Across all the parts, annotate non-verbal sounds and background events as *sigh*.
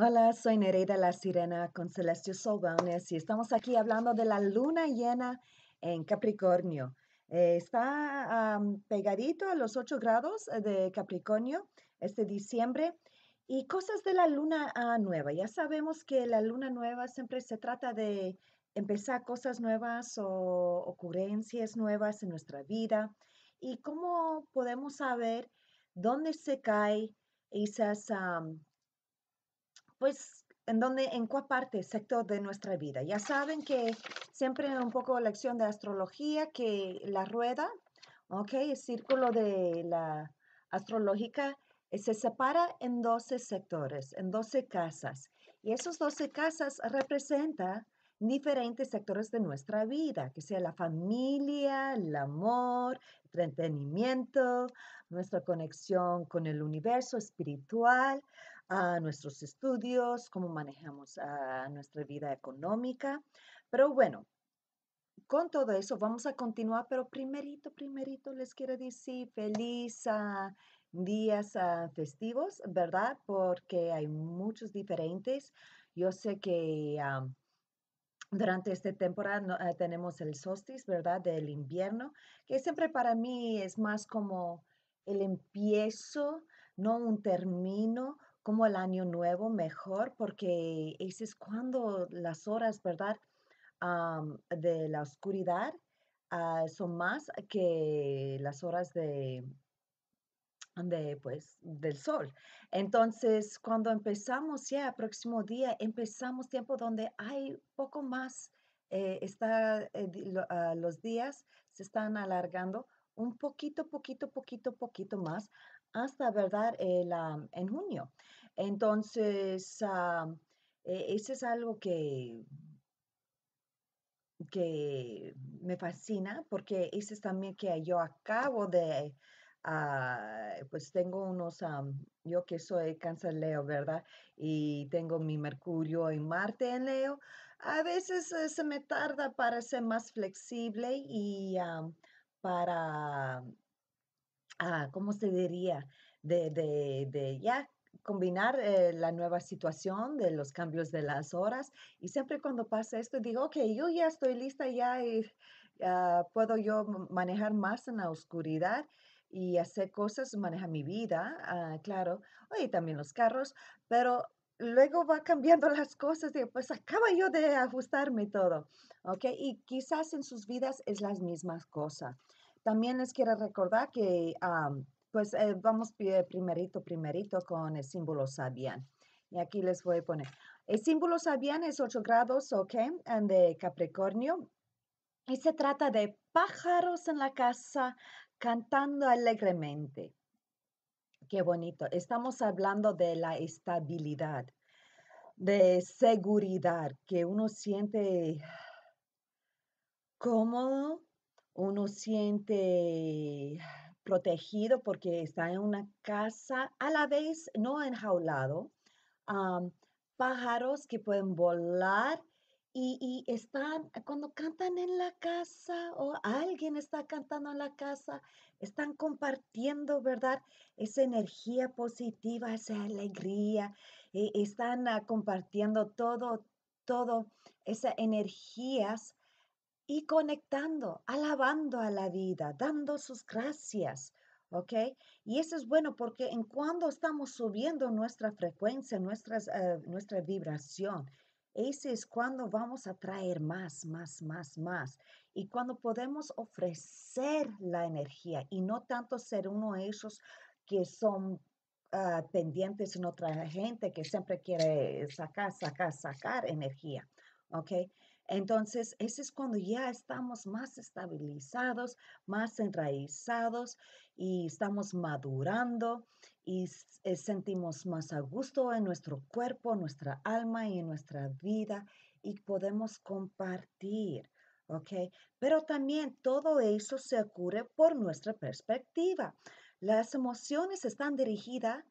Hola, soy Nereida La Sirena con Celestio Soul y estamos aquí hablando de la luna llena en Capricornio. Eh, está pegadito a los 8 grados eh, de Capricornio este diciembre. Y cosas de la luna ah, nueva. Ya sabemos que la luna nueva siempre se trata de empezar cosas nuevas o ocurrencias nuevas en nuestra vida. ¿Y cómo podemos saber dónde se cae esas pues en dónde, en cuál parte, sector de nuestra vida. Ya saben que siempre un poco lección de astrología, que la rueda, ok, el círculo de la astrológica eh, se separa en 12 sectores, en 12 casas. Y esos 12 casas representan diferentes sectores de nuestra vida, que sea la familia, el amor, el entretenimiento, nuestra conexión con el universo espiritual a nuestros estudios, cómo manejamos a nuestra vida económica. Pero bueno, con todo eso vamos a continuar, pero primerito, primerito les quiero decir feliz ah, días ah, festivos, ¿verdad? Porque hay muchos diferentes. Yo sé que ah, durante esta temporada tenemos el solstice, ¿verdad? Del invierno, que siempre para mí es más como el empiezo, no un término, como el año nuevo mejor porque ese es cuando las horas, ¿verdad? de la oscuridad ah, son más que las horas de, de, pues, del sol. Entonces, cuando empezamos ya el próximo día, empezamos tiempo donde hay poco más, eh, está, eh, ah, los días se están alargando un poquito, poquito, poquito, poquito más hasta, ¿verdad?, en junio. Entonces, ah, e-, eso es algo que, que me fascina porque eso es también que yo acabo de, ah, pues tengo unos, ah, yo que soy cáncer Leo, ¿verdad? Y tengo mi Mercurio y Marte en Leo. A veces eh, se me tarda para ser más flexible y para, ¿cómo se diría? De, de, de ya, combinar eh, la nueva situación de los cambios de las horas. Y siempre cuando pasa esto, digo, que yo ya estoy lista, ya y, eh, ah, puedo yo manejar más en la oscuridad y hacer cosas, manejar mi vida, ah, claro, y también los carros, pero luego va cambiando *laughs* las cosas, digo, pues acaba yo de ajustarme todo, ¿ok? Y quizás en sus vidas es las mismas cosas. También les quiero recordar que... Pues eh, vamos primerito, primerito con el símbolo sabián. Y aquí les voy a poner. El símbolo sabián es 8 grados, ¿ok? De Capricornio. Y se trata de pájaros en la casa cantando alegremente. Qué bonito. Estamos hablando de la estabilidad, de seguridad, que uno siente cómodo, uno siente protegido porque está en una casa, a la vez no enjaulado, pájaros que pueden volar y, están, cuando cantan en la casa o alguien está cantando en la casa, están compartiendo, ¿verdad? Esa energía positiva, esa alegría, eh, están ah, compartiendo todo, todo, esas energías y conectando, alabando a la vida, dando sus gracias. ¿Ok? Y eso es bueno porque en cuando estamos subiendo nuestra frecuencia, nuestras, eh, nuestra vibración, ese es cuando vamos a traer más, más, más, más. Y cuando podemos ofrecer la energía y no tanto ser uno de esos que son ah, pendientes en otra gente que siempre quiere sacar, sacar, sacar energía. ¿Ok? Entonces, ese es cuando ya estamos más estabilizados, más enraizados y estamos madurando y eh, sentimos más a gusto en nuestro cuerpo, nuestra alma y en nuestra vida y podemos compartir. ¿ok? Pero también todo eso se ocurre por nuestra perspectiva. Las emociones están dirigidas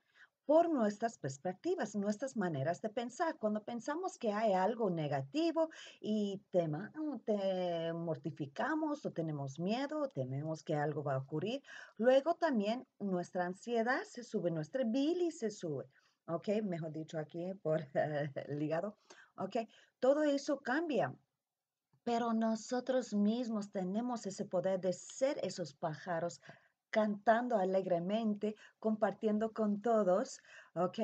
por nuestras perspectivas, nuestras maneras de pensar. Cuando pensamos que hay algo negativo y te, mm, te, mortificamos o tenemos miedo, o tememos que algo va a ocurrir, luego también nuestra ansiedad se sube, nuestra bilis se sube, ¿ok? Mejor dicho aquí por *laughs* el hígado, ¿ok? Todo eso cambia. Pero nosotros mismos tenemos ese poder de ser esos pájaros cantando alegremente, compartiendo con todos, ¿ok?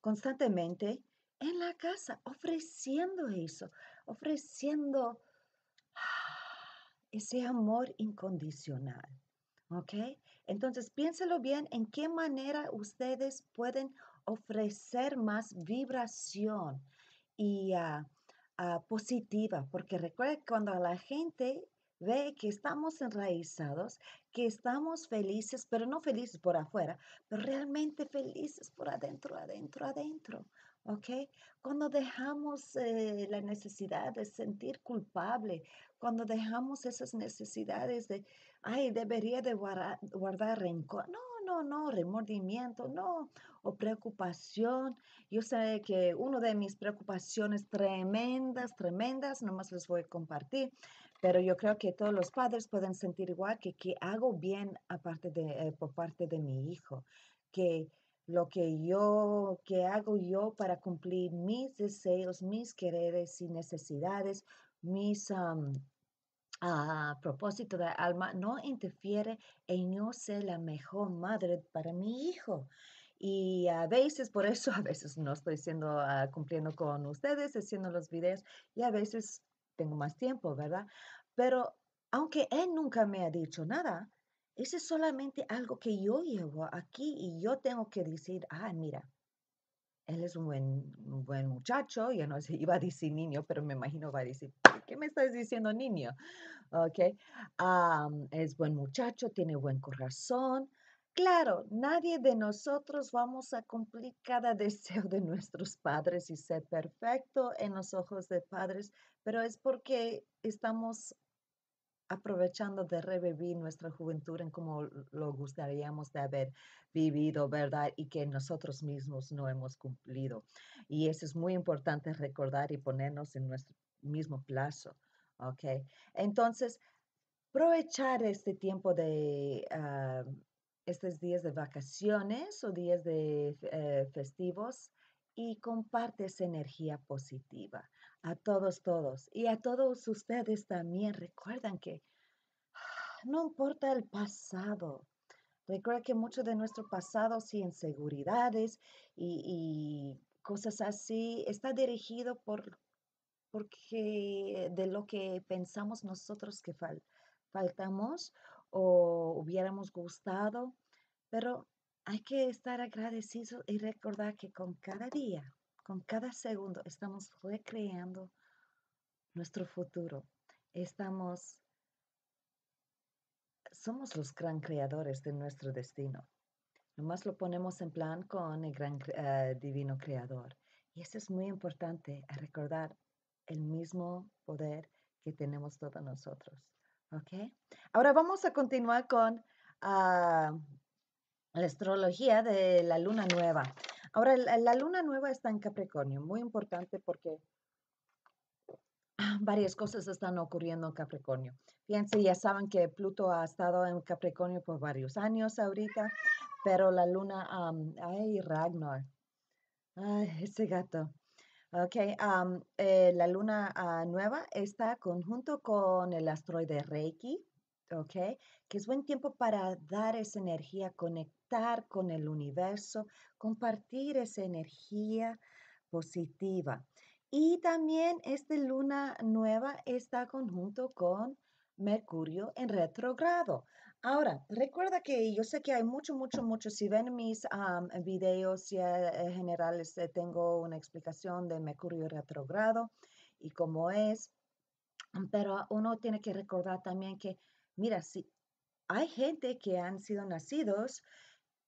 Constantemente en la casa, ofreciendo eso, ofreciendo *sighs* ese amor incondicional, ¿ok? Entonces, piénselo bien en qué manera ustedes pueden ofrecer más vibración y ah, ah, positiva, porque recuerden, cuando la gente Ve que estamos enraizados, que estamos felices, pero no felices por afuera, pero realmente felices por adentro, adentro, adentro. ¿Ok? Cuando dejamos eh, la necesidad de sentir culpable, cuando dejamos esas necesidades de, ay, debería de guardar, guardar rencor. No, no, no, remordimiento, no, o preocupación. Yo sé que una de mis preocupaciones tremendas, tremendas, nomás les voy a compartir, pero yo creo que todos los padres pueden sentir igual que hago bien aparte de, eh, por parte de mi hijo, que lo que yo, que hago yo para cumplir mis deseos, mis quereres y necesidades, mis um, uh, ah, propósitos de alma, no interfiere en no ser la mejor madre para mi hijo. Y a veces, por eso *laughs* a veces no estoy siendo, ah, cumpliendo con ustedes, haciendo los videos, y a veces tengo más tiempo, ¿verdad? Pero aunque él nunca me ha dicho nada, ese es solamente algo que yo llevo aquí y yo tengo que decir, ah, mira, él es un buen, buen muchacho, ya no sé, *laughs* iba a decir niño, pero me imagino va a decir, qué me estás diciendo niño? Ok, es buen muchacho, tiene buen corazón, Claro, nadie de nosotros vamos a cumplir cada *laughs* deseo de nuestros padres y ser perfecto en los ojos de padres, pero es porque estamos aprovechando de revivir nuestra juventud en como lo gustaríamos de haber vivido, ¿verdad? Y que nosotros mismos no hemos cumplido. Y eso es muy importante recordar y ponernos en nuestro mismo plazo, ¿ok? Entonces, aprovechar este tiempo de... Ah, estos días de vacaciones o días de eh, festivos y comparte esa energía positiva a todos, todos. Y a todos ustedes también recuerdan que *sighs* no importa el pasado. Recuerda que mucho de nuestro pasado, sin inseguridades y, cosas así, está dirigido por porque de lo que pensamos nosotros que faltamos o hubiéramos gustado, pero hay que estar agradecidos y recordar que con cada día, con cada segundo, estamos recreando nuestro futuro. Estamos, somos los gran creadores de nuestro destino. Nomás lo ponemos en plan con el gran ah, divino creador. Y eso es muy importante recordar el mismo poder que tenemos todos nosotros. ¿Ok? Ahora vamos a continuar con ah, la astrología de la luna nueva. Ahora, la, luna nueva está en Capricornio, muy importante porque varias cosas están ocurriendo en Capricornio. Fíjense, ya saben que Pluto ha estado en Capricornio por varios años ahorita, pero la luna, ay, Ragnar, ay, ese gato. Okay, eh, la luna ah, nueva está conjunto con el asteroide Reiki, okay, que es buen tiempo para dar esa energía, conectar con el universo, compartir esa energía positiva. Y también esta luna nueva está conjunto con Mercurio en retrogrado. Ahora, recuerda que yo sé que hay mucho, mucho, mucho. Si ven mis videos eh, generales, este, tengo una explicación de Mercurio retrogrado y cómo es. Mm, pero uno tiene que recordar también que, mira, si hay gente que han sido nacidos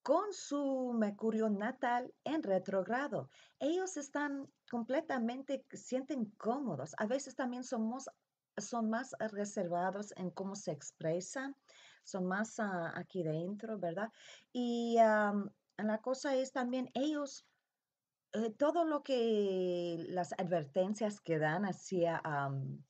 con su Mercurio natal en retrogrado, ellos están completamente, sienten cómodos. A veces también somos son más reservados en cómo se expresan son más ah, aquí dentro, ¿verdad? Y la cosa es también ellos, eh, todo lo que las advertencias que dan hacia,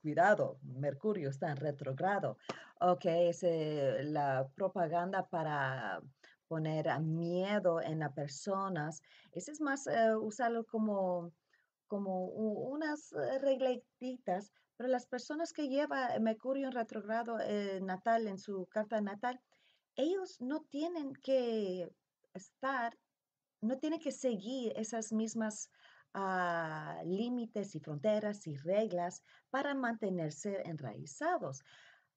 cuidado, Mercurio está en retrogrado, ok, es eh, la propaganda para poner miedo en las personas, eso es más eh, usarlo como como unas regletitas pero las personas que lleva Mercurio en retrogrado eh, natal, en su carta natal, ellos no tienen que estar, no tienen que seguir esas mismas ah, límites y fronteras y reglas para mantenerse enraizados.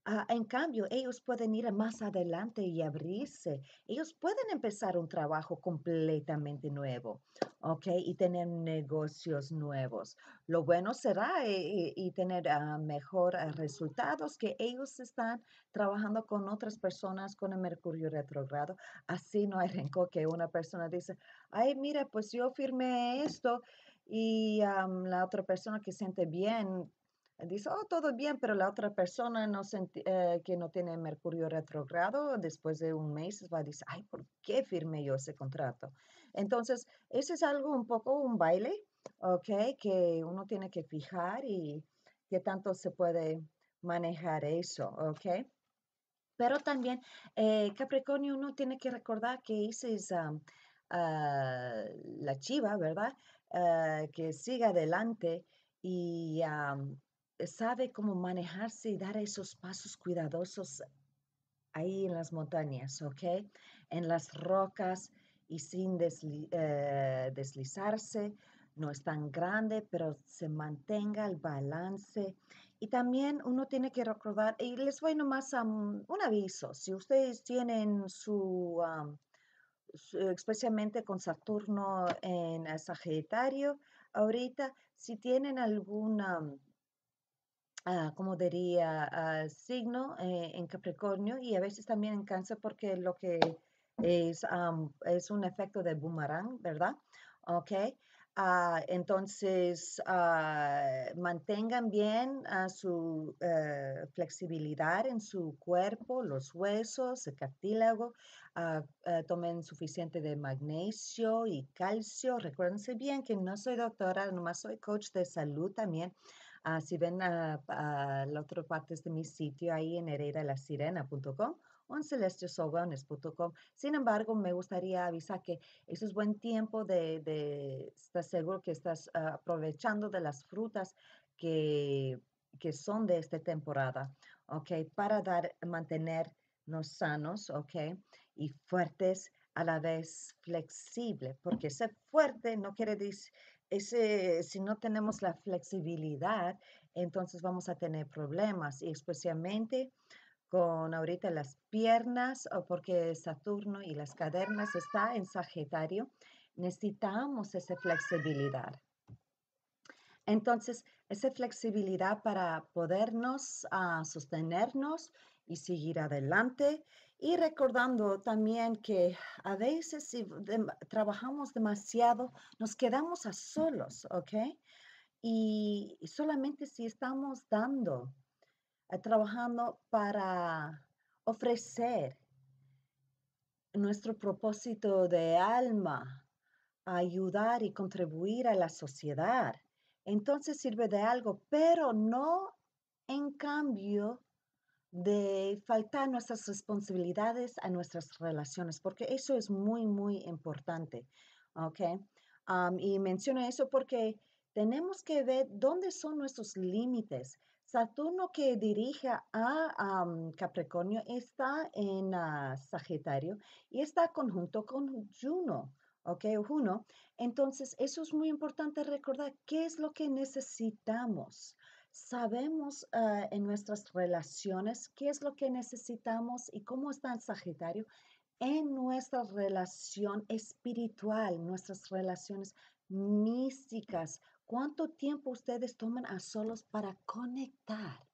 Ah, en cambio, ellos pueden ir más adelante y abrirse. Ellos pueden empezar un trabajo completamente nuevo, ¿ok? Y tener negocios nuevos. Lo bueno será eh, y, tener ah, mejor ah, resultados que ellos están trabajando con otras personas con el Mercurio retrogrado. Así no hay rencor que una persona dice, ay, mira, pues yo firmé esto y la otra persona que siente bien dice, oh, todo bien, pero la otra persona eh, que no tiene Mercurio retrogrado, después de un mes va a decir, ay, ¿por qué firmé yo ese contrato? Entonces, ese es algo un poco un baile, ¿ok? Que uno tiene que fijar y qué tanto se puede manejar eso, ¿ok? Pero también, eh, Capricornio, uno tiene que recordar que ese es ah, ah, la chiva, ¿verdad? Ah, que siga adelante y sabe cómo manejarse y dar esos pasos cuidadosos ahí en las montañas, ¿ok? En las rocas y sin eh, deslizarse. No es tan grande, pero se mantenga el balance. Y también uno tiene que recordar, y les voy nomás a un aviso, si ustedes tienen su, su especialmente con Saturno en Sagitario, ahorita, si tienen alguna Ah, como diría, signo eh, en Capricornio y a veces también en Cáncer porque lo que es, es un efecto de boomerang, ¿verdad? Ok. Ah, entonces, ah, mantengan bien su eh, flexibilidad en su cuerpo, los huesos, el cartílago. Eh, tomen suficiente de magnesio y calcio. Recuérdense bien que no soy doctora, nomás soy coach de salud también. Ah, si ven a, la otra parte de mi sitio ahí en heredalasirena.com o en celestiosogones.com. Sin embargo, me gustaría avisar que eso es buen tiempo de, estar seguro que estás ah, aprovechando de las frutas que, que son de esta temporada, ¿ok? Para dar, mantenernos sanos, ¿ok? Y fuertes a la vez flexible, porque ser fuerte no quiere decir ese, si no tenemos la flexibilidad, entonces vamos a tener problemas, y especialmente con ahorita las piernas, o porque Saturno y las cadernas está en Sagitario, necesitamos esa flexibilidad. Entonces, esa flexibilidad para podernos ah, sostenernos y seguir adelante y recordando también que a veces si trabajamos demasiado, nos quedamos a solos, ¿ok? Y solamente si estamos dando, eh, trabajando para ofrecer nuestro propósito de alma, ayudar y contribuir a la sociedad, entonces sirve de algo, pero no en cambio de faltar nuestras responsabilidades a nuestras relaciones, porque eso es muy, muy importante. ¿Ok? y menciono eso porque tenemos que ver dónde son nuestros límites. Saturno que dirige a Capricornio está en ah, Sagitario y está conjunto con Juno. ¿ok? Juno. Entonces, eso es muy importante recordar qué es lo que necesitamos, Sabemos eh, en nuestras relaciones qué es lo que necesitamos y cómo está el Sagitario en nuestra relación espiritual, nuestras relaciones místicas. ¿Cuánto tiempo ustedes toman a solos para conectar?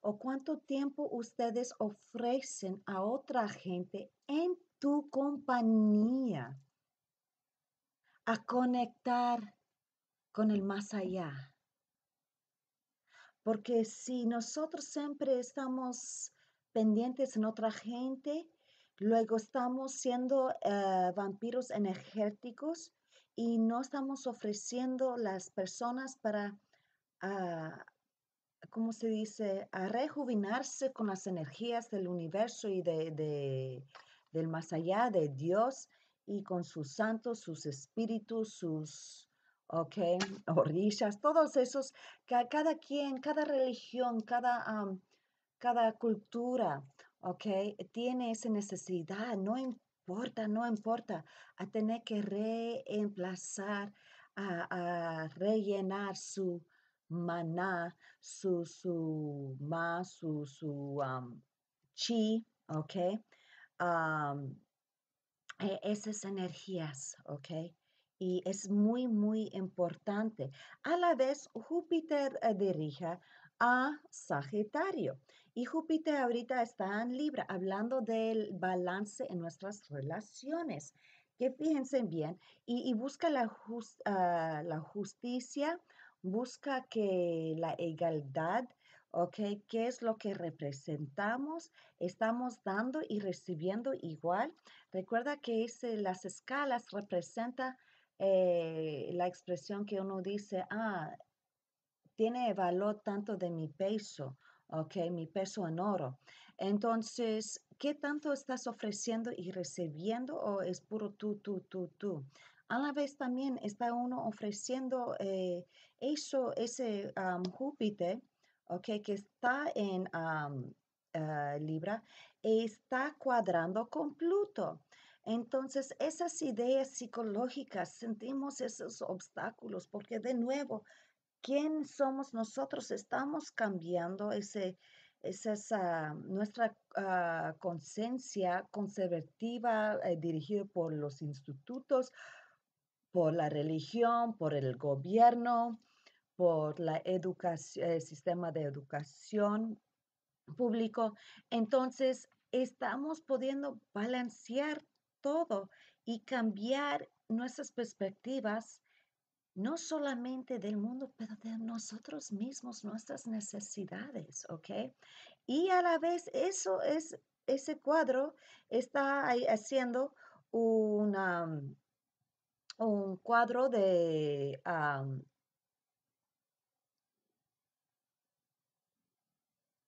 ¿O cuánto tiempo ustedes ofrecen a otra gente en tu compañía a conectar con el más allá? Porque si nosotros siempre estamos pendientes en otra gente, luego estamos siendo eh, vampiros energéticos y no estamos ofreciendo las personas para, ah, ¿cómo se dice?, a rejuvenarse con las energías del universo y de, del más allá, de Dios y con sus santos, sus espíritus, sus ¿ok? Orillas, todos esos, cada quien, cada religión, cada, cada cultura, ¿ok? Tiene esa necesidad, no importa, no importa, a tener que reemplazar, a, rellenar su maná, su, su ma, su, su chi, ¿ok? E, esas energías, ¿ok? y es muy, muy importante. A la vez, Júpiter eh, dirige a Sagitario y Júpiter ahorita está en Libra, hablando del balance en nuestras relaciones. Que fíjense bien y, busca la, ah, la justicia, busca que la igualdad, ¿ok? ¿Qué es lo que representamos? ¿Estamos dando y recibiendo igual? Recuerda que ese, las escalas representan eh, la expresión que uno dice, ah, tiene valor tanto de mi peso, ok, mi peso en oro. Entonces, ¿qué tanto estás ofreciendo y recibiendo o es puro tú, tú, tú, tú? A la vez también está uno ofreciendo eh, eso, ese Júpiter, ok, que está en um, Libra, está cuadrando con Pluto. Entonces, esas ideas psicológicas, sentimos esos obstáculos, porque de nuevo, ¿quién somos nosotros? Estamos cambiando ese, esa nuestra ah, conciencia conservativa eh, dirigida por los institutos, por la religión, por el gobierno, por la educación, el sistema de educación público. Entonces, estamos pudiendo balancear todo y cambiar nuestras perspectivas, no solamente del mundo, pero de nosotros mismos, nuestras necesidades, ¿ok? Y a la vez, eso es, ese cuadro está haciendo una, mm, un cuadro de...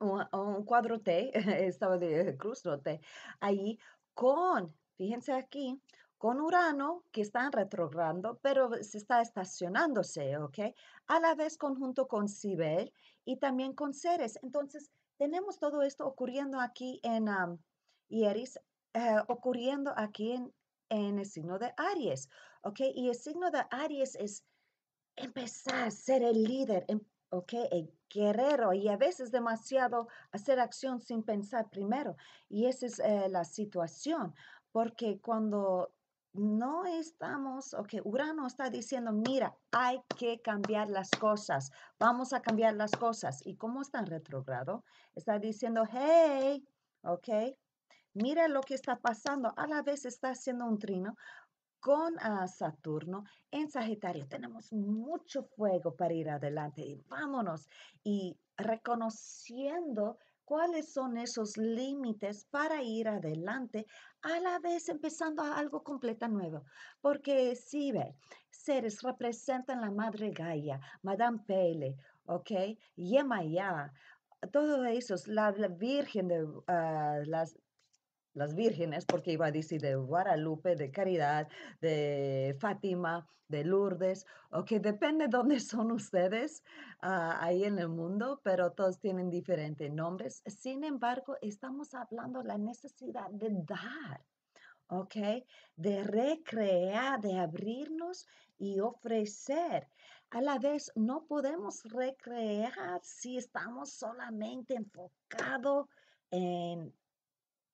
un, un, cuadro T, *laughs* estaba de eh, cruz, no T, ahí con Fíjense aquí, con Urano, que está retrogrando, pero se está estacionándose, ¿ok? A la vez conjunto con Cibel y también con Ceres. Entonces, tenemos todo esto ocurriendo aquí en um, Ieris, eh, ocurriendo aquí en, en el signo de Aries, ¿ok? Y el signo de Aries es empezar a ser el líder, em, ¿ok? El guerrero y a veces demasiado hacer acción sin pensar primero. Y esa es eh, la situación, porque cuando no estamos, ok, Urano está diciendo, mira, hay que cambiar las cosas, vamos a cambiar las cosas. ¿Y cómo está en retrogrado? Está diciendo, hey, ok, mira lo que está pasando. A la vez está haciendo un trino con ah, Saturno en Sagitario. Tenemos mucho fuego para ir adelante y vámonos. Y reconociendo cuáles son esos límites para ir adelante, a la vez empezando a algo completamente nuevo. Porque si ve, seres representan la madre Gaia, Madame Pele, ¿ok? Yemaya, todos esos, la, Virgen de ah, las las vírgenes, porque iba a decir de Guadalupe, de Caridad, de Fátima, de Lourdes, o que depende dónde *laughs* son ustedes ah, ahí en el mundo, pero todos tienen diferentes nombres. Sin embargo, estamos hablando de la necesidad de dar, ¿ok? De recrear, de abrirnos y ofrecer. A la vez, no podemos recrear si estamos solamente enfocados en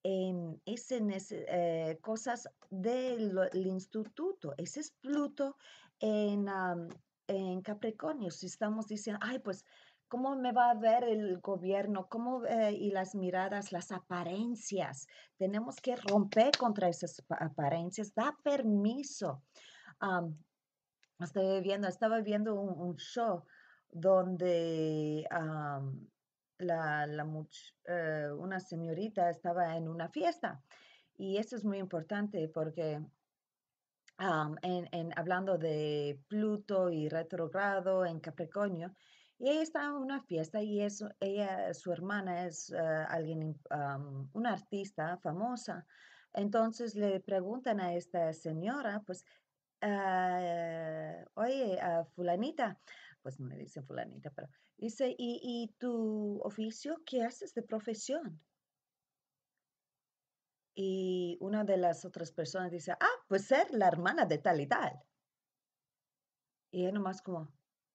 en esas eh, cosas del instituto. Ese es Pluto en, Capricornio. Si estamos diciendo, ay, pues, ¿cómo me va a ver el gobierno? ¿Cómo y las miradas, las apariencias? Tenemos que romper contra esas apariencias, da permiso. estaba viendo, estaba viendo un, show donde la, eh, una señorita estaba en una fiesta. Y eso es muy importante porque hablando de Pluto y retrogrado en Capricornio, y ella está en una fiesta y ella, su hermana es eh, alguien, una artista famosa. Entonces le preguntan a esta señora, pues, ah, oye, fulanita, pues no me dicen fulanita, pero Dice, ¿y, tu oficio qué haces de profesión? Y una de las otras personas dice, ah, pues ser la hermana de tal y tal. Y es nomás como,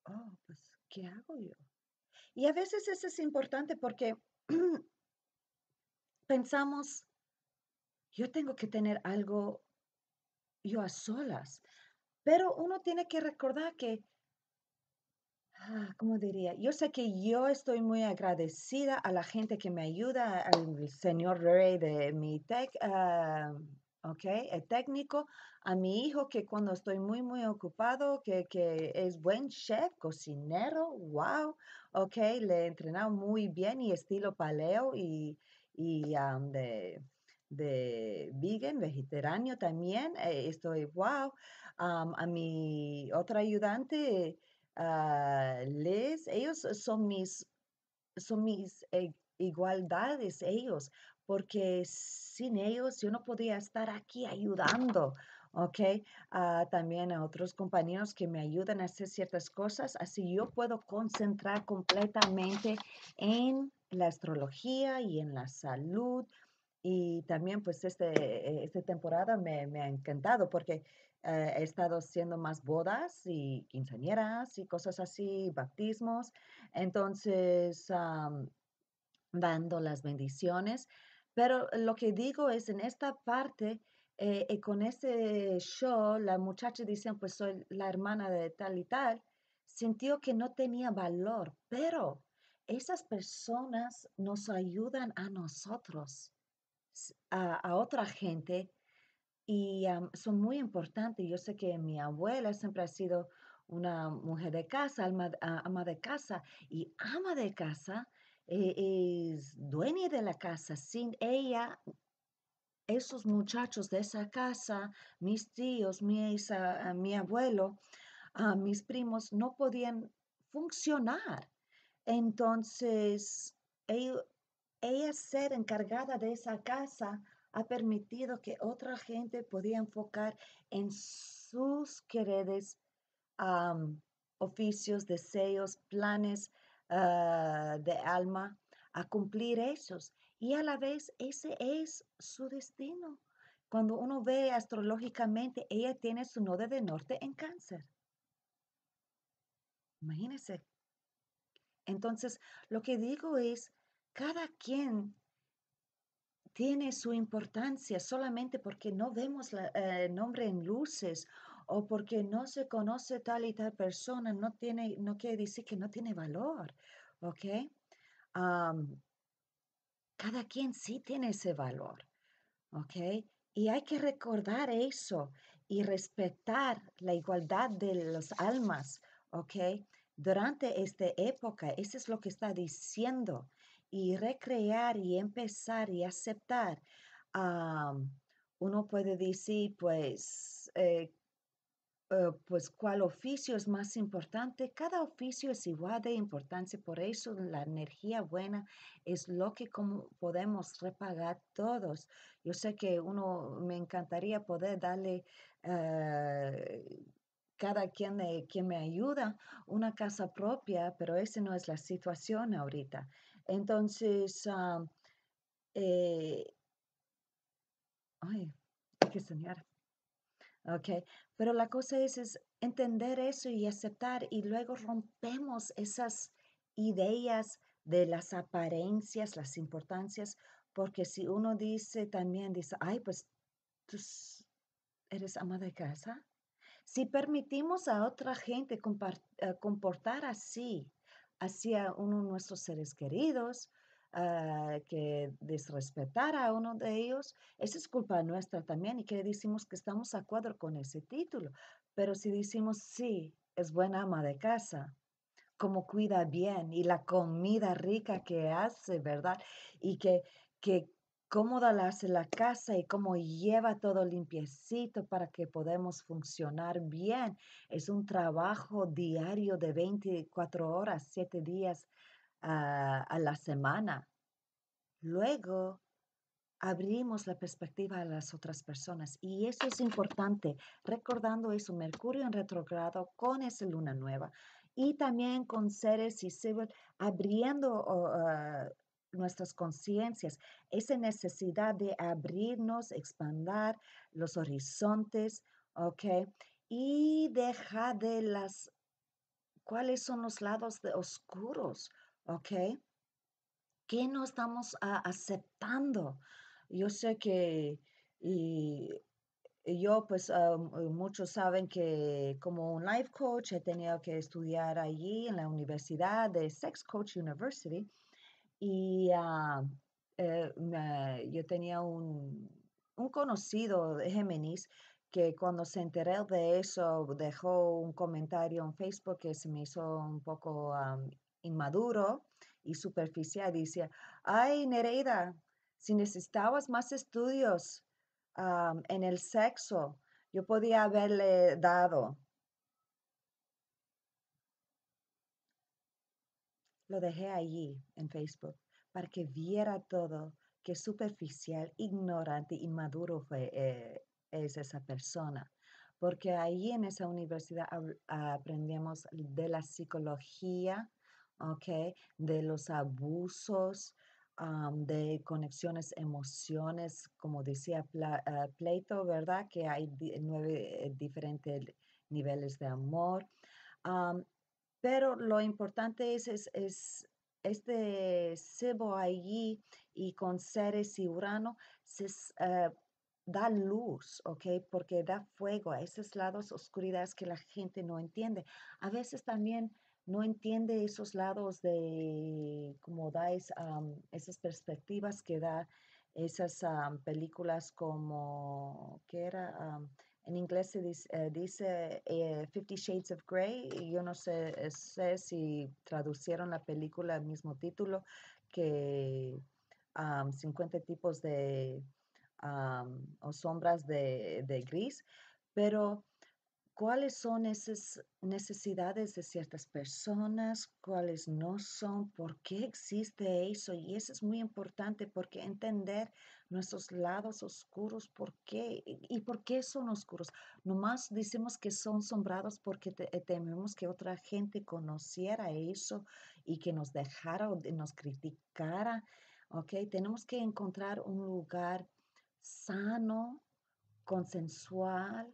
oh, pues, ¿qué hago yo? Y a veces eso es importante porque *clears throat* pensamos, yo tengo que tener algo yo a solas, pero uno tiene que recordar que Ah, ¿cómo diría? Yo sé que yo estoy muy agradecida a la gente que me ayuda, al señor Ray de mi tech, ah, el técnico, a mi hijo que cuando estoy muy, muy ocupado, que, que es buen chef, cocinero, wow, ok, le he entrenado muy bien y estilo paleo y, y de de vegan, vegetariano también, eh, estoy wow. a mi otra ayudante Ah, les, ellos son mis, son mis eh, igualdades, ellos, porque sin ellos yo no podía estar aquí ayudando. ¿ok? Ah, también a otros compañeros que me ayudan a hacer ciertas cosas, así yo puedo concentrar completamente en la astrología y en la salud. Y también pues este, eh, esta temporada me, me, ha encantado porque eh, he estado haciendo más bodas y quinceañeras y cosas así, bautismos. Entonces, dando las bendiciones. Pero lo que digo es, en esta parte, y eh, eh, con ese show, la muchacha dice, pues soy la hermana de tal y tal, sintió que no tenía valor, pero esas personas nos ayudan a nosotros, a otra gente, y son muy importantes. Yo sé que mi abuela siempre ha sido una mujer de casa, ama de casa, y ama de casa eh, es dueña de la casa. Sin ella, esos muchachos de esa casa, mis tíos, mi, mi abuelo, ah, mis primos, no podían funcionar. Entonces, ella ser encargada de esa casa ha permitido que otra gente podía enfocar en sus quereres, oficios, deseos, planes ah, de alma, a cumplir esos. Y a la vez ese es su destino. Cuando uno ve astrológicamente, ella tiene su nodo de norte en cáncer. Imagínense. Entonces, lo que digo es, cada quien tiene su importancia solamente porque no vemos el eh, nombre en luces o porque no se conoce tal y tal persona, no, tiene, no quiere decir que no tiene valor, ¿ok? cada quien sí tiene ese valor, ¿ok? Y hay que recordar eso y respetar la igualdad de las almas, ¿ok? Durante esta época, eso es lo que está diciendo y recrear y empezar y aceptar. uno puede decir, pues, eh, eh, pues, ¿cuál oficio es más importante? Cada oficio es igual de importante, por eso la energía buena es lo que como podemos repagar todos. Yo sé que uno me encantaría poder darle... Eh, cada quien, quien me ayuda, una casa propia, pero esa no es la situación ahorita. Entonces, ah, eh, ay, hay que soñar. pero la cosa es, es entender eso y aceptar y luego rompemos esas ideas de las apariencias, las importancias, porque si uno dice también, dice, ay, pues tú eres ama de casa. Si permitimos a otra gente eh, comportar así, hacia uno de nuestros seres queridos, ah, que desrespetara a uno de ellos, esa es culpa nuestra también y que decimos que estamos a cuadro con ese título. Pero si decimos, sí, es buena ama de casa, como cuida bien y la comida rica que hace, ¿verdad? Y que, que cómo hace la casa y cómo lleva todo limpiecito para que podamos funcionar bien. Es un trabajo diario de 24 horas, 7 días ah, a la semana. Luego abrimos la perspectiva a las otras personas y eso es importante, recordando eso, Mercurio en retrogrado con esa luna nueva y también con seres y civil, abriendo ah, nuestras conciencias, esa necesidad de abrirnos, expandar los horizontes, ¿ok? Y deja de las, ¿cuáles son los lados oscuros? ¿Ok? ¿Qué no estamos ah, aceptando? Yo sé que y, yo, pues ah, muchos saben que como un life coach he tenido que estudiar allí en la universidad de Sex Coach University. Y ah, eh, yo tenía un, conocido de Géminis que cuando se enteró de eso dejó un comentario en Facebook que se me hizo un poco inmaduro y superficial. Dice, ay Nereida, si necesitabas más estudios en el sexo, yo podía haberle dado Lo dejé allí en Facebook para que viera todo qué superficial, ignorante, inmaduro fue, eh, es esa persona. Porque ahí en esa universidad aprendemos de la psicología, de los abusos, de conexiones, emociones, como decía pleito eh, Plato, ¿verdad? Que hay nueve eh, diferentes niveles de amor. Pero lo importante es, es, este cebo allí y con Ceres y Urano se, eh, da luz, ¿ok? Porque da fuego a esos lados oscuridades que la gente no entiende. A veces también no entiende esos lados de cómo da es, esas perspectivas que da esas películas como, que era? en inglés se dice, eh, eh, Fifty Shades of Grey, yo no eh, sé, si traducieron la película al mismo título que 50 tipos de o sombras de, de gris, pero cuáles son esas necesidades de ciertas personas, cuáles no son, por qué existe eso. Y eso es muy importante porque entender nuestros lados oscuros, por qué y por qué son oscuros. Nomás decimos que son sombrados porque eh, tememos que otra gente conociera eso y que nos dejara o nos criticara. Tenemos que encontrar un lugar sano, consensual,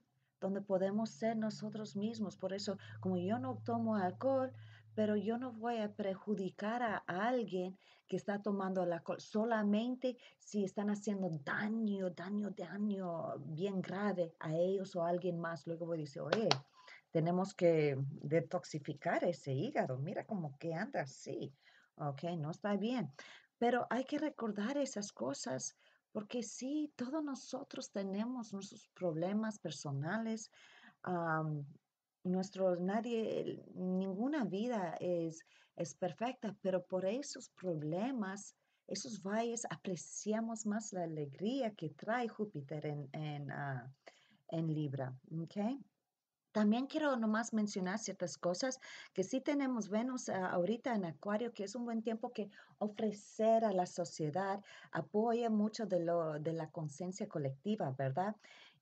donde podemos ser nosotros mismos. Por eso, como yo no tomo alcohol, pero yo no voy a perjudicar a alguien que está tomando alcohol, solamente si están haciendo daño, daño, daño bien grave a ellos o a alguien más. Luego voy a decir, oye, tenemos que detoxificar ese hígado, mira cómo que anda así, ok, no está bien. Pero hay que recordar esas cosas porque sí, todos nosotros tenemos nuestros problemas personales. nadie, ninguna vida es, es perfecta, pero por esos problemas, esos valles, apreciamos más la alegría que trae Júpiter en, ah, Libra. También quiero nomás mencionar ciertas cosas que sí tenemos Venus ah, ahorita en Acuario, que es un buen tiempo que ofrecer a la sociedad apoya mucho de, la conciencia colectiva, ¿verdad?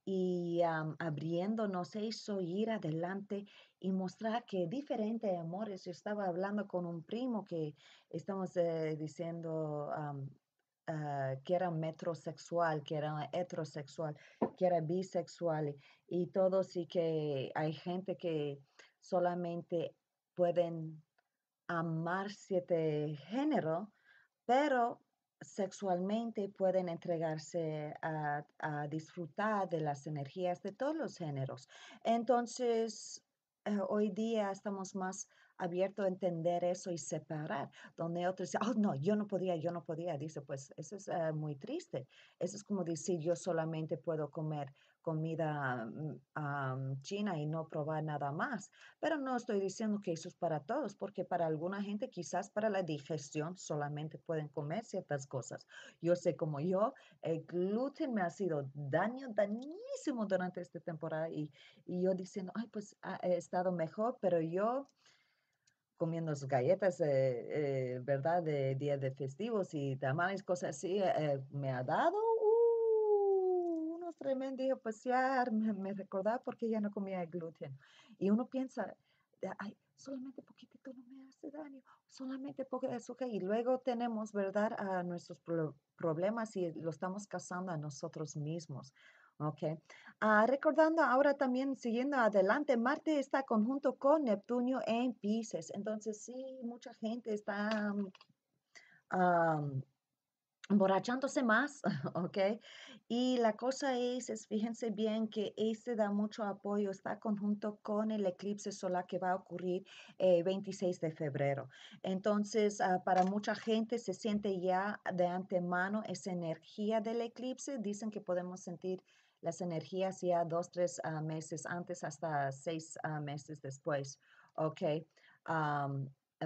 y um, abriéndonos hizo ir adelante y mostrar que diferente, amores. Yo estaba hablando con un primo que estamos eh, diciendo, Ah, que era metrosexual, que era heterosexual, que era bisexual y todos y que hay gente que solamente pueden amar siete género, pero sexualmente pueden entregarse a, disfrutar de las energías de todos los géneros. Entonces, eh, hoy día estamos más abierto a entender eso y separar, donde otros dicen, oh, no, yo no podía, yo no podía. Dice, pues eso es ah, muy triste. Eso es como decir, yo solamente puedo comer comida mm, china y no probar nada más. Pero no estoy diciendo que eso es para todos, porque para alguna gente quizás para la digestión solamente pueden comer ciertas cosas. Yo sé como yo, el gluten me ha sido daño, dañísimo durante esta temporada y, y yo diciendo, ay, pues he estado mejor, pero yo comiendo sus galletas, eh, eh, ¿verdad? De días de festivos y tamales, cosas así, eh, me ha dado uh, unos tremendos pasear, pues me, me, recordaba porque ya no comía gluten. Y uno piensa, ay, solamente poquitito no me hace daño, solamente poco eso. Y luego tenemos, ¿verdad?, a nuestros problemas y lo estamos causando a nosotros mismos. Ok. Ah, recordando ahora también, siguiendo adelante, Marte está conjunto con Neptuno en Pisces. Entonces, sí, mucha gente está mm, emborrachándose más, *laughs* ¿ok? Y la cosa es, fíjense bien que este da mucho apoyo, está conjunto con el eclipse solar que va a ocurrir el eh, 26 de febrero. Entonces, ah, para mucha gente se siente ya de antemano esa energía del eclipse, dicen que podemos sentir las energías ya dos, tres ah, meses antes hasta seis ah, meses después, ¿ok?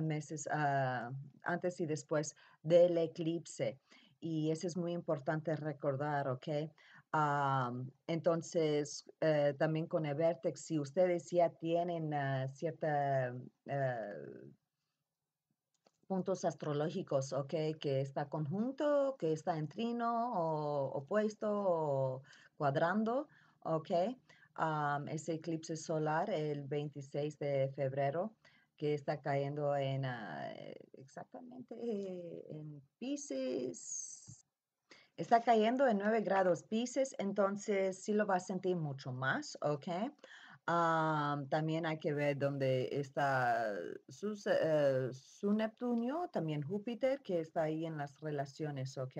meses ah, antes y después del eclipse. Y eso es muy importante recordar, ¿ok? entonces, eh, también con el si ustedes ya tienen cierta eh, puntos astrológicos, ¿ok? Que está conjunto, que está en trino o opuesto o cuadrando, ¿ok? ese eclipse solar el 26 de febrero que está cayendo en ah, exactamente en piscis, Está cayendo en 9 grados Pisces, entonces sí lo va a sentir mucho más, ¿ok? también hay que ver dónde está eh, su, Neptunio, también Júpiter, que está ahí en las relaciones, ¿ok?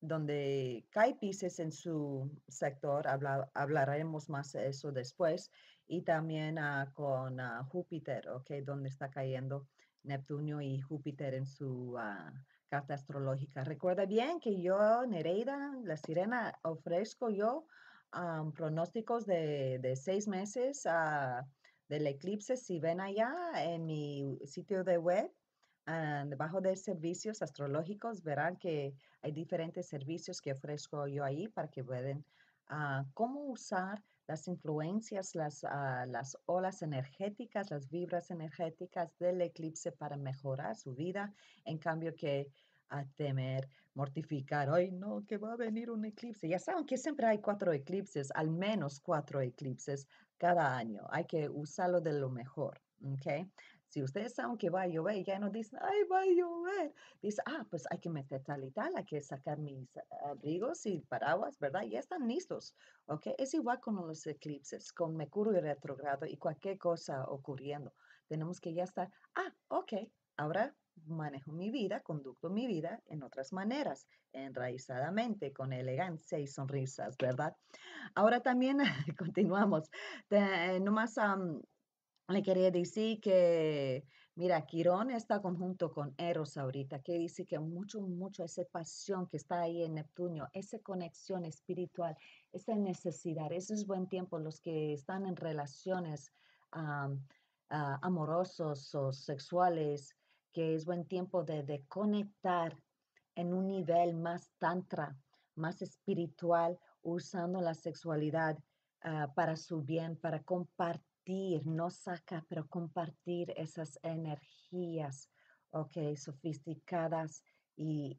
donde cae Pisces en su sector, hablaremos más de eso después, y también ah, con ah, Júpiter, ¿ok? Donde está cayendo Neptunio y Júpiter en su ah, carta astrológica. Recuerda bien que yo, Nereida, la sirena, ofrezco yo pronósticos de, de, seis meses ah, del eclipse si ven allá en mi sitio de web. debajo de servicios astrológicos verán que hay diferentes servicios que ofrezco yo ahí para que puedan ah, cómo usar las influencias, las, ah, las olas energéticas, las vibras energéticas del eclipse para mejorar su vida. En cambio que a temer, mortificar, ay no, que va a venir un eclipse. Ya saben que siempre hay cuatro eclipses, al menos cuatro eclipses cada año. Hay que usarlo de lo mejor, ¿ok? Si ustedes saben que va a llover, ya no dicen, ay, va a llover. dicen, ah, pues hay que meter tal y tal, hay que sacar mis abrigos y paraguas, ¿verdad? Ya están listos, ¿ok? Es igual con los eclipses, con Mercurio y retrogrado y cualquier cosa ocurriendo. Tenemos que ya estar, ah, ok, ahora manejo mi vida, conducto mi vida en otras maneras, enraizadamente, con elegancia y sonrisas, ¿verdad? Ahora también *laughs* continuamos. No nomás le quería decir que, mira, Quirón está conjunto con Eros ahorita, que dice que mucho, mucho esa pasión que está ahí en Neptuno, esa conexión espiritual, esa necesidad, ese es buen tiempo, los que están en relaciones ah, amorosos o sexuales, que es buen tiempo de, conectar en un nivel más tantra, más espiritual, usando la sexualidad ah, para su bien, para compartir, no sacar, pero compartir esas energías, ok, sofisticadas y,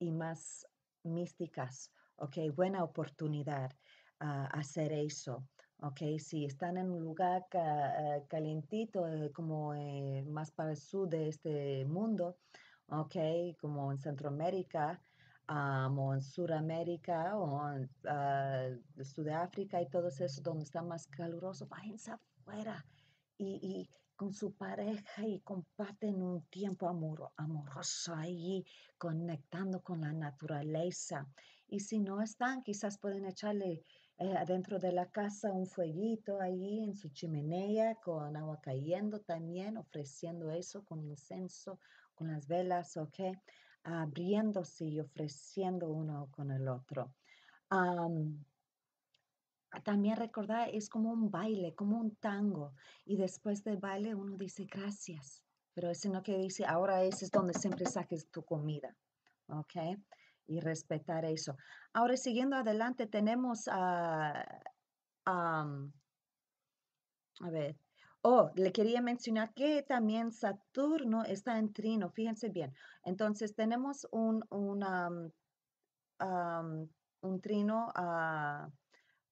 más místicas, ok, buena oportunidad ah, hacer eso. Okay, si están en un lugar eh, calientito, calentito, eh, como eh, más para el sur de este mundo, ok, como en Centroamérica, ah, o en Sudamérica, o en Sudáfrica y todo eso, donde está más caluroso, váyanse afuera y, con su pareja y comparten un tiempo amoroso ahí, conectando con la naturaleza. Y si no están, quizás pueden echarle eh, adentro de la casa un fueguito ahí en su chimenea con agua cayendo también, ofreciendo eso con incenso, con las velas, ¿ok? Abriéndose y ofreciendo uno con el otro. también recordar, es como un baile, como un tango. Y después del baile uno dice gracias, pero ese no que dice, ahora ese es donde siempre saques tu comida, ¿ok? y respetar eso. Ahora, siguiendo adelante, tenemos a... a ver. Oh, le quería mencionar que también Saturno está en trino, fíjense bien. Entonces tenemos un, un, mm, un trino ah,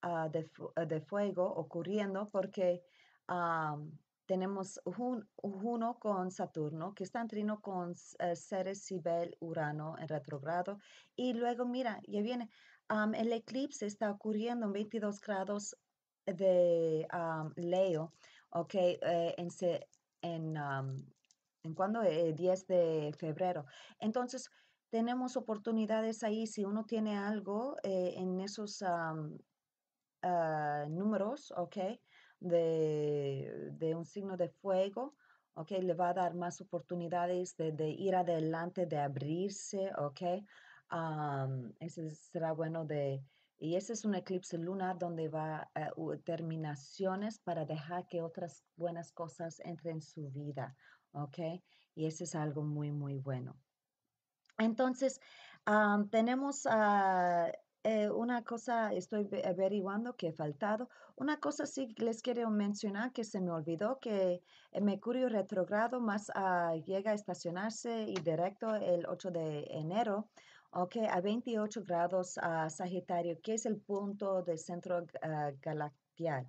ah, de, fuego ocurriendo porque um, tenemos Juno con Saturno, que está en trino con eh, Ceres, Cibel, Urano en retrogrado. Y luego, mira, ya viene, el eclipse está ocurriendo en 22 grados de Leo, ok, eh, en, en, cuando, 10 eh, de febrero. Entonces, tenemos oportunidades ahí, si uno tiene algo en esos ah, números, ok, de, un signo de fuego, ¿ok? Le va a dar más oportunidades de, ir adelante, de abrirse, ¿ok? ese será bueno de... Y ese es un eclipse lunar donde va a eh, terminaciones para dejar que otras buenas cosas entren en su vida, ¿ok? Y ese es algo muy, muy bueno. Entonces, tenemos... a ah, eh, una cosa estoy averiguando que he faltado. Una cosa sí les quiero mencionar que se me olvidó que Mercurio retrogrado más ah, llega a estacionarse y directo el 8 de enero. Okay, a 28 grados a ah, Sagitario, que es el punto del centro ah, galactial.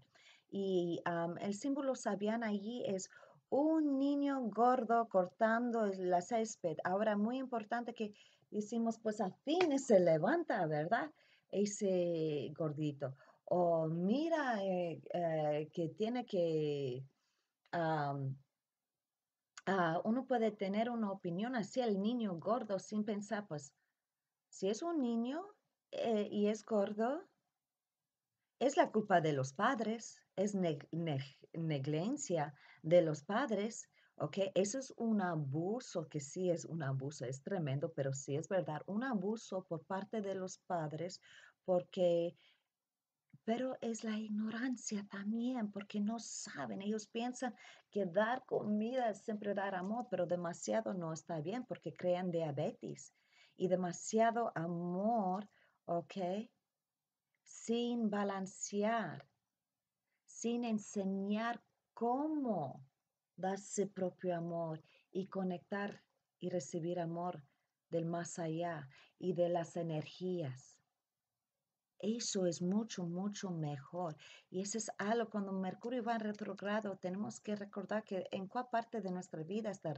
Y el símbolo sabían allí es un niño gordo cortando la césped. Ahora, muy importante que decimos, pues al fin se levanta, ¿verdad? Ese gordito. O mira eh, eh, que tiene que... Ah, uno puede tener una opinión hacia el niño gordo sin pensar, pues si es un niño eh, y es gordo, es la culpa de los padres, es negligencia de los padres, ¿ok? Eso es un abuso, que sí es un abuso, es tremendo, pero sí es verdad, un abuso por parte de los padres porque pero es la ignorancia también, porque no saben, ellos piensan que dar comida es siempre dar amor, pero demasiado no está bien porque crean diabetes y demasiado amor, ¿ok? sin balancear, sin enseñar cómo darse propio amor y conectar y recibir amor del más allá y de las energías. Eso es mucho, mucho mejor. Y eso es algo, cuando Mercurio va en retrogrado, tenemos que recordar que en cuál parte de nuestra vida está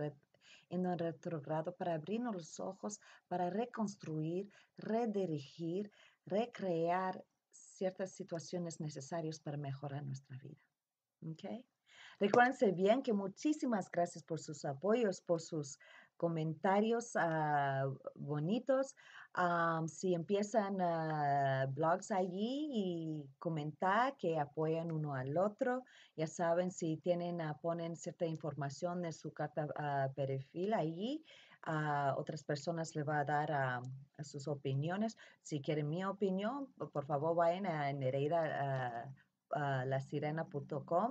en retrogrado para abrirnos los ojos, para reconstruir, redirigir, recrear ciertas situaciones necesarias para mejorar nuestra vida. ¿Okay? Recuérdense bien que muchísimas gracias por sus apoyos, por sus comentarios ah, bonitos. Ah, si empiezan blogs allí y comentar que apoyan uno al otro, ya saben, si tienen, ah, ponen cierta información de su carta perfil allí, a otras personas le va a dar a, sus opiniones. Si quieren mi opinión, por favor vayan a Nereida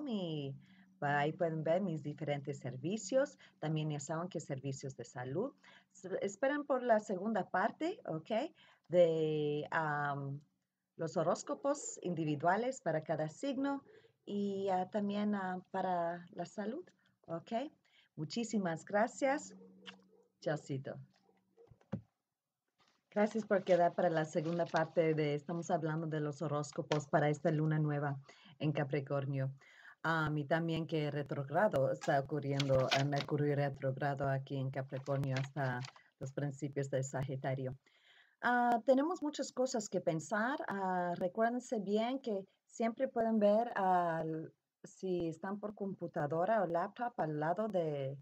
y ahí pueden ver mis diferentes servicios. También ya saben que servicios de salud. Esperan por la segunda parte, ¿ok? De los horóscopos individuales para cada signo y ah, también ah, para la salud, ¿ok? Muchísimas gracias cita Gracias por quedar para la segunda parte de, estamos hablando de los horóscopos para esta luna nueva en Capricornio. A mí también que retrogrado está ocurriendo, en eh, Mercurio retrogrado aquí en Capricornio hasta los principios de Sagitario. Ah, tenemos muchas cosas que pensar. Ah, recuérdense bien que siempre pueden ver si están por computadora o laptop al lado de,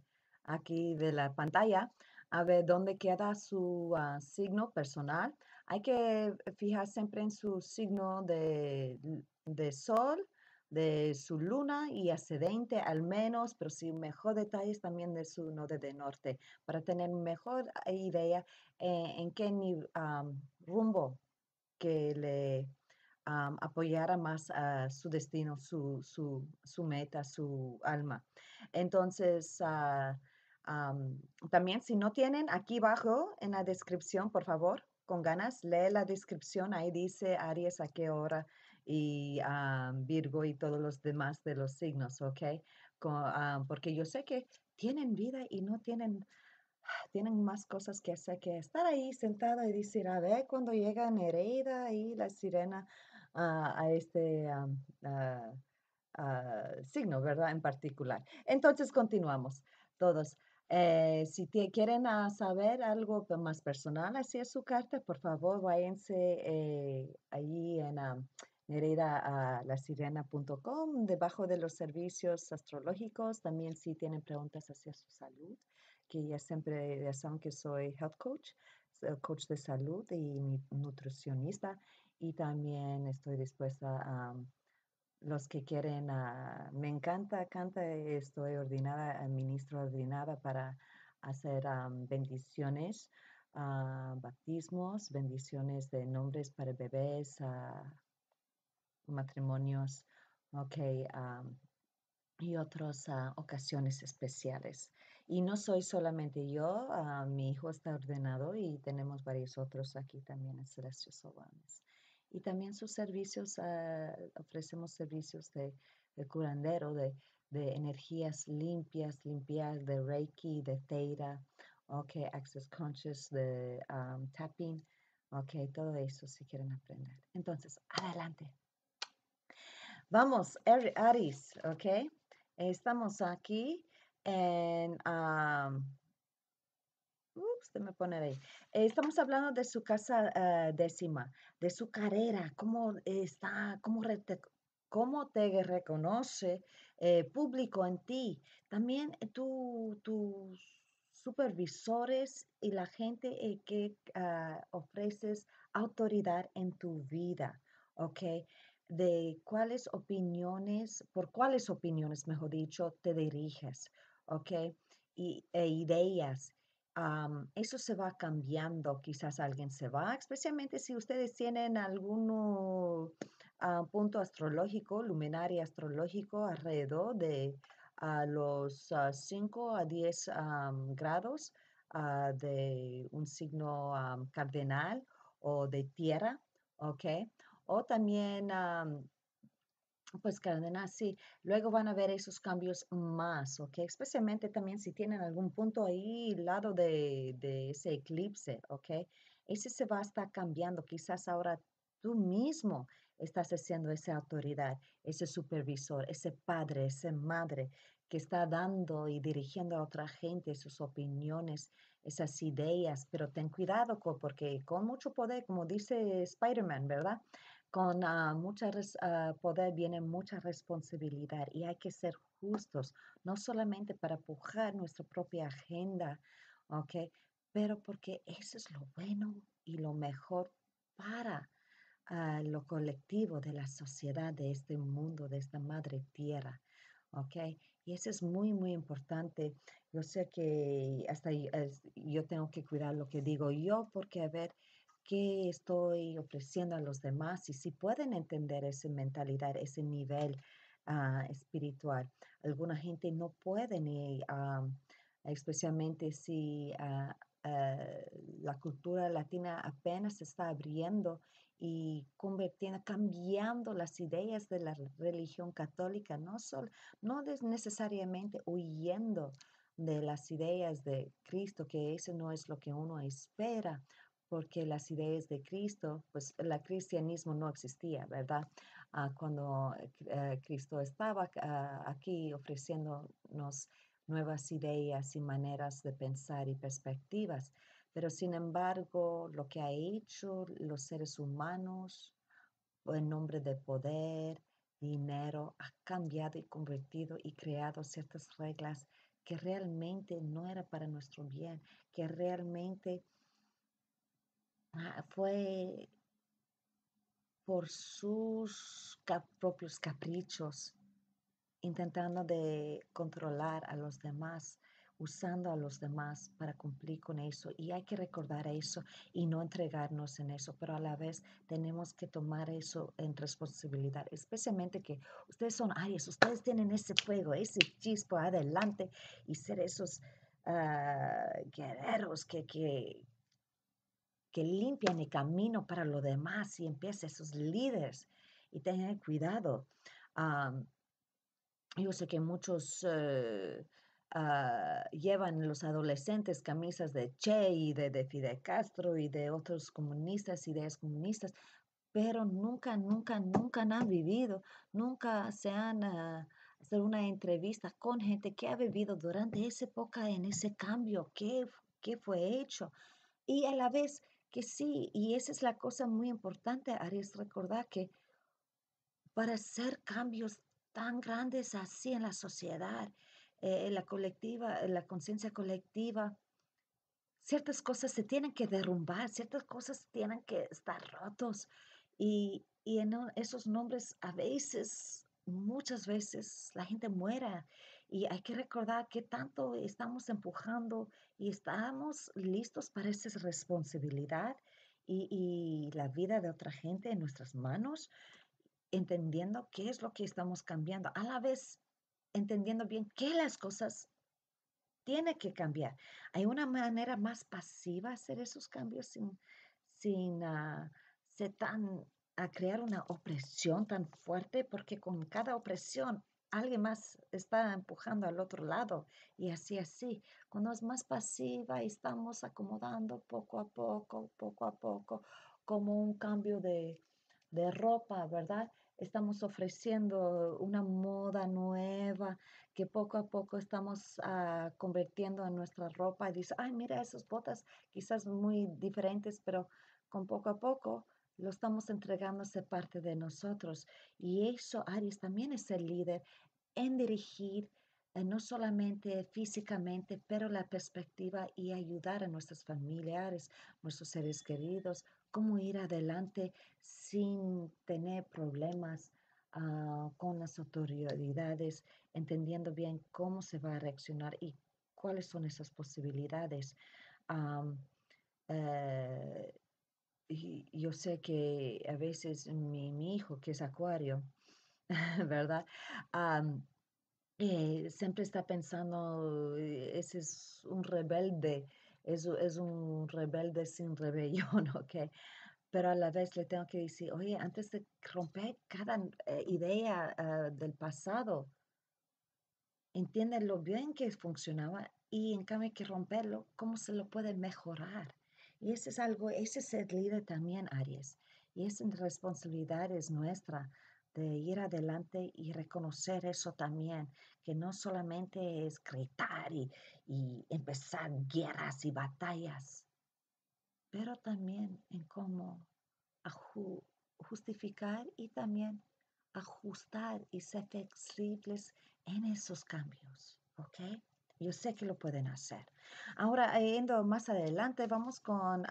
aquí de la pantalla a ver dónde queda su ah, signo personal. Hay que fijar siempre en su signo de, sol, de su luna y ascendente al menos, pero si mejor detalles también de su norte de norte, para tener mejor idea eh, en qué um, rumbo que le ah, apoyara más a su destino, su, meta, su alma. Entonces, también si no tienen, aquí abajo en la descripción, por favor, con ganas, lee la descripción, ahí dice Aries a qué hora y Virgo y todos los demás de los signos, ¿ok? porque yo sé que tienen vida y no tienen, tienen más cosas que hacer que estar ahí sentada y decir, a ver, cuando llegan Nereida y la sirena a este... signo, ¿verdad? En particular. Entonces, continuamos todos. Eh, si quieren ah, saber algo más personal hacia su carta, por favor váyanse eh, allí en um, Debajo de los servicios astrológicos, también si tienen preguntas hacia su salud, que ya siempre ya saben que soy health coach, eh, coach de salud y nutricionista, y también estoy dispuesta a los que quieren, ah, me encanta, canta, estoy eh, ordenada, eh, ministro ordenada para hacer bendiciones, uh, bautismos, bendiciones de nombres para bebés, ah, matrimonios, ok, y otras ocasiones especiales. Y no soy solamente yo, mi hijo está ordenado y tenemos varios otros aquí también en y también sus servicios, ah, ofrecemos servicios de, curandero, de, energías limpias, limpias, de Reiki, de Theta, ok, Access Conscious, de um, Tapping, ok, todo eso si quieren aprender. Entonces, adelante. Vamos, Aries, ok, estamos aquí en... Um, me pone ahí. Eh, estamos hablando de su casa eh, décima, de su carrera, cómo está, cómo, te, te reconoce eh, público en ti. También tus supervisores y la gente que ah, ofreces autoridad en tu vida, ¿ok? De cuáles opiniones, por cuáles opiniones, mejor dicho, te diriges, ¿ok? Y, e ideas eso se va cambiando, quizás alguien se va, especialmente si ustedes tienen algún ah, punto astrológico, luminario astrológico alrededor de ah, los 5 ah, a 10 grados de un signo cardenal o de tierra, ¿ok? O también pues quedan así. Luego van a ver esos cambios más, ¿ok? Especialmente también si tienen algún punto ahí lado de, ese eclipse, ¿ok? Ese se va a estar cambiando. Quizás ahora tú mismo estás haciendo esa autoridad, ese supervisor, ese padre, esa madre que está dando y dirigiendo a otra gente sus opiniones, esas ideas, pero ten cuidado porque con mucho poder, como dice Spider-Man, ¿verdad? con uh, ah, mucho ah, poder viene mucha responsabilidad y hay que ser justos, no solamente para pujar nuestra propia agenda, ¿ok? Pero porque eso es lo bueno y lo mejor para ah, lo colectivo de la sociedad, de este mundo, de esta madre tierra. ¿ok? Y eso es muy, muy importante. Yo sé que hasta yo tengo que cuidar lo que digo yo porque, a ver, qué estoy ofreciendo a los demás y si pueden entender esa mentalidad, ese nivel ah, espiritual. Alguna gente no puede, ah, especialmente si ah, la cultura latina apenas se está abriendo y convirtiendo, cambiando las ideas de la religión católica, no, solo, no necesariamente huyendo de las ideas de Cristo, que eso no es lo que uno espera, porque las ideas de Cristo, pues el cristianismo no existía, ¿verdad? Ah, cuando eh, eh, Cristo estaba ah, aquí ofreciéndonos nuevas ideas y maneras de pensar y perspectivas. Pero sin embargo, lo que ha hecho los seres humanos en nombre de poder, dinero, ha cambiado y convertido y creado ciertas reglas que realmente no era para nuestro bien, que realmente Ah, fue por sus propios caprichos, intentando de controlar a los demás, usando a los demás para cumplir con eso. Y hay que recordar eso y no entregarnos en eso, pero a la vez tenemos que tomar eso en responsabilidad, especialmente que ustedes son Aries, ustedes tienen ese fuego, ese chispo adelante y ser esos ah, guerreros que, que limpian el camino para los demás y empiecen esos líderes y tengan cuidado. yo sé que muchos eh, ah, llevan los adolescentes camisas de Che y de, Fidel Castro y de otros comunistas, y ideas comunistas, pero nunca, nunca, nunca han vivido, nunca se han ah, hacer hecho una entrevista con gente que ha vivido durante esa época en ese cambio, que qué fue hecho. Y a la vez que sí, y esa es la cosa muy importante, Aries, recordar que para hacer cambios tan grandes así en la sociedad, eh, en la colectiva, en la conciencia colectiva, ciertas cosas se tienen que derrumbar, ciertas cosas tienen que estar rotos. Y, y en esos nombres a veces, muchas veces, la gente muera y hay que recordar que tanto estamos empujando y estamos listos para esa responsabilidad y, la vida de otra gente en nuestras manos, entendiendo qué es lo que estamos cambiando. A la vez, entendiendo bien que las cosas tiene que cambiar. Hay una manera más pasiva hacer esos cambios sin, sin ah, tan, a crear una opresión tan fuerte, porque con cada opresión alguien más está empujando al otro lado y así, así. Cuando es más pasiva y estamos acomodando poco a poco, poco a poco, como un cambio de, de ropa, ¿verdad? Estamos ofreciendo una moda nueva que poco a poco estamos ah, convirtiendo en nuestra ropa y dice, ay, mira esas botas, quizás muy diferentes, pero con poco a poco lo estamos entregando a parte de nosotros. Y eso, Aries, también es el líder en dirigir eh, no solamente físicamente, pero la perspectiva y ayudar a nuestros familiares, nuestros seres queridos, cómo ir adelante sin tener problemas ah, con las autoridades, entendiendo bien cómo se va a reaccionar y cuáles son esas posibilidades. Eh, yo sé que a veces mi, hijo, que es acuario, *laughs* ¿verdad? Eh, siempre está pensando, eh, ese es un rebelde, es, es un rebelde sin rebelión, *laughs* ¿ok? Pero a la vez le tengo que decir, oye, antes de romper cada eh, idea ah, del pasado, entiende lo bien que funcionaba y en cambio hay que romperlo, cómo se lo puede mejorar. Y ese es algo, ese es líder también, Aries. Y esa responsabilidad es nuestra de ir adelante y reconocer eso también, que no solamente es gritar y, y empezar guerras y batallas, pero también en cómo justificar y también ajustar y ser flexibles en esos cambios, ¿ok? Yo sé que lo pueden hacer. Ahora, eh, yendo más adelante, vamos con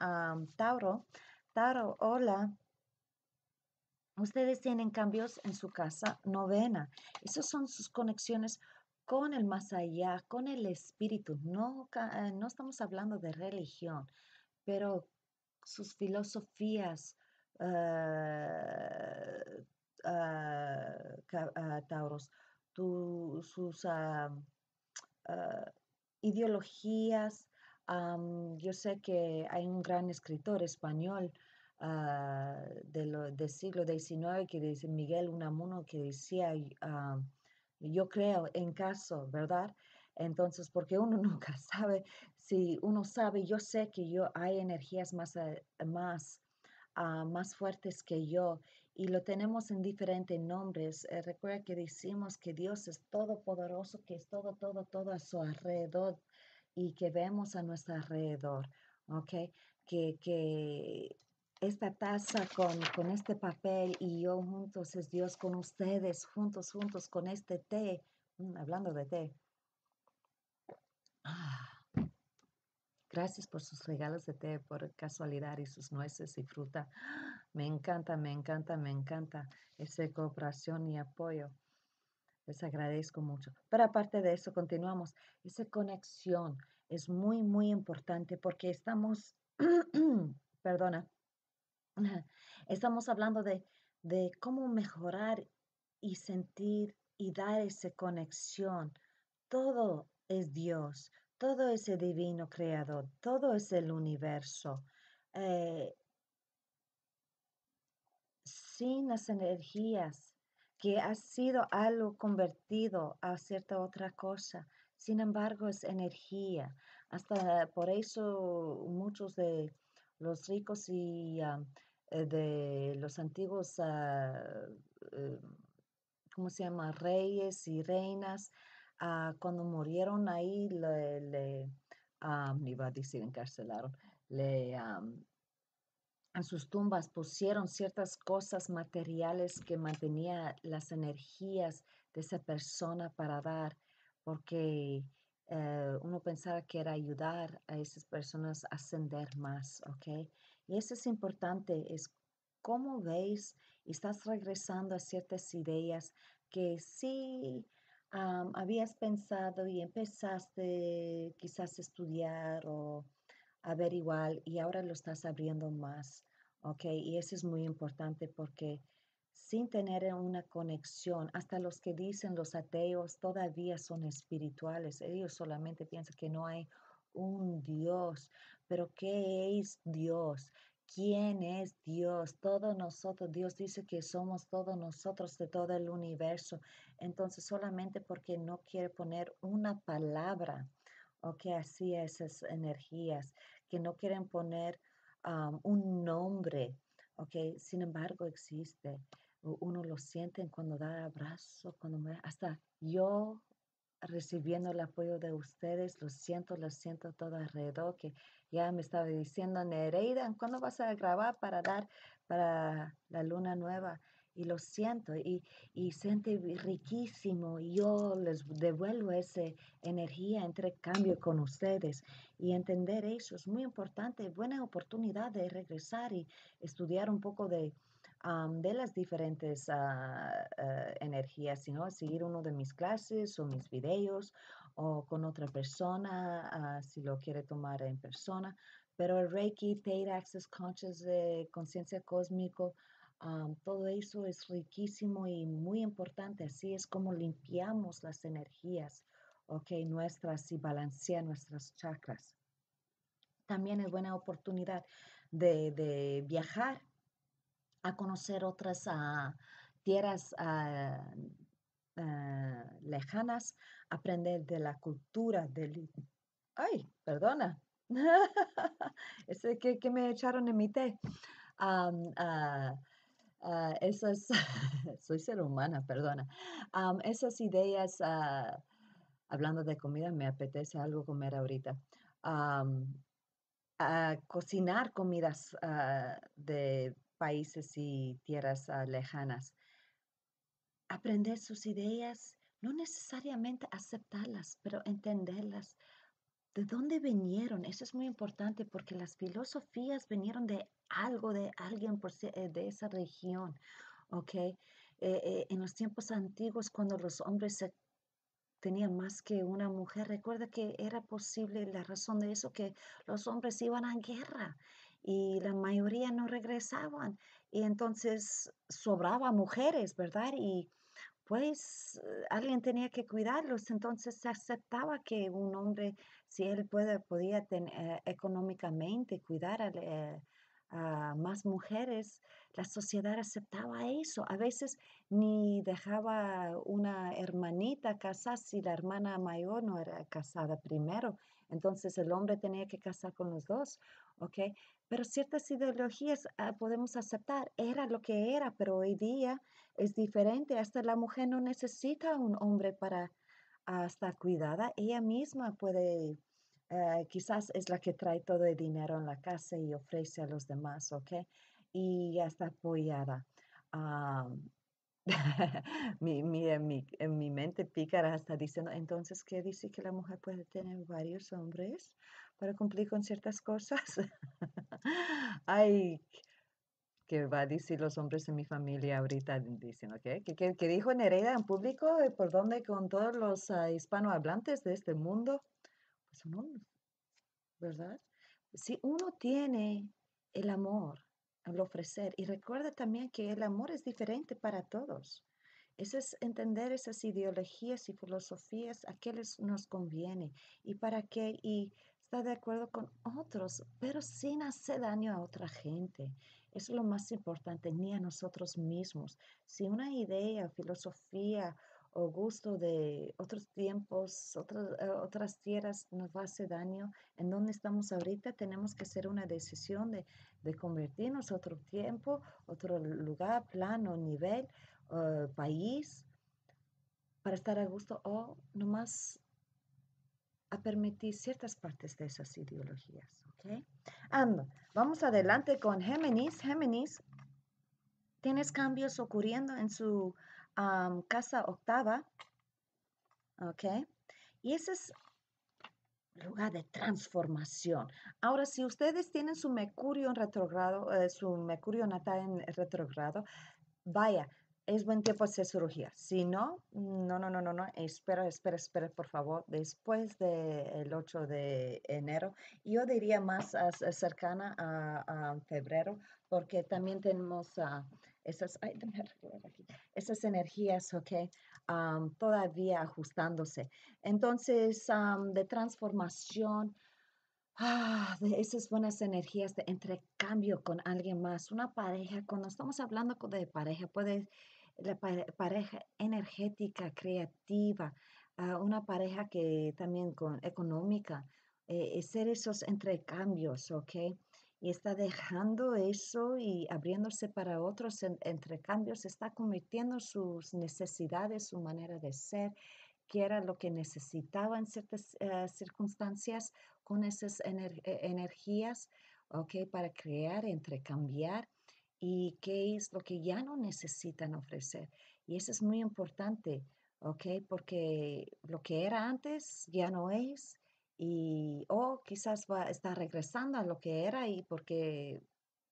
Tauro. Tauro, hola. Ustedes tienen cambios en su casa novena. Esas son sus conexiones con el más allá, con el espíritu. No, eh, no estamos hablando de religión, pero sus filosofías, eh, ah, ah, tauros, sus ah, eh, ideologías. yo sé que hay un gran escritor español eh, del siglo XIX que dice Miguel Unamuno que decía ah, yo creo en caso, ¿verdad? Entonces, porque uno *laughs* nunca sabe, si uno sabe, yo sé que yo hay energías más, eh, más, ah, más fuertes que yo y lo tenemos en diferentes nombres. Eh, recuerda que decimos que Dios es todopoderoso, que es todo, todo, todo a su alrededor y que vemos a nuestro alrededor. ¿Ok? Que, que esta taza con, con este papel y yo juntos es Dios con ustedes, juntos, juntos con este té. Mm, hablando de té. Ah. Gracias por sus regalos de té, por casualidad y sus nueces y fruta. Me encanta, me encanta, me encanta esa cooperación y apoyo. Les agradezco mucho. Pero aparte de eso, continuamos. Esa conexión es muy, muy importante porque estamos, *clears throat* perdona, *clears throat* estamos hablando de, cómo mejorar y sentir y dar esa conexión. Todo es Dios, todo es el divino creador, todo es el universo. Eh, sin las energías, que ha sido algo convertido a cierta otra cosa. Sin embargo, es energía. Hasta por eso muchos de los ricos y ah, eh, de los antiguos, ah, eh, ¿cómo se llama?, reyes y reinas, ah, cuando murieron ahí, le, iba a decir encarcelaron, le en sus tumbas pusieron ciertas cosas materiales que mantenía las energías de esa persona para dar, porque eh, uno pensaba que era ayudar a esas personas a ascender más, ¿ok? Y eso es importante, es cómo veis y estás regresando a ciertas ideas que sí habías pensado y empezaste quizás a estudiar o a ver igual y ahora lo estás abriendo más, ¿ok? Y eso es muy importante porque sin tener una conexión, hasta los que dicen los ateos todavía son espirituales, ellos solamente piensan que no hay un Dios, pero ¿qué es Dios? ¿Quién es Dios? Todos nosotros, Dios dice que somos todos nosotros de todo el universo. Entonces, solamente porque no quiere poner una palabra o que es, esas energías que no quieren poner un nombre, ok, sin embargo existe. Uno lo siente cuando da abrazo, cuando hasta yo recibiendo el apoyo de ustedes, lo siento, lo siento todo alrededor, que ya me estaba diciendo, Nereida, ¿cuándo vas a grabar para dar para la luna nueva? y lo siento y, y siente riquísimo. Y yo les devuelvo esa energía, entre cambio con ustedes y entender eso es muy importante. Buena oportunidad de regresar y estudiar un poco de, de las diferentes ah, eh, energías, sino seguir uno de mis clases o mis videos o con otra persona ah, si lo quiere tomar en persona. Pero el Reiki, Theta Access Conscious, Conciencia Cósmico, todo eso es riquísimo y muy importante. Así es como limpiamos las energías, ok, nuestras y balancea nuestras chakras. También es buena oportunidad de, de viajar a conocer otras ah, tierras ah, ah, lejanas, aprender de la cultura del... ¡Ay, perdona! *laughs* ese que, que, me echaron en mi té. Ah, esas, *laughs* soy ser humana, perdona, esas ideas, ah, hablando de comida, me apetece algo comer ahorita. Ah, cocinar comidas de países y tierras lejanas. Aprender sus ideas, no necesariamente aceptarlas, pero entenderlas, ¿De dónde vinieron? Eso es muy importante porque las filosofías vinieron de algo, de alguien eh, de esa región, ¿ok? Eh, eh, en los tiempos antiguos, cuando los hombres tenían más que una mujer, recuerda que era posible la razón de eso, que los hombres iban a guerra y la mayoría no regresaban y entonces sobraba mujeres, ¿verdad? Y pues eh, alguien tenía que cuidarlos, entonces se aceptaba que un hombre, si él podía eh, económicamente cuidar eh, a, más mujeres, la sociedad aceptaba eso. A veces ni dejaba una hermanita casar si la hermana mayor no era casada primero, entonces el hombre tenía que casar con los dos pero ciertas ideologías ah, podemos aceptar, era lo que era, pero hoy día es diferente, hasta la mujer no necesita un hombre para ah, estar cuidada, ella misma puede, eh, quizás es la que trae todo el dinero en la casa y ofrece a los demás, ¿ok? Y ya está apoyada. Ah, *laughs* mi, mi, en, mi, mente pícara está diciendo, entonces, ¿qué dice que la mujer puede tener varios hombres? para cumplir con ciertas cosas. *laughs* Ay, que va a decir los hombres de mi familia ahorita, dicen, ¿ok? que que dijo Nereida en público? Eh, ¿Por dónde con todos los ah, hispanohablantes de este mundo? Pues ¿verdad? Si uno tiene el amor al ofrecer, y recuerda también que el amor es diferente para todos. Eso es entender esas ideologías y filosofías a qué les nos conviene y para qué y está de acuerdo con otros, pero sin hacer daño a otra gente. Eso es lo más importante, ni a nosotros mismos. Si una idea, filosofía o gusto de otros tiempos, otras, eh, otras tierras nos va a hacer daño, en donde estamos ahorita tenemos que hacer una decisión de, de convertirnos a otro tiempo, otro lugar, plano, nivel, eh, país, para estar a gusto o nomás a permitir ciertas partes de esas ideologías. ¿okay? vamos adelante con Géminis. Géminis, tienes cambios ocurriendo en su casa octava. ¿Ok? Y ese es lugar de transformación. Ahora, si ustedes tienen su Mercurio en retrogrado, eh, su Mercurio natal en retrogrado, vaya, es buen tiempo hacer cirugía. Si no, no, no, no, no, no, espera, espera, espera, por favor, después del el 8 de enero. Yo diría más cercana a, febrero, porque también tenemos ah, esas, esas energías, ¿ok? todavía ajustándose. Entonces, de transformación, ah, de esas buenas energías de intercambio con alguien más, una pareja, cuando estamos hablando de pareja, puede la pareja energética, creativa, una pareja que también con, económica, eh, es hacer esos entrecambios, ¿ok? Y está dejando eso y abriéndose para otros intercambios entrecambios, está convirtiendo sus necesidades, su manera de ser, que era lo que necesitaba en ciertas eh, circunstancias, con esas eh, energías, ¿ok? Para crear, entrecambiar y qué es lo que ya no necesitan ofrecer. Y eso es muy importante, ¿ok? Porque lo que era antes ya no es y o oh, quizás va, estar regresando a lo que era y porque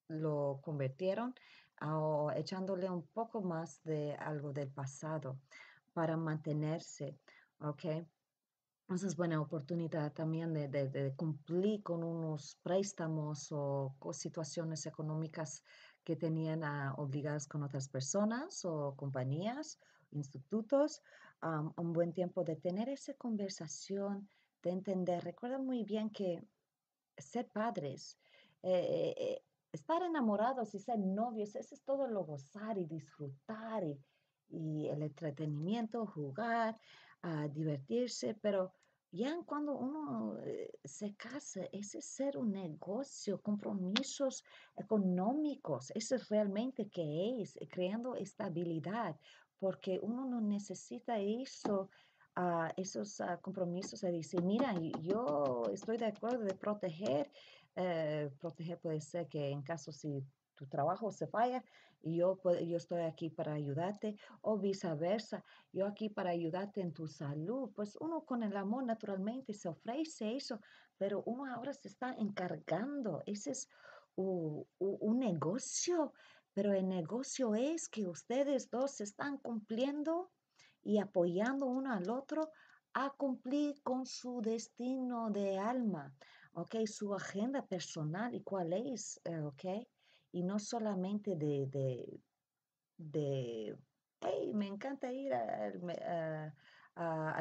lo convirtieron o echándole un poco más de algo del pasado para mantenerse, ¿ok? Esa es buena oportunidad también de, cumplir con unos préstamos o, o situaciones económicas que tenían ah, obligadas con otras personas o compañías, institutos, un buen tiempo de tener esa conversación, de entender. Recuerda muy bien que ser padres, eh, eh, estar enamorados y ser novios, eso es todo lo gozar y disfrutar y, el entretenimiento, jugar, ah, divertirse, pero ya cuando uno eh, se casa, ese ser un negocio, compromisos económicos, eso es realmente que es, creando estabilidad, porque uno no necesita eso, ah, esos ah, compromisos de decir, mira, yo estoy de acuerdo de proteger, eh, proteger puede ser que en caso si tu trabajo se falla y yo, yo estoy aquí para ayudarte o viceversa, yo aquí para ayudarte en tu salud. Pues uno con el amor naturalmente se ofrece eso, pero uno ahora se está encargando. Ese es un, un negocio, pero el negocio es que ustedes dos están cumpliendo y apoyando uno al otro a cumplir con su destino de alma, ¿ok? Su agenda personal y cuál es, eh, ¿ok? y no solamente de, de, hey, me encanta ir al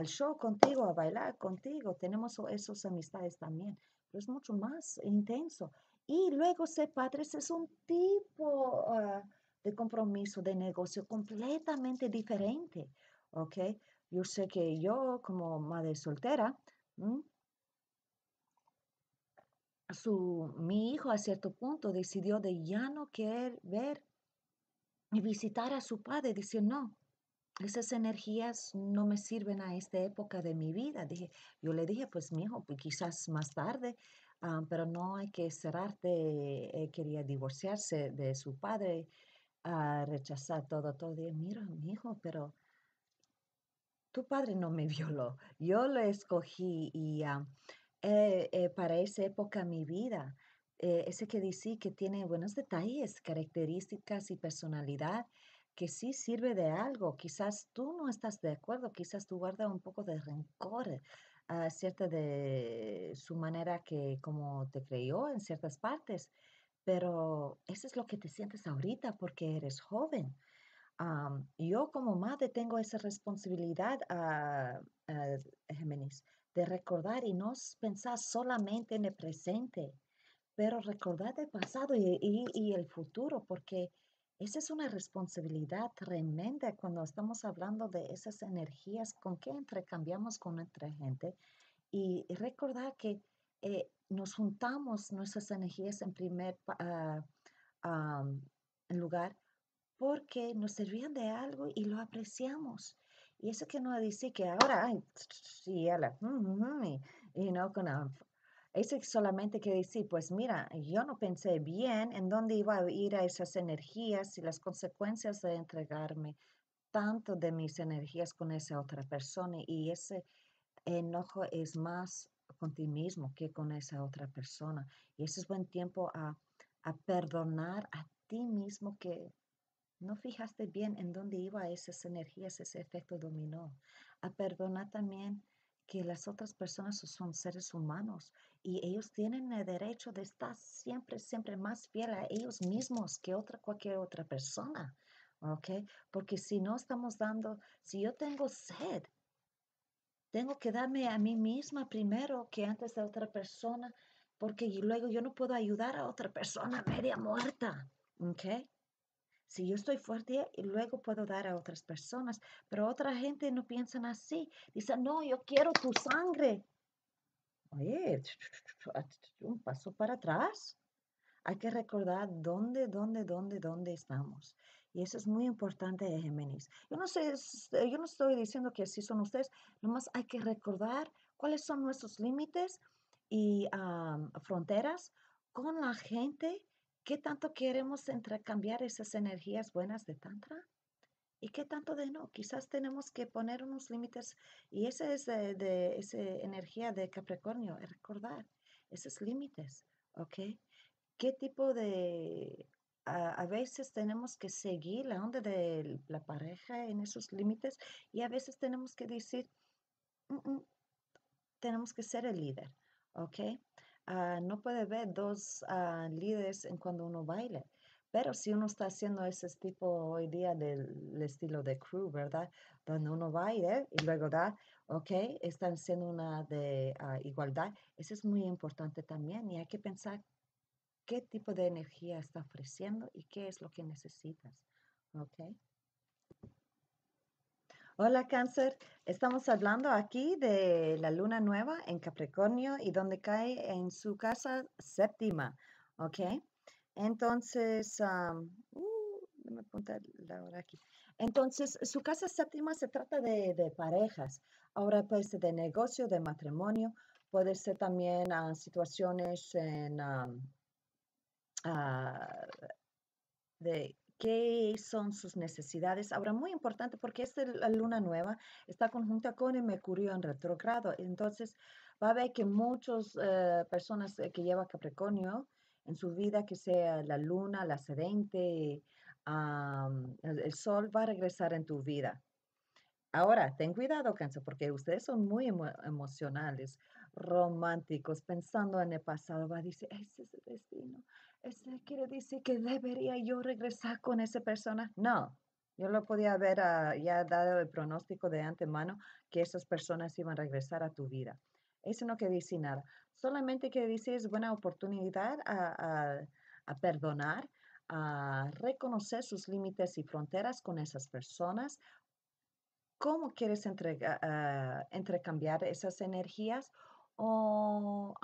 show contigo, a bailar contigo, tenemos esas amistades también, pero es mucho más intenso. Y luego ser padres es un tipo ah, de compromiso, de negocio completamente diferente, Yo sé que yo como madre soltera, su, mi hijo a cierto punto decidió de ya no querer ver y visitar a su padre. Dice, no, esas energías no me sirven a esta época de mi vida. Dije, yo le dije, pues mi hijo, pues, quizás más tarde, ah, pero no hay que cerrarte. quería divorciarse de su padre, rechazar todo, todo. Dije, mira, mi hijo, pero tu padre no me *laughs* violó, yo lo escogí y... Ah, eh, eh, para esa época mi vida. Eh, ese que dice que tiene buenos detalles, características y personalidad que sí sirve de algo. Quizás tú no estás de acuerdo, quizás tú guardas un poco de rencor a cierta de su manera que como te creyó en ciertas partes, pero eso es lo que te sientes ahorita porque eres joven. yo como madre tengo esa responsabilidad, a ah, ah, Géminis, de recordar y no pensar solamente en el presente, pero recordar el pasado y, el futuro, porque esa es una responsabilidad tremenda cuando estamos hablando de esas energías con que intercambiamos con nuestra gente y recordar que eh, nos juntamos nuestras energías en primer ah, lugar porque nos servían de algo y lo apreciamos y eso que no dice que ahora, ay, y ella, y, no con Eso solamente que dice, pues mira, yo no pensé bien en dónde iba a ir a esas energías y las consecuencias de entregarme tanto de mis energías con esa otra persona y ese enojo es más con ti mismo que con esa otra persona. Y ese es buen tiempo a, a perdonar a ti mismo que no fijaste bien en dónde iba esas energías, ese efecto dominó. A perdonar también que las otras personas son seres humanos y ellos tienen el derecho de estar siempre, siempre más fiel a ellos mismos que otra, cualquier otra persona. ¿Ok? Porque si no estamos dando, si yo tengo sed, tengo que darme a mí misma primero que antes a otra persona, porque luego yo no puedo ayudar a otra persona *laughs* media muerta. ¿Ok? Si yo estoy fuerte, luego puedo dar a otras personas, pero otra gente no piensa así. Dice, no, yo quiero tu sangre. Oye, un paso para atrás. Hay que recordar dónde, dónde, dónde, dónde estamos. Y eso es muy importante Géminis. Yo no, sé, eh, yo no estoy diciendo que así son ustedes, nomás hay que recordar cuáles son nuestros límites y fronteras con la gente ¿Qué tanto queremos intercambiar esas energías buenas de Tantra? ¿Y qué tanto de no? Quizás tenemos que poner unos límites. Y esa es de, esa energía de Capricornio, recordar esos límites, ¿ok? ¿Qué tipo de... A, veces tenemos que seguir la onda de la pareja en esos límites y a veces tenemos que decir, mm, mm, tenemos que ser el líder, ¿ok? Ah, no puede ver dos ah, líderes en cuando uno baila. Pero si uno está haciendo ese tipo hoy día del estilo de crew, ¿verdad? Donde uno baile y luego da, ok, están haciendo una de ah, igualdad. Eso es muy importante también y hay que pensar qué tipo de energía está ofreciendo y qué es lo que necesitas, ¿ok? Hola cáncer, estamos hablando aquí de la luna nueva en Capricornio y donde cae en su casa séptima, ¿ok? Entonces, uh, Entonces, su casa séptima se trata de, parejas, ahora puede ser de negocio, de matrimonio, puede ser también ah, situaciones en... Ah, de qué son sus necesidades. Ahora, muy importante porque esta luna nueva está conjunta con el Mercurio en retrogrado. Entonces, va a ver que muchas eh, personas eh, que llevan Capricornio en su vida, que sea la luna, la sedente, el, sol, va a regresar en tu vida. Ahora, ten cuidado, cáncer, porque ustedes son muy emocionales, románticos, pensando en el pasado. Va a decir, ese es el destino, ¿Eso quiere decir que debería yo regresar con esa persona? No, yo lo podía haber ah, ya dado el pronóstico de antemano que esas personas iban a regresar a tu vida. Eso no quiere decir nada. Solamente quiere decir es buena oportunidad a, perdonar, a reconocer sus límites y fronteras con esas personas. ¿Cómo quieres entrega, ah, esas energías? O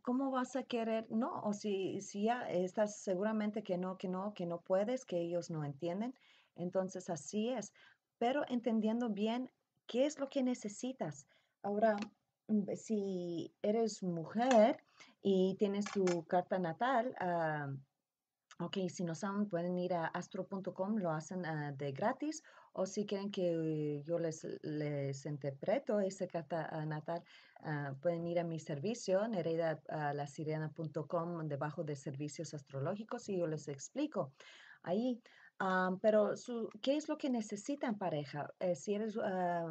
¿cómo vas a querer? No, o si, si ya estás seguramente que no, que no, que no puedes, que ellos no entienden. Entonces así es, pero entendiendo bien qué es lo que necesitas. Ahora, mm, si eres mujer y tienes tu carta natal, Ok, si no saben, pueden ir a astro.com, lo hacen ah, de gratis, o si quieren que yo les, les interpreto esa carta ah, natal, ah, pueden ir a mi servicio, sirena.com debajo de servicios astrológicos, y yo les explico ahí. pero, ¿qué es lo que necesitan pareja? Eh, si eres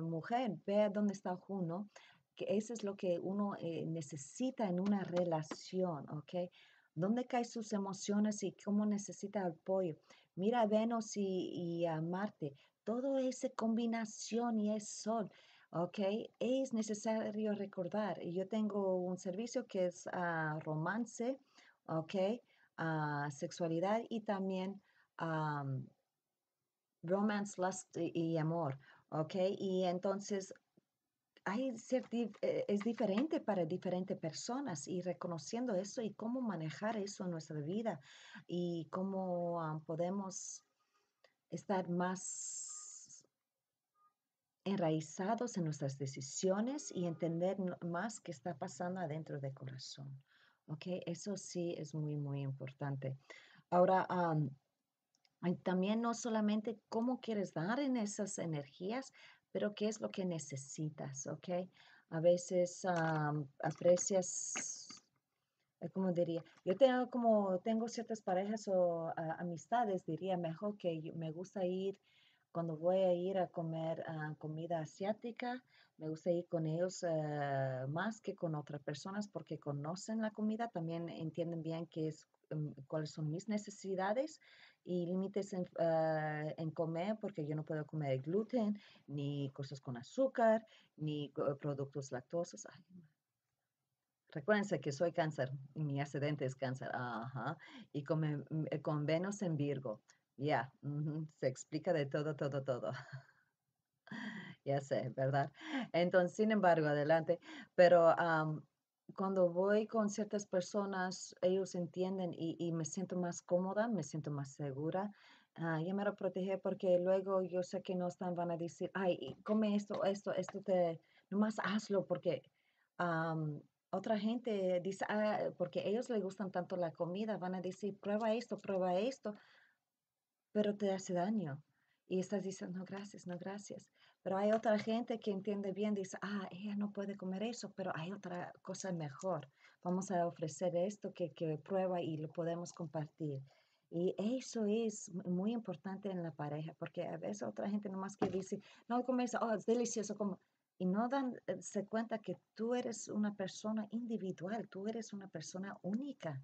mujer, vea dónde está Juno, que eso es lo que uno eh, necesita en una relación, ¿ok? dónde caen sus emociones y cómo necesita apoyo. Mira Venus y, a Marte, Todo esa combinación y es sol. ¿ok? Es necesario recordar. Yo tengo un servicio que es ah, romance, ¿ok? Ah, sexualidad y también romance, lust y amor, ¿ok? Y entonces hay eh, es diferente para diferentes personas y reconociendo eso y cómo manejar eso en nuestra vida y cómo ah, podemos estar más enraizados en nuestras decisiones y entender más qué está pasando adentro del corazón. okay Eso sí es muy, muy importante. Ahora, también no solamente cómo quieres dar en esas energías, pero qué es lo que necesitas, ¿ok? A veces aprecias, como diría, yo tengo como, tengo ciertas parejas o amistades, diría mejor que me gusta ir, cuando voy a ir a comer ah, comida asiática, me gusta ir con ellos eh, más que con otras personas porque conocen la comida, también entienden bien qué es, mm, cuáles son mis necesidades y límites ah, en, comer porque yo no puedo comer gluten, ni cosas con azúcar, ni eh, productos lactosos. Ay, que soy cáncer, mi ascendente es cáncer, ajá, y con, mm, eh, con Venus en Virgo, ya, se explica de todo, todo, todo. *laughs* ya sé, ¿verdad? Entonces, sin embargo, adelante, pero cuando voy con ciertas personas, ellos entienden y, me siento más cómoda, me siento más segura. Yo ah, ya me lo protege porque luego yo sé que no están, van a decir, ay, come esto, esto, esto, te, nomás hazlo porque otra gente dice, ah, porque ellos les gustan tanto la comida, van a decir, prueba esto, prueba esto, pero te hace daño. Y estás diciendo, no, gracias, no, gracias. Pero hay otra gente que entiende bien, dice, ah, ella no puede comer eso, pero hay otra cosa mejor. Vamos a ofrecer esto que, que prueba y lo podemos compartir. Y eso es muy importante en la pareja, porque a veces otra gente nomás que dice, no come oh, es delicioso, como. Y no dan eh, se cuenta que tú eres una persona individual, tú eres una persona única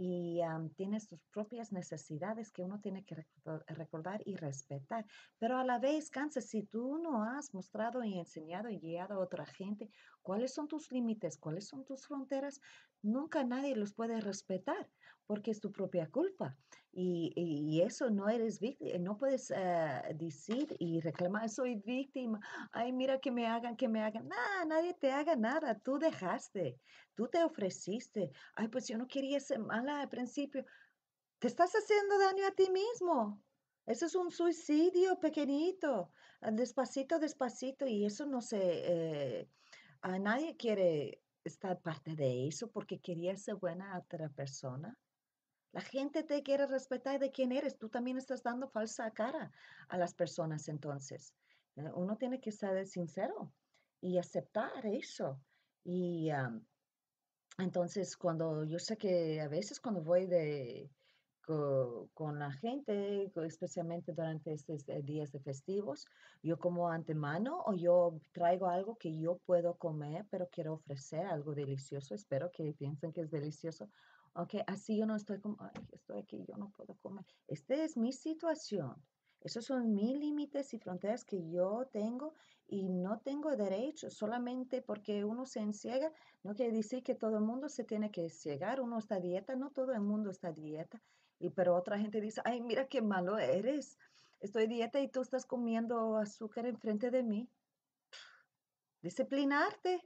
y tienes tiene sus propias necesidades que uno tiene que recordar y respetar. Pero a la vez, Kansas, si tú no has mostrado y enseñado y guiado a otra gente cuáles son tus límites, cuáles son tus fronteras, nunca nadie los puede respetar porque es tu propia culpa. Y, y, eso no eres víctima, no puedes ah, decir y reclamar, soy víctima, ay, mira que me hagan, que me hagan, nada, nadie te haga nada, tú dejaste, tú te ofreciste, ay, pues yo no quería ser mala al principio, te estás haciendo daño a ti mismo. Eso es un suicidio pequeñito, ah, despacito, despacito, y eso no se, eh, a nadie quiere estar parte de eso porque quería ser buena a otra persona la gente te quiere respetar de quién eres. Tú también estás dando falsa cara a las personas entonces. Eh, uno tiene que ser sincero y aceptar eso. Y entonces cuando yo sé que a veces cuando voy de, con la gente, especialmente durante estos eh, días de festivos, yo como antemano o yo traigo algo que yo puedo comer, pero quiero ofrecer algo delicioso. Espero que piensen que es delicioso ¿ok? Así yo no estoy como, estoy aquí, yo no puedo comer. Esta es mi situación. Esos son mis límites y fronteras que yo tengo y no tengo derecho solamente porque uno se enciega. No quiere decir que todo el mundo se tiene que ciegar. Uno está a dieta, no todo el mundo está a dieta. Y, pero otra gente dice, ay, mira qué malo eres. Estoy dieta y tú estás comiendo azúcar enfrente de mí. Disciplinarte.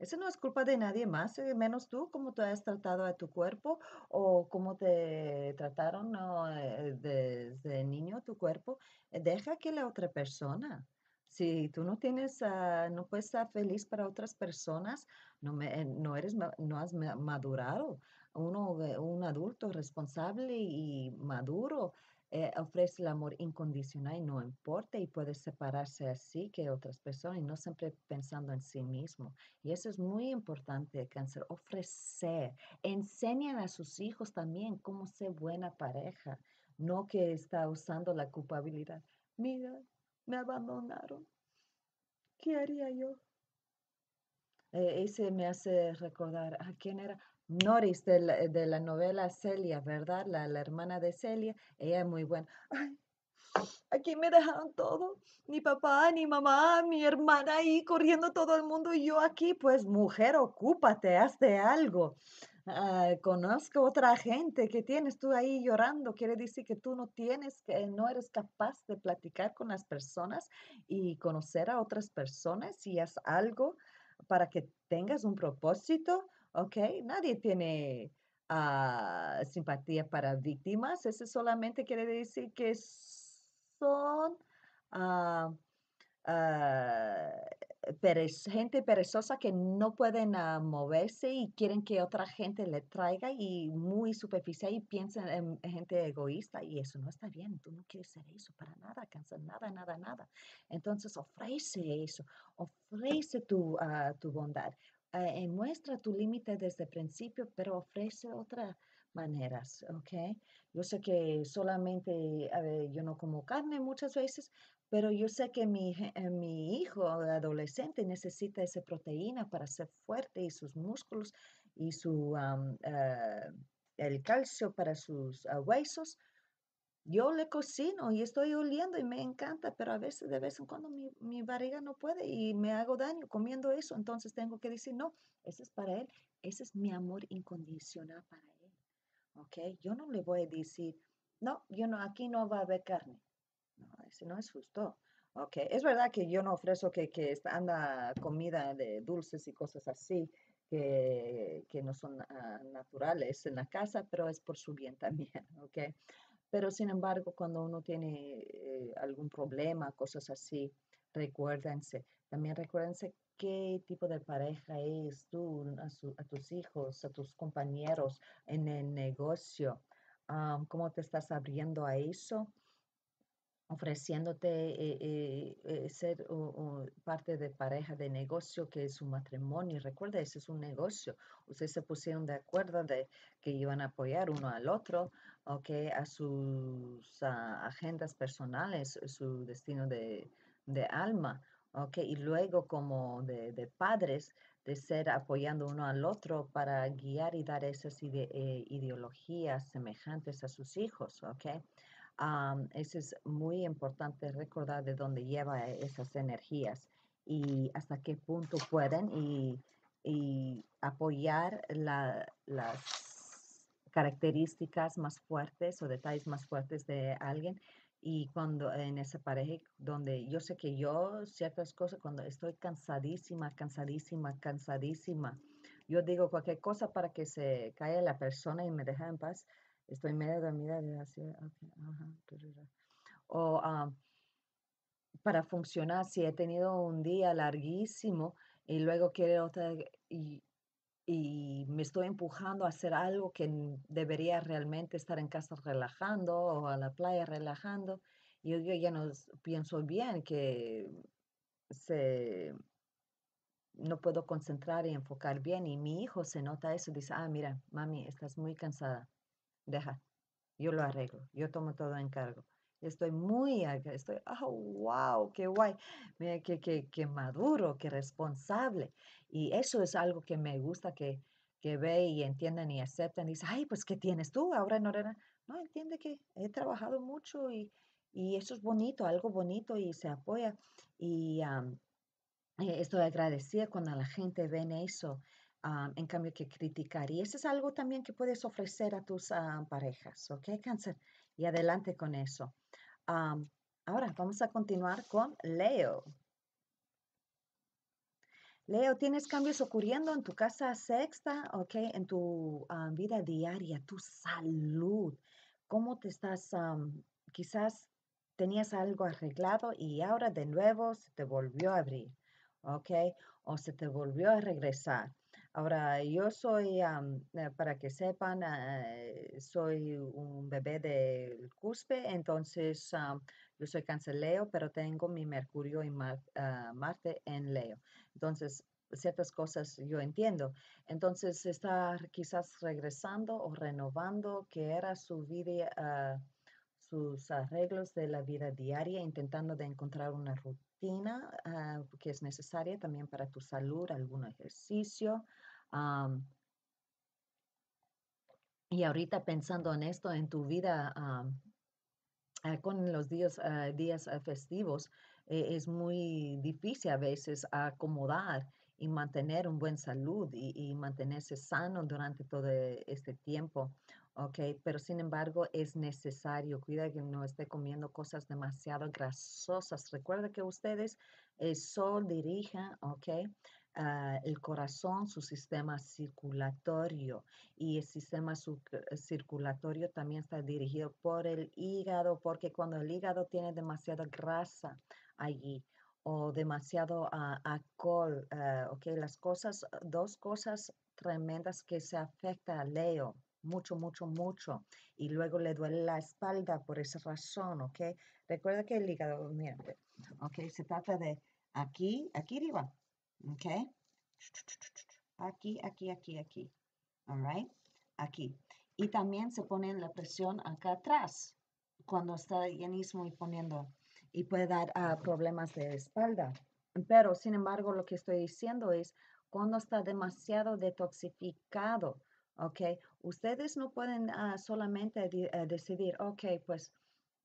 Eso no es culpa de nadie más, eh, menos tú, cómo te has tratado a tu cuerpo o cómo te trataron eh, desde niño tu cuerpo. Eh, deja que la otra persona. Si tú no tienes, ah, no puedes estar feliz para otras personas, no, no, eres, no has madurado. Uno, un adulto responsable y maduro eh, ofrece el amor incondicional y no importa y puede separarse así que otras personas y no siempre pensando en sí mismo. Y eso es muy importante, cáncer, ofrecer. Enseñan a sus hijos también cómo ser buena pareja, no que está usando la culpabilidad. Mira, me abandonaron. ¿Qué haría yo? ese eh, me hace recordar a ah, quién era Noris eh, de la, novela Celia, ¿verdad? La, hermana de Celia, ella es muy buena. aquí me dejaron todo, ni papá, ni mamá, mi hermana ahí corriendo todo el mundo y yo aquí, pues mujer, ocúpate, hazte algo. Ah, conozco otra gente que tienes tú ahí llorando, quiere decir que tú no tienes, que no eres capaz de platicar con las personas y conocer a otras personas y haz algo para que tengas un propósito, ¿ok? Nadie tiene ah, simpatía para víctimas, eso solamente quiere decir que son ah, ah, gente perezosa que no pueden moverse y quieren que otra gente le traiga y muy superficial y piensan en gente egoísta y eso no está bien, tú no quieres ser eso para nada, cansa nada, nada, nada. Entonces ofrece eso, ofrece tu, tu bondad eh, eh, muestra tu límite desde el principio, pero ofrece otras maneras, ¿ok? Yo sé que solamente, yo no como carne muchas veces, pero yo sé que mi, eh, mi hijo adolescente necesita esa proteína para ser fuerte y sus músculos y su, el calcio para sus ah, huesos. Yo le cocino y estoy oliendo y me encanta, pero a veces de vez en cuando mi, mi barriga no puede y me hago daño comiendo eso. Entonces tengo que decir, no, ese es para él, ese es mi amor incondicional para él. ¿Ok? Yo no le voy a decir, no, yo no, aquí no va a haber carne. No, ese no es justo. Ok, es verdad que yo no ofrezco que, que anda comida de dulces y cosas así que, que no son ah, naturales en la casa, pero es por su bien también, *laughs* ok. Pero sin embargo, cuando uno tiene eh, algún problema, cosas así, recuérdense. También recuérdense qué tipo de pareja es tú, a, tus hijos, a tus compañeros en el negocio. ¿Cómo te estás abriendo a eso? ofreciéndote eh, eh, eh, ser parte de pareja de negocio que es un matrimonio. Recuerda, eso es un negocio. Ustedes se pusieron de acuerdo de que iban a apoyar uno al otro, okay, a sus ah, agendas personales, su destino de, alma, okay, y luego como de, padres, de ser apoyando uno al otro para guiar y dar esas ideologías semejantes a sus hijos, okay eso es muy importante recordar de dónde lleva e, esas energías y hasta qué punto pueden y, apoyar las características más fuertes o detalles más fuertes de alguien y cuando en esa pareja donde yo sé que yo ciertas cosas cuando estoy cansadísima, cansadísima, cansadísima, yo digo cualquier cosa para que se caiga la persona y me deje en paz, estoy medio dormida de hacer, o para funcionar, si he tenido un día larguísimo y luego quiero otra, y, y me estoy empujando a hacer algo que debería realmente estar en casa relajando o a la playa relajando, Y yo ya no pienso bien que se no puedo concentrar y enfocar bien y mi hijo se nota eso, dice, ah, mira, mami, estás muy cansada, deja, yo lo arreglo, yo tomo todo en cargo. Estoy muy, estoy, oh, ah, wow, qué guay, qué, qué, maduro, qué responsable. Y eso es algo que me gusta que, que ve y entiendan y acepten. Dice, ay, pues, ¿qué tienes tú ahora Norena? No, entiende que he trabajado mucho y, eso es bonito, algo bonito y se apoya. Y eh, estoy agradecida cuando la gente ve eso en cambio que criticar. Y eso es algo también que puedes ofrecer a tus parejas, ¿ok, cáncer? Y adelante con eso. ahora vamos a continuar con Leo. Leo, tienes cambios ocurriendo en tu casa sexta, ¿ok? En tu vida diaria, tu salud. ¿Cómo te estás? quizás tenías algo arreglado y ahora de nuevo se te volvió a abrir, ¿ok? O se te volvió a regresar. Ahora, yo soy, eh, para que sepan, eh, soy un bebé del cuspe, entonces yo soy canceleo, pero tengo mi Mercurio y ah, Marte en Leo. Entonces, ciertas cosas yo entiendo. Entonces, está quizás regresando o renovando que era su vida, ah, sus arreglos de la vida diaria, intentando de encontrar una ruta. Ah, que es necesaria también para tu salud, algún ejercicio. y ahorita pensando en esto, en tu vida ah, con los días, ah, días festivos, e, es muy difícil a veces acomodar y mantener un buen salud y, y mantenerse sano durante todo e, este tiempo. ¿ok? Pero sin embargo es necesario, cuida que no esté comiendo cosas demasiado grasosas. Recuerda que ustedes, el eh, sol dirige ¿ok? Ah, el corazón, su sistema circulatorio y el sistema eh, circulatorio también está dirigido por el hígado, porque cuando el hígado tiene demasiada grasa allí, o demasiado ah, alcohol, uh, las cosas, dos cosas tremendas que se afecta al Leo, mucho, mucho, mucho, y luego le duele la espalda por esa razón, ¿ok? Recuerda que el hígado, mira, ¿ok? Se trata de aquí, aquí arriba, ¿ok? Aquí, aquí, aquí, aquí, ¿all Aquí. Y también se pone la presión acá atrás, cuando está llenísimo y poniendo, y puede dar ah, problemas de espalda. Pero, sin embargo, lo que estoy diciendo es, cuando está demasiado detoxificado, ¿ok? Ustedes no pueden ah, solamente eh, decidir, ok, pues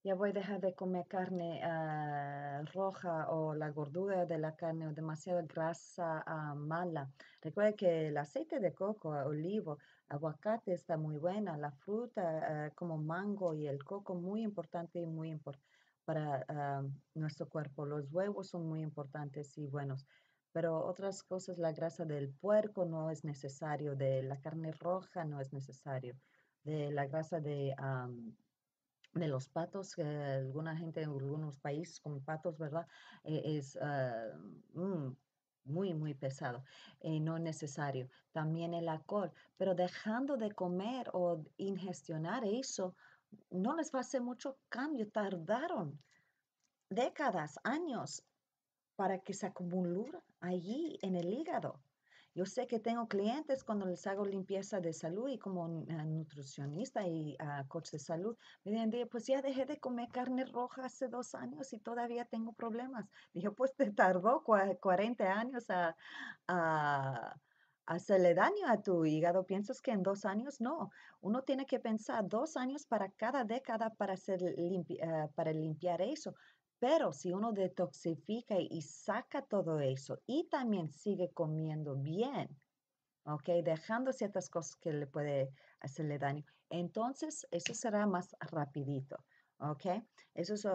ya voy a dejar de comer carne ah, roja o la gordura de la carne o demasiada grasa ah, mala. Recuerde que el aceite de coco, olivo, aguacate está muy buena, la fruta como mango y el coco muy importante y muy importante para nuestro cuerpo. Los huevos son muy importantes y buenos pero otras cosas, la grasa del puerco no es necesario, de la carne roja no es necesario, de la grasa de, de los patos, que alguna gente en algunos países con patos, ¿verdad? E, es ah, mm, muy, muy pesado, eh, no necesario. También el alcohol, pero dejando de comer o ingestionar eso, no les va a hacer mucho cambio, tardaron décadas, años para que se acumule allí en el hígado. Yo sé que tengo clientes cuando les hago limpieza de salud y como nutricionista y coach de salud, me dicen, pues ya dejé de comer carne roja hace dos años y todavía tengo problemas. Dije, pues te tardó 40 años a, hacerle daño a tu hígado. ¿Piensas que en dos años? No. Uno tiene que pensar dos años para cada década para, hacer eh, para limpiar eso. Pero si uno detoxifica y saca todo eso y también sigue comiendo bien, ¿ok? Dejando ciertas cosas que le puede hacerle daño, entonces eso será más rapidito, ¿ok? Eso es,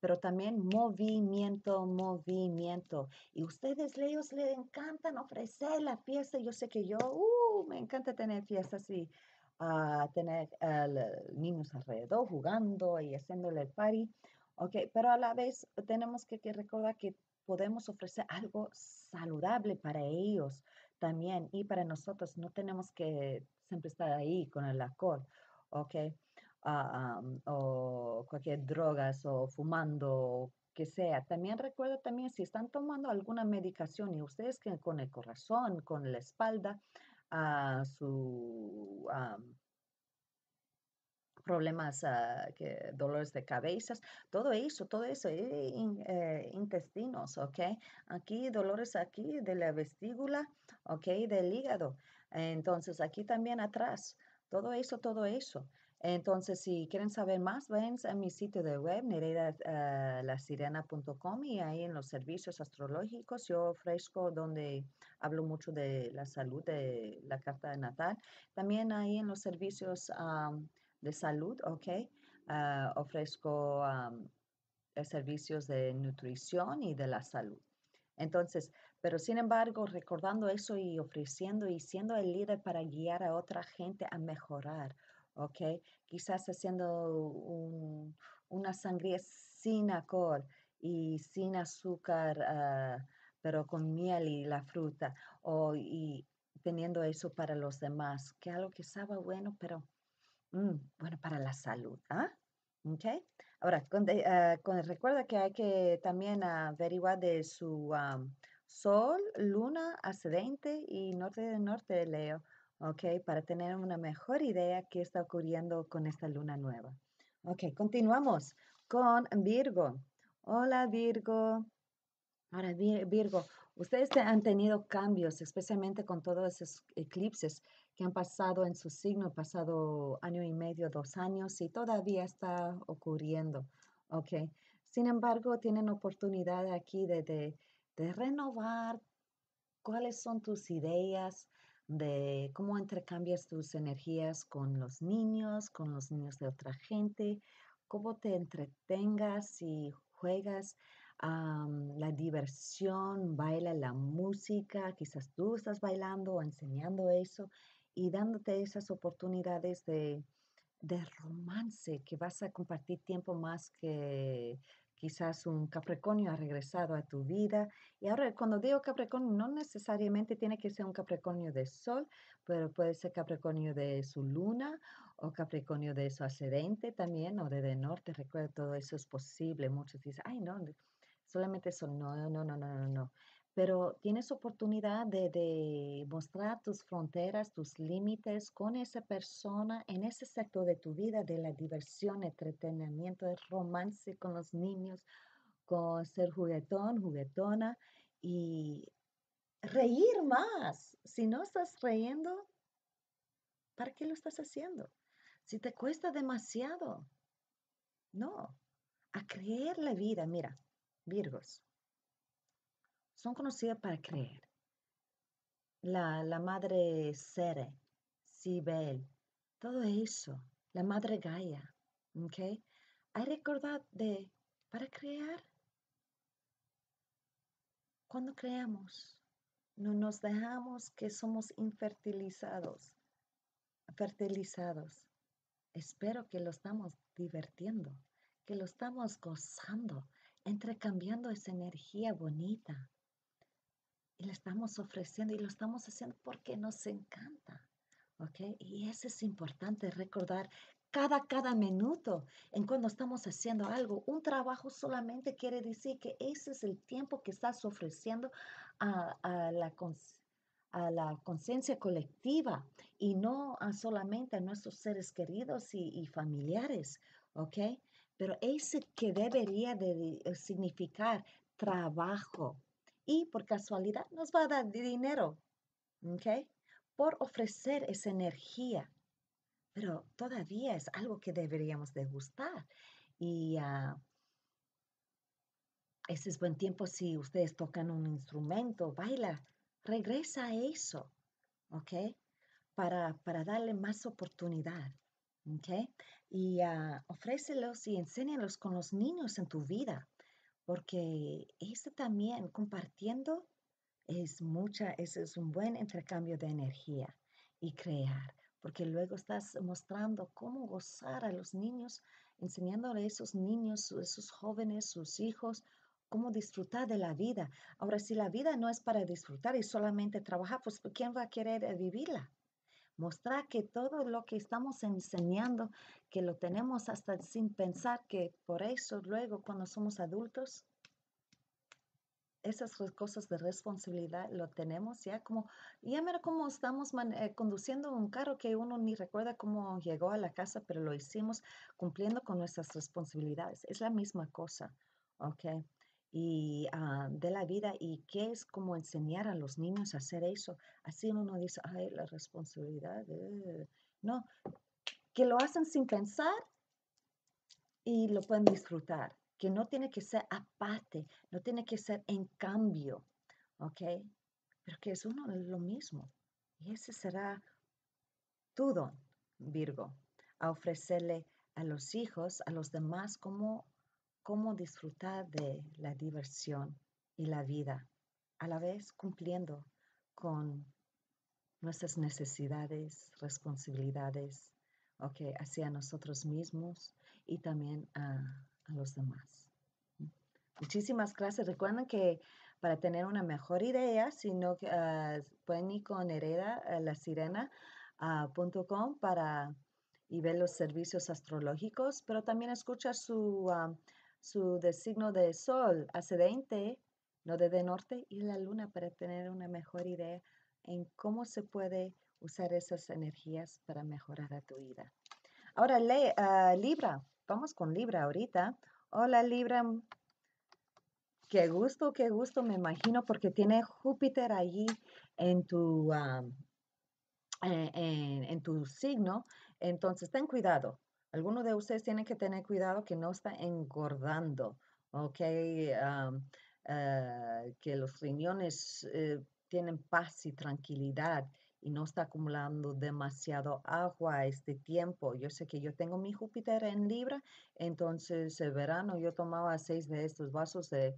pero también movimiento, movimiento. Y ustedes, ellos le encantan ofrecer la fiesta. Yo sé que yo, uh, me encanta tener fiestas y a ah, tener ah, niños alrededor jugando y haciéndole el party. ¿ok? Pero a la vez tenemos que, recordar que podemos ofrecer algo saludable para ellos también y para nosotros. No tenemos que siempre estar ahí con el alcohol, ¿ok? Ah, o cualquier droga o fumando o que sea. También recuerda también si están tomando alguna medicación y ustedes que con el corazón, con la espalda, a ah, su problemas, ah, dolores de cabezas, todo eso, todo eso, eh, eh, intestinos, ¿ok? Aquí dolores aquí de la vestíbula, ¿ok? Del hígado. Entonces, aquí también atrás, todo eso, todo eso. Entonces, si quieren saber más, ven a mi sitio de web, nereidalasirena.com ah, y ahí en los servicios astrológicos yo ofrezco donde hablo mucho de la salud de la carta de natal. También ahí en los servicios um, de salud, ¿ok? Ah, ofrezco eh, servicios de nutrición y de la salud. Entonces, pero sin embargo, recordando eso y ofreciendo y siendo el líder para guiar a otra gente a mejorar, ¿ok? Quizás haciendo una sangría sin alcohol y sin azúcar, ah, pero con miel y la fruta, o, y teniendo eso para los demás, que algo que estaba bueno, pero Mm, bueno, para la salud, ¿ah? Okay. Ahora, ah, con recuerda que hay que también averiguar de su sol, luna, ascendente y norte de norte de Leo, okay, Para tener una mejor idea qué está ocurriendo con esta luna nueva. Ok, continuamos con Virgo. Hola Virgo. Ahora, Virgo, ustedes han tenido cambios, especialmente con todos esos eclipses que han pasado en su signo, pasado año y medio, dos años, y todavía está ocurriendo. Okay. Sin embargo, tienen oportunidad aquí de, renovar cuáles son tus ideas, de cómo intercambias tus energías con los niños, con los niños de otra gente, cómo te entretengas y juegas la diversión, baila la música, quizás tú estás bailando o enseñando eso y dándote esas oportunidades de, de romance, que vas a compartir tiempo más que quizás un Capricornio ha regresado a tu vida. Y ahora cuando digo Capricornio, no necesariamente tiene que ser un Capricornio de Sol, pero puede ser Capricornio de su luna o Capricornio de su ascendente también o de, norte. Recuerda, todo eso es posible. Muchos dicen, ay, no, solamente eso. No, no, no, no, no, no pero tienes oportunidad de, mostrar tus fronteras, tus límites con esa persona en ese sector de tu vida, de la diversión, entretenimiento, el romance con los niños, con ser juguetón, juguetona y reír más. Si no estás reyendo, ¿para qué lo estás haciendo? Si te cuesta demasiado, no. A creer la vida, mira, Virgos, son conocidas para creer. La, madre Sere, Sibel, todo eso, la madre Gaia, ¿ok? Hay recordar de, para crear, cuando creamos, no nos dejamos que somos infertilizados, fertilizados. Espero que lo estamos divirtiendo, que lo estamos gozando, Entrecambiando esa energía bonita y le estamos ofreciendo y lo estamos haciendo porque nos encanta. ¿Ok? Y eso es importante recordar cada, cada minuto en cuando estamos haciendo algo. Un trabajo solamente quiere decir que ese es el tiempo que estás ofreciendo a, a la a la conciencia colectiva y no solamente a nuestros seres queridos y, y familiares, ¿ok? Pero ese que debería de significar trabajo, y por casualidad nos va a dar dinero, ¿ok? Por ofrecer esa energía. Pero todavía es algo que deberíamos de gustar. Y ah, ese es buen tiempo si ustedes tocan un instrumento, baila, regresa a eso, ¿ok? Para, darle más oportunidad, ¿ok? Y ah, ofrécelos y enséñalos con los niños en tu vida, porque eso este también compartiendo es mucha, es, es un buen intercambio de energía y crear, porque luego estás mostrando cómo gozar a los niños, enseñándole a esos niños, a esos jóvenes, sus hijos, cómo disfrutar de la vida. Ahora, si la vida no es para disfrutar y solamente trabajar, pues ¿quién va a querer eh, vivirla? mostrar que todo lo que estamos enseñando, que lo tenemos hasta sin pensar, que por eso luego cuando somos adultos, esas cosas de responsabilidad lo tenemos ya como, ya mira cómo estamos eh, conduciendo un carro que uno ni recuerda cómo llegó a la casa, pero lo hicimos cumpliendo con nuestras responsabilidades. Es la misma cosa, ¿ok? y ah, de la vida y qué es como enseñar a los niños a hacer eso. Así uno dice, ay, la responsabilidad. No, que lo hacen sin pensar y lo pueden disfrutar, que no tiene que ser aparte, no tiene que ser en cambio, ¿ok? Pero que es uno lo mismo. Y ese será todo Virgo, a ofrecerle a los hijos, a los demás, como cómo disfrutar de la diversión y la vida, a la vez cumpliendo con nuestras necesidades, responsabilidades okay, hacia nosotros mismos y también a, los demás. Mm. Muchísimas gracias. Recuerden que para tener una mejor idea, si no, ah, pueden ir con hereda eh, la sirena, para y ver los servicios astrológicos, pero también escucha su ah, su signo de sol ascendente, no de norte, y la luna para tener una mejor idea en cómo se puede usar esas energías para mejorar tu vida. Ahora, le, ah, Libra, vamos con Libra ahorita. Hola Libra, qué gusto, qué gusto, me imagino, porque tiene Júpiter allí en tu, ah, eh, en tu signo. Entonces, ten cuidado, algunos de ustedes tienen que tener cuidado que no está engordando, ¿ok? Eh, que los riñones eh, tienen paz y tranquilidad y no está acumulando demasiado agua este tiempo. Yo sé que yo tengo mi Júpiter en Libra, entonces el verano yo tomaba seis de estos vasos de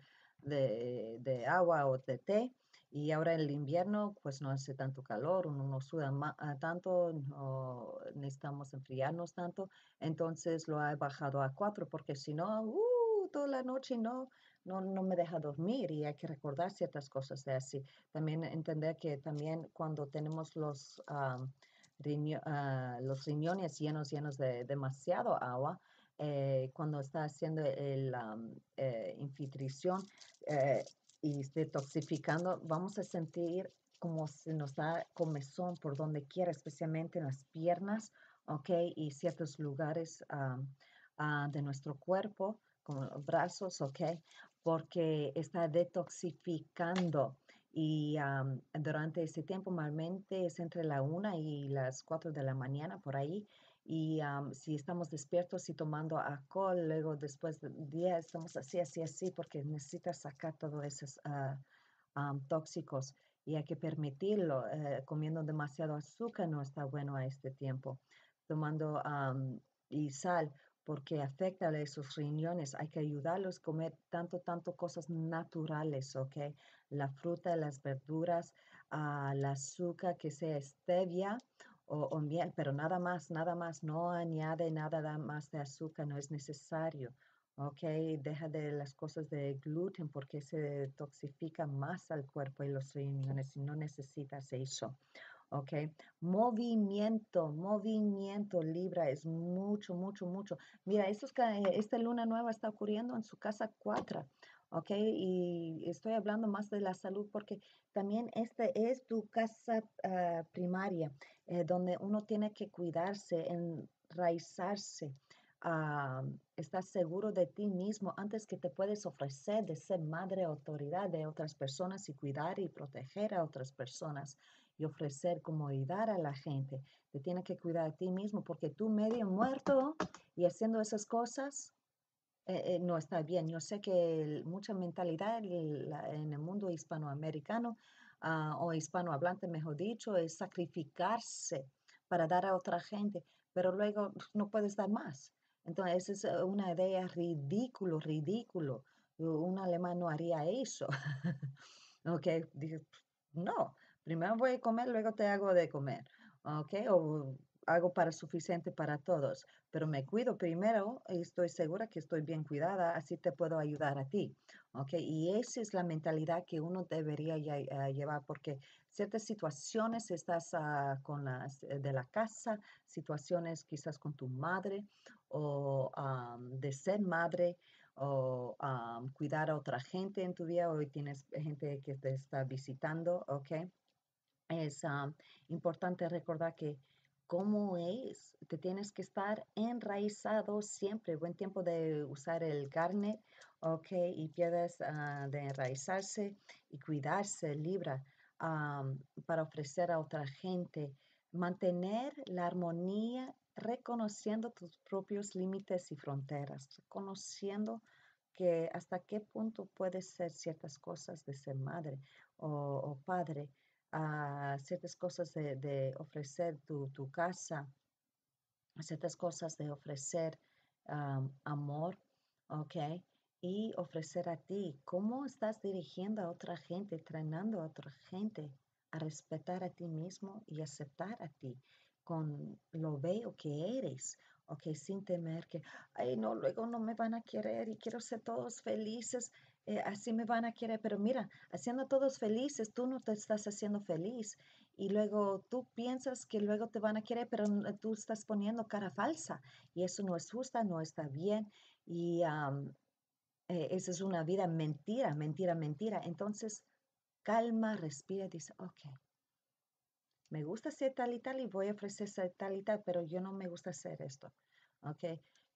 agua o de té y ahora en el invierno, pues no hace tanto calor, uno no suda ah, tanto, no necesitamos enfriarnos tanto. Entonces lo he bajado a cuatro porque si no, uh, toda la noche no, no, no me deja dormir y hay que recordar ciertas cosas de así. También entender que también cuando tenemos los, ah, ah, los riñones llenos, llenos de demasiado agua, eh, cuando está haciendo la eh, infiltración, eh, y este, detoxificando, vamos a sentir como si nos da comezón por donde quiera, especialmente en las piernas, ¿ok? Y ciertos lugares ah, ah, de nuestro cuerpo, como los brazos, ¿ok? Porque está detoxificando. Y durante ese tiempo, normalmente es entre la una y las 4 de la mañana, por ahí, y si estamos despiertos y tomando alcohol, luego después de día estamos así, así, así, porque necesitas sacar todos esos ah, tóxicos y hay que permitirlo. Eh, comiendo demasiado azúcar no está bueno a este tiempo. Tomando y sal, porque afecta a sus riñones. Hay que ayudarlos a comer tanto, tanto cosas naturales, ¿ok? La fruta, las verduras, uh, el azúcar, que sea stevia o, pero nada más, nada más, no añade nada más de azúcar, no es necesario. Ok, deja de las cosas de gluten porque se toxifica más al cuerpo y los riñones y no necesitas eso. Ok, movimiento, movimiento, Libra, es mucho, mucho, mucho. Mira, esto es eh, esta luna nueva está ocurriendo en su casa 4. ¿ok? Y estoy hablando más de la salud porque también esta es tu casa ah, primaria eh, donde uno tiene que cuidarse, enraizarse, ah, estar seguro de ti mismo antes que te puedes ofrecer de ser madre autoridad de otras personas y cuidar y proteger a otras personas y ofrecer comodidad a la gente. Te tiene que cuidar de ti mismo porque tú medio muerto y haciendo esas cosas eh, eh, no está bien. Yo sé que mucha mentalidad en el mundo hispanoamericano Ah, o hispanohablante, mejor dicho, es sacrificarse para dar a otra gente, pero luego no puedes dar más. Entonces, es una idea ridículo, ridículo. Un alemán no haría eso. *laughs* ok, no, primero voy a comer, luego te hago de comer. Ok, hago para suficiente para todos, pero me cuido primero y estoy segura que estoy bien cuidada, así te puedo ayudar a ti. ¿ok? Y esa es la mentalidad que uno debería ah, llevar porque ciertas situaciones estás ah, con las eh, de la casa, situaciones quizás con tu madre o ah, de ser madre o cuidar a otra gente en tu vida, hoy tienes gente que te está visitando, ¿ok? Es importante recordar que cómo es. Te tienes que estar enraizado siempre. Buen tiempo de usar el carne, ok, y piedras ah, de enraizarse y cuidarse, Libra, para ofrecer a otra gente. Mantener la armonía reconociendo tus propios límites y fronteras, reconociendo que hasta qué punto puedes ser ciertas cosas de ser madre o padre a ciertas cosas de, ofrecer tu, tu, casa, ciertas cosas de ofrecer amor, ¿ok? Y ofrecer a ti, ¿cómo estás dirigiendo a otra gente, entrenando a otra gente a respetar a ti mismo y aceptar a ti con lo bello que eres? ¿Ok? Sin temer que, ay, no, luego no me van a querer y quiero ser todos felices. Eh, así me van a querer, pero mira, haciendo todos felices, tú no te estás haciendo feliz. Y luego tú piensas que luego te van a querer, pero tú estás poniendo cara falsa. Y eso no es justa, no está bien. Y eh, esa es una vida mentira, mentira, mentira. Entonces, calma, respira, dice, ok, me gusta ser tal y tal y voy a ofrecer tal y tal, pero yo no me gusta hacer esto. Ok,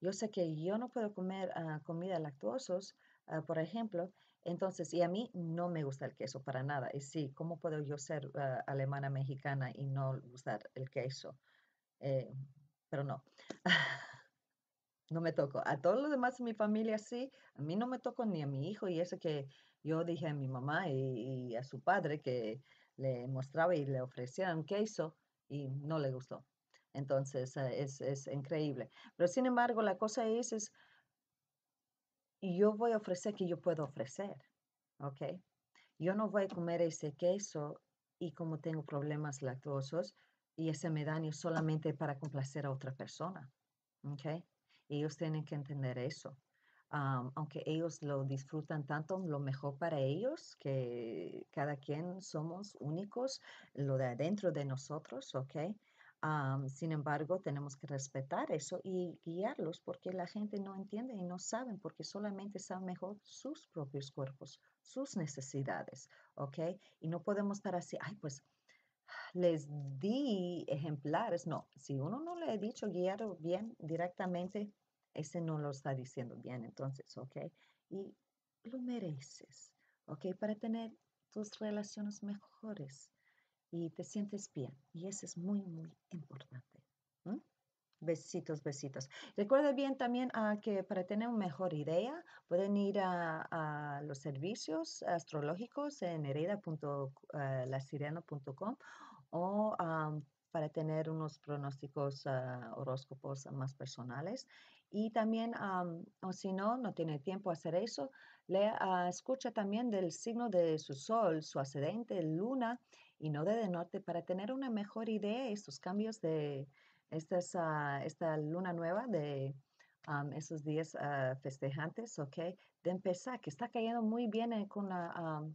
yo sé que yo no puedo comer ah, comida lactuosos, Ah, por ejemplo. Entonces, y a mí no me gusta el queso para nada. Y sí, ¿cómo puedo yo ser ah, alemana mexicana y no gustar el queso? Eh, pero no, *laughs* no me toco. A todos los demás de mi familia sí, a mí no me toco ni a mi hijo. Y eso que yo dije a mi mamá y, a su padre que le mostraba y le ofrecían queso y no le gustó. Entonces, ah, es, es, increíble. Pero sin embargo, la cosa es, es yo voy a ofrecer que yo puedo ofrecer, ¿ok? Yo no voy a comer ese queso y como tengo problemas lactosos y ese me daño solamente para complacer a otra persona, ¿ok? Ellos tienen que entender eso. aunque ellos lo disfrutan tanto, lo mejor para ellos, que cada quien somos únicos, lo de adentro de nosotros, ¿ok? sin embargo, tenemos que respetar eso y guiarlos porque la gente no entiende y no saben porque solamente saben mejor sus propios cuerpos, sus necesidades, ¿ok? Y no podemos estar así, ay, pues les di ejemplares. No, si uno no le ha dicho guiado bien directamente, ese no lo está diciendo bien, entonces, ¿ok? Y lo mereces, ¿ok? Para tener tus relaciones mejores, y te sientes bien. Y eso es muy, muy importante. Besitos, besitos. Recuerda bien también ah, que para tener una mejor idea pueden ir a, los servicios astrológicos en hereda.lasirena.com ah, o ah, para tener unos pronósticos, horóscopos más personales. Y también, o si no, no tiene tiempo a hacer eso, escucha también del signo de su sol, su ascendente, luna y no de, norte para tener una mejor idea de estos cambios de esta luna nueva, de esos días ah, festejantes, ¿ok? De empezar, que está cayendo muy bien eh, con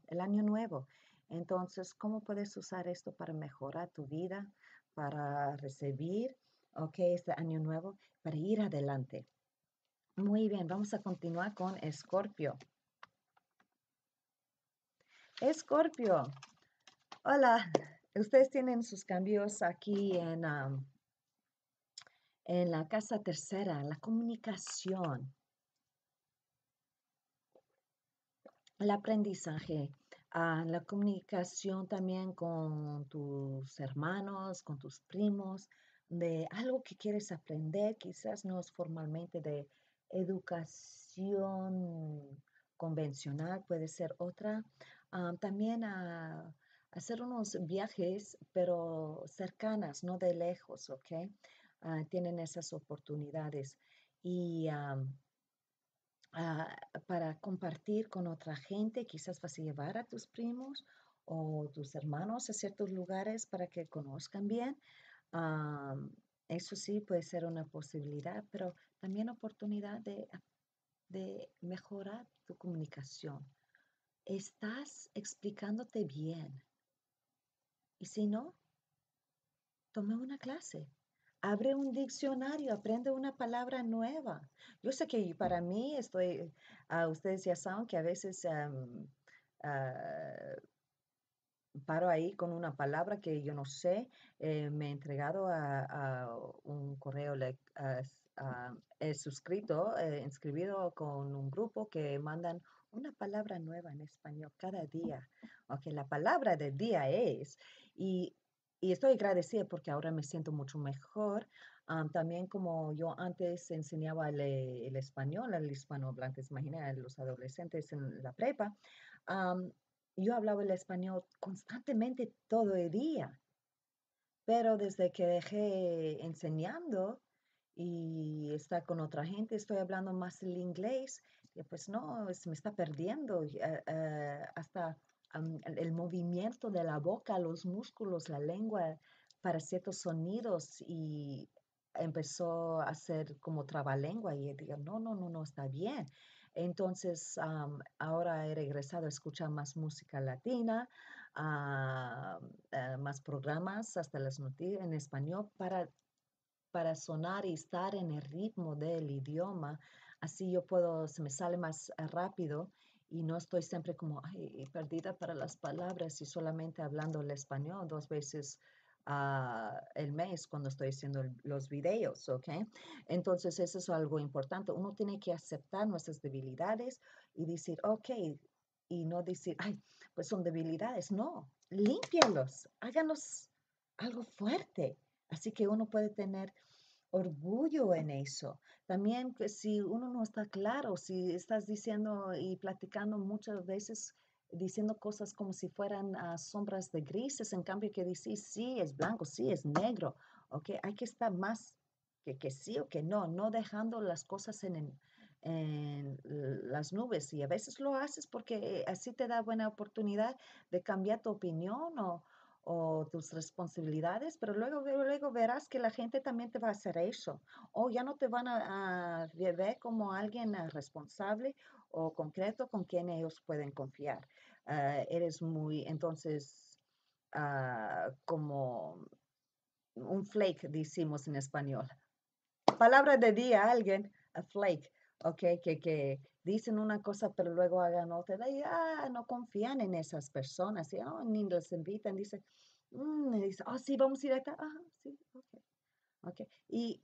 el año nuevo. Entonces, ¿cómo puedes usar esto para mejorar tu vida, para recibir, ¿ok? Este año nuevo, para ir adelante. Muy bien, vamos a continuar con Escorpio. Escorpio, Hola, ustedes tienen sus cambios aquí en, en la casa tercera, la comunicación, el aprendizaje, ah, la comunicación también con tus hermanos, con tus primos, de algo que quieres aprender, quizás no es formalmente de educación convencional, puede ser otra. también a ah, hacer unos viajes, pero cercanas, no de lejos, ¿ok? Ah, tienen esas oportunidades. Y ah, para compartir con otra gente, quizás vas a llevar a tus primos o tus hermanos a ciertos lugares para que conozcan bien. eso sí puede ser una posibilidad, pero también oportunidad de, de mejorar tu comunicación. Estás explicándote bien, y si no, tome una clase, abre un diccionario, aprende una palabra nueva. Yo sé que mm. para mí estoy, a ah, ustedes ya saben que a veces ah, paro ahí con una palabra que yo no sé, eh, me he entregado a, un correo, he suscrito, he inscribido con un grupo que mandan una palabra nueva en español cada día. que la palabra del día es, y, estoy agradecida porque ahora me siento mucho mejor. también como yo antes enseñaba el, eh, español, el hispanohablante, imagina a los adolescentes en la prepa, yo hablaba el español constantemente todo el día, pero desde que dejé enseñando y estar con otra gente, estoy hablando más el inglés, y pues no, se me está perdiendo eh, eh, hasta el, movimiento de la boca, los músculos, la lengua para ciertos sonidos y empezó a ser como trabalengua y digo, no, no, no, no está bien. Entonces, ahora he regresado a escuchar más música latina, ah, ah, más programas hasta las noticias en español para para sonar y estar en el ritmo del idioma. Así yo puedo, se me sale más ah, rápido y no estoy siempre como perdida para las palabras y solamente hablando el español dos veces el mes cuando estoy haciendo los videos, ¿ok? Entonces, eso es algo importante. Uno tiene que aceptar nuestras debilidades y decir, ok, y no decir, ay, pues son debilidades. No, límpialos, háganos algo fuerte. Así que uno puede tener orgullo en eso. También que si uno no está claro, si estás diciendo y platicando muchas veces diciendo cosas como si fueran ah, sombras de grises, en cambio que decís, sí, es blanco, sí, es negro, ¿ok? Hay que estar más que, que sí o que no, no dejando las cosas en, en las nubes. Y a veces lo haces porque eh, así te da buena oportunidad de cambiar tu opinión o, o tus responsabilidades, pero luego, luego verás que la gente también te va a hacer eso, o ya no te van a, ver como alguien ah, responsable o concreto con quien ellos pueden confiar. Ah, eres muy, entonces, ah, como un flake, decimos en español. Palabra de día, alguien, a flake, ¿ok? Que, que dicen una cosa pero luego hagan otra. Y, ah, no confían en esas personas, y, ah, ni les invitan. Dice, mm", ah, sí, vamos a ir acá. Ah, sí, ok. okay. ¿Y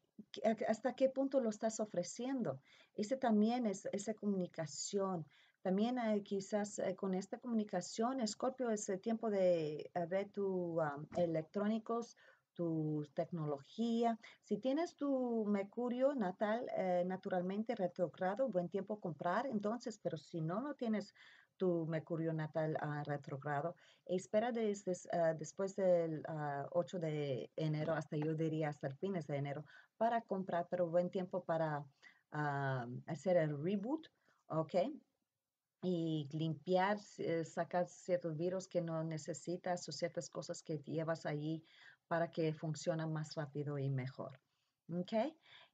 hasta qué punto lo estás ofreciendo? Ese también es esa comunicación. También quizás eh, con esta comunicación, Scorpio, es el tiempo de eh, ver tu electrónicos tu tecnología. Si tienes tu Mercurio natal eh, naturalmente retrogrado, buen tiempo comprar entonces, pero si no, no tienes tu Mercurio natal uh, retrogrado, espera desde, ah, después del 8 ah, de enero, hasta yo diría hasta el fines de enero, para comprar, pero buen tiempo para hacer el reboot, ¿ok? y limpiar, eh, sacar ciertos virus que no necesitas o ciertas cosas que llevas ahí para que funcione más rápido y mejor. ¿ok?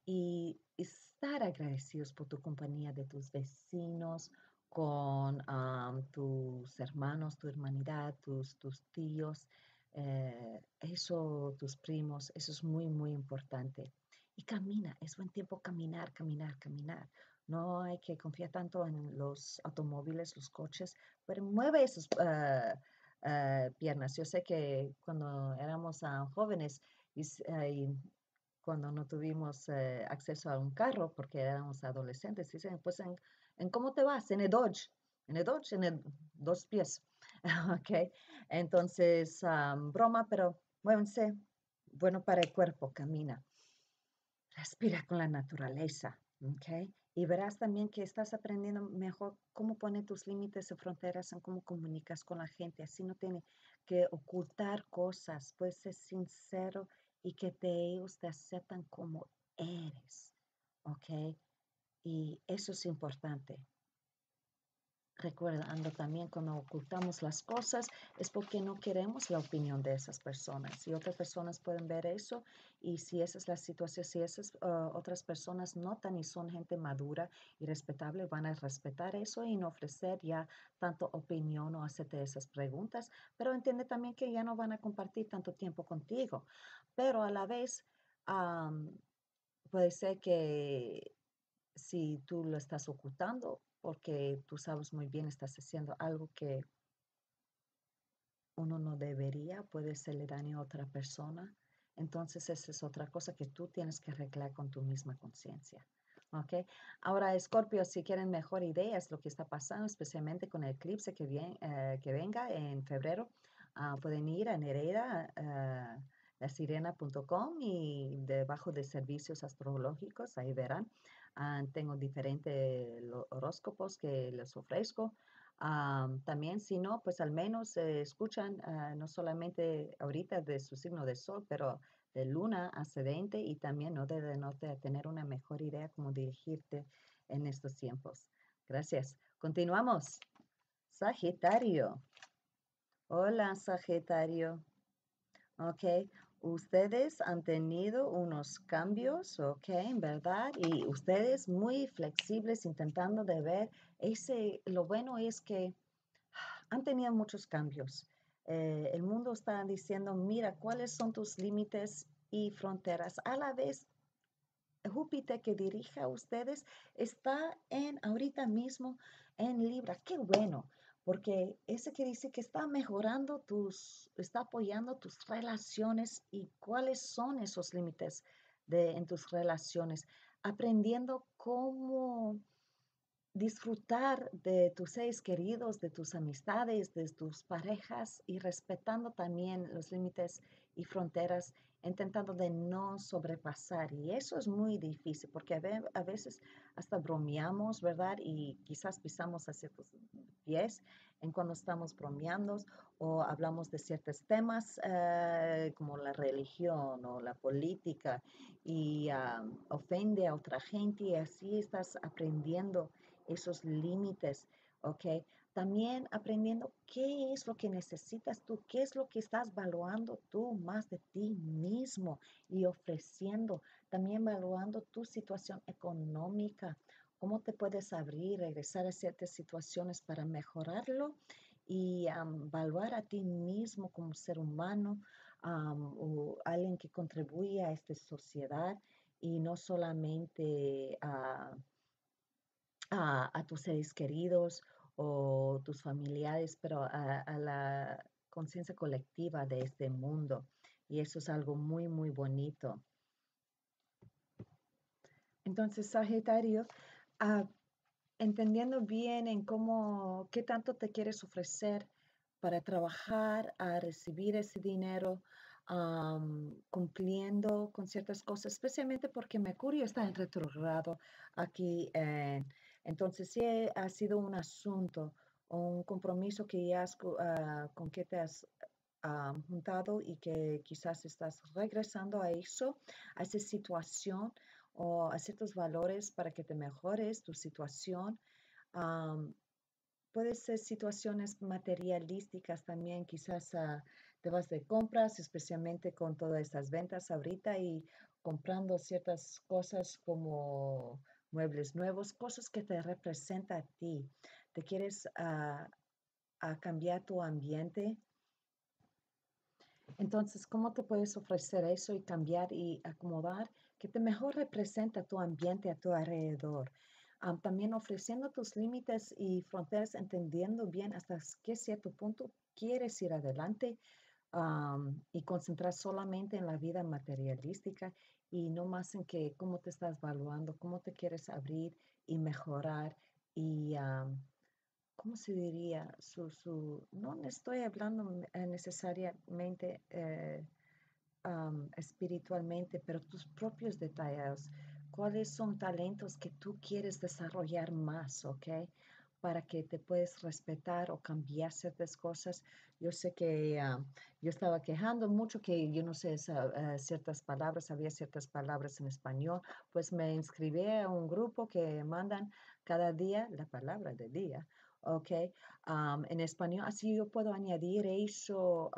Y estar agradecidos por tu compañía de tus vecinos, con tus hermanos, tu hermanidad, tus, tus tíos, eh, eso, tus primos, eso es muy, muy importante. Y camina, es buen tiempo caminar, caminar, caminar. No hay que confiar tanto en los automóviles, los coches, pero mueve esos... Eh, eh, piernas. Yo sé que cuando éramos ah, jóvenes eh, y, cuando no tuvimos eh, acceso a un carro porque éramos adolescentes, dicen, pues, en, cómo te vas? En el Dodge. En el Dodge, en el dos pies. *laughs* ok. Entonces, ah, broma, pero muévanse, Bueno para el cuerpo, camina. Respira con la naturaleza. Okay. Y verás también que estás aprendiendo mejor cómo poner tus límites y fronteras en cómo comunicas con la gente. Así no tiene que ocultar cosas. Puedes ser sincero y que te, ellos te aceptan como eres. ¿Ok? Y eso es importante. Recordando también cuando ocultamos las cosas es porque no queremos la opinión de esas personas. Si otras personas pueden ver eso y si esa es la situación, si esas ah, otras personas notan y son gente madura y respetable, van a respetar eso y no ofrecer ya tanto opinión o hacerte esas preguntas. Pero entiende también que ya no van a compartir tanto tiempo contigo. Pero a la vez puede ser que si tú lo estás ocultando, porque tú sabes muy bien, estás haciendo algo que uno no debería, puede le daño a otra persona. Entonces esa es otra cosa que tú tienes que arreglar con tu misma conciencia. ¿Ok? Ahora, Scorpio, si quieren mejor ideas lo que está pasando, especialmente con el eclipse que, bien, eh, que venga en febrero, ah, pueden ir a Nereida, ah, la lasirena.com y debajo de servicios astrológicos, ahí verán tengo diferentes horóscopos que les ofrezco. también, si no, pues al menos eh, escuchan ah, no solamente ahorita de su signo de sol, pero de luna ascendente y también no de, a tener una mejor idea cómo dirigirte en estos tiempos. Gracias. Continuamos. Sagitario. Hola, Sagitario. Ok, ustedes han tenido unos cambios, ¿ok? ¿Verdad? Y ustedes muy flexibles intentando de ver ese, lo bueno es que han tenido muchos cambios. Eh, el mundo está diciendo, mira, ¿cuáles son tus límites y fronteras? A la vez, Júpiter que dirige a ustedes está en ahorita mismo en Libra. Qué bueno porque ese que dice que está mejorando tus, está apoyando tus relaciones y cuáles son esos límites de, en tus relaciones, aprendiendo cómo disfrutar de tus seres queridos, de tus amistades, de tus parejas y respetando también los límites y fronteras intentando de no sobrepasar. Y eso es muy difícil porque a veces hasta bromeamos, ¿verdad? Y quizás pisamos a ciertos pies en cuando estamos bromeando o hablamos de ciertos temas eh, como la religión o la política y ah, ofende a otra gente y así estás aprendiendo esos límites, ¿ok? También aprendiendo qué es lo que necesitas tú, qué es lo que estás evaluando tú más de ti mismo y ofreciendo. También evaluando tu situación económica, cómo te puedes abrir, regresar a ciertas situaciones para mejorarlo y evaluar a ti mismo como ser humano o alguien que contribuye a esta sociedad y no solamente a tus seres queridos o tus familiares, pero a, la conciencia colectiva de este mundo. Y eso es algo muy, muy bonito. Entonces, Sagitario, ah, entendiendo bien en cómo, qué tanto te quieres ofrecer para trabajar, a recibir ese dinero, cumpliendo con ciertas cosas, especialmente porque Mercurio está en retrogrado aquí en entonces, si eh, ha sido un asunto o un compromiso que has, ah, con que te has ah, juntado y que quizás estás regresando a eso, a esa situación o a ciertos valores para que te mejores tu situación. puede ser situaciones materialísticas también, quizás ah, te vas de compras, especialmente con todas esas ventas ahorita y comprando ciertas cosas como muebles nuevos, cosas que te representan a ti. Te quieres ah, a cambiar tu ambiente. Entonces, ¿cómo te puedes ofrecer eso y cambiar y acomodar que te mejor representa tu ambiente a tu alrededor? Ah, también ofreciendo tus límites y fronteras, entendiendo bien hasta qué cierto punto quieres ir adelante y concentrar solamente en la vida materialística y no más en que cómo te estás evaluando, cómo te quieres abrir y mejorar y, ¿cómo se diría? Su, no estoy hablando eh, necesariamente eh, espiritualmente, pero tus propios detalles, cuáles son talentos que tú quieres desarrollar más, ¿ok? para que te puedes respetar o cambiar ciertas cosas. Yo sé que ah, yo estaba quejando mucho que yo no sé eh, ciertas palabras, había ciertas palabras en español, pues me inscribí a un grupo que mandan cada día la palabra del día, ¿ok? en español, así yo puedo añadir eso.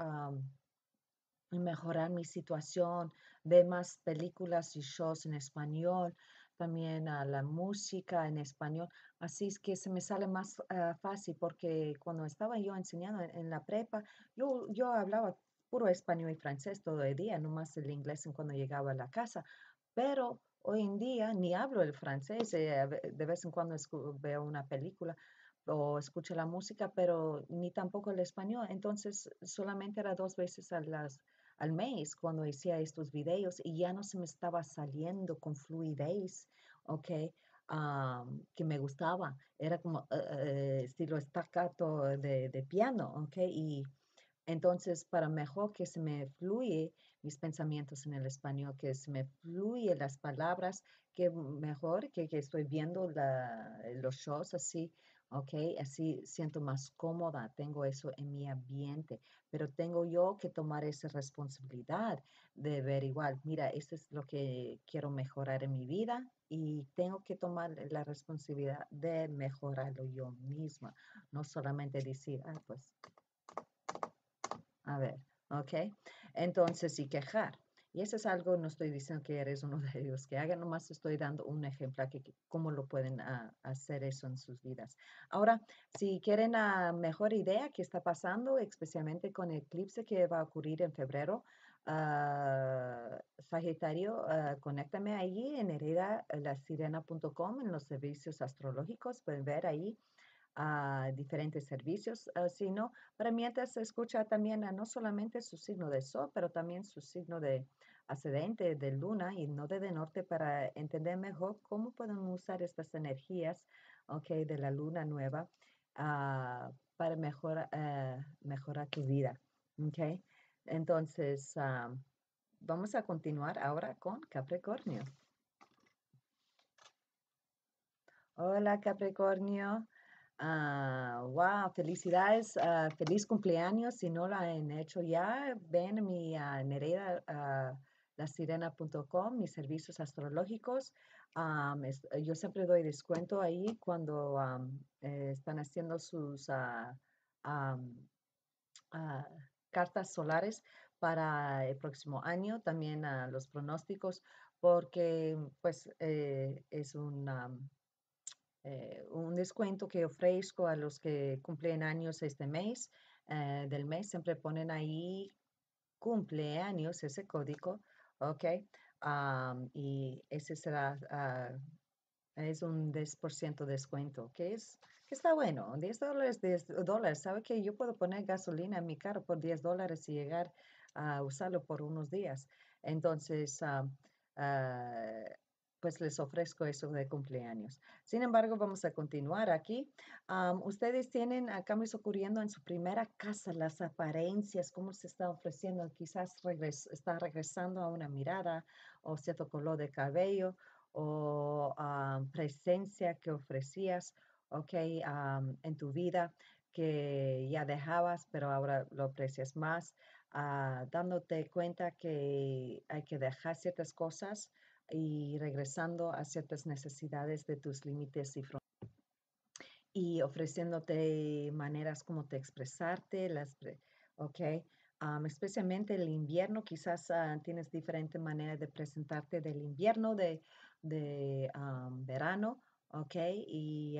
y mejorar mi situación, ver más películas y shows en español, también a la música en español. Así es que se me sale más ah, fácil porque cuando estaba yo enseñando en, la prepa, yo, yo hablaba puro español y francés todo el día, nomás el inglés cuando llegaba a la casa. Pero hoy en día ni hablo el francés, eh, de vez en cuando veo una película o escucho la música, pero ni tampoco el español. Entonces solamente era dos veces a las al mes cuando hacía estos videos y ya no se me estaba saliendo con fluidez, ¿ok? que me gustaba. Era como eh, eh, estilo staccato de, de, piano, ¿ok? Y entonces, para mejor que se me fluye mis pensamientos en el español, que se me fluye las palabras, que mejor que, estoy viendo los shows así, ¿ok? Así siento más cómoda, tengo eso en mi ambiente, pero tengo yo que tomar esa responsabilidad de ver igual, mira, esto es lo que quiero mejorar en mi vida y tengo que tomar la responsabilidad de mejorarlo yo misma, no solamente decir, ah, pues, a ver, ¿ok? Entonces, y quejar. Y eso es algo, no estoy diciendo que eres uno de ellos que haga, nomás estoy dando un ejemplo a que, cómo lo pueden ah, hacer eso en sus vidas. Ahora, si quieren a ah, mejor idea que está pasando, especialmente con el eclipse que va a ocurrir en febrero, ah, Sagitario, conéctame ahí en heredalasirena.com eh, en los servicios astrológicos. Pueden ver ahí diferentes servicios. sino para mientras escucha también no solamente su signo de sol, pero también su signo de ascendente de Luna y no de Norte para entender mejor cómo podemos usar estas energías okay, de la Luna nueva ah, para eh, mejorar tu vida. Okay? Entonces, ah, vamos a continuar ahora con Capricornio. Hola Capricornio. Ah, wow, felicidades, feliz cumpleaños. Si no lo han hecho ya, ven mi uh, sirena.com, mis servicios astrológicos. Eh, yo siempre doy descuento ahí cuando eh, están haciendo sus ah, ah, cartas solares para el próximo año, también a los pronósticos, porque pues eh, es un... un descuento que ofrezco a los que cumplen años este mes, del mes, siempre ponen ahí cumpleaños, ese código, ¿ok? y ese será, ah, es un 10% descuento, que es que está bueno. 10 dólares, 10 dólares. ¿Sabe que yo puedo poner gasolina en mi carro por 10 dólares y llegar a usarlo por unos días? Entonces, ah, ah, pues les ofrezco eso de cumpleaños. Sin embargo, vamos a continuar aquí. ustedes tienen a cambios ocurriendo en su primera casa, las apariencias, cómo se está ofreciendo, quizás está regresando a una mirada o cierto color de cabello o presencia que ofrecías, ok, en tu vida que ya dejabas, pero ahora lo aprecias más, ah, dándote cuenta que hay que dejar ciertas cosas y regresando a ciertas necesidades de tus límites y fronteras y ofreciéndote maneras como te expresarte, las, ok, especialmente el invierno, quizás ah, tienes diferentes maneras de presentarte del invierno, de, de verano, ok, y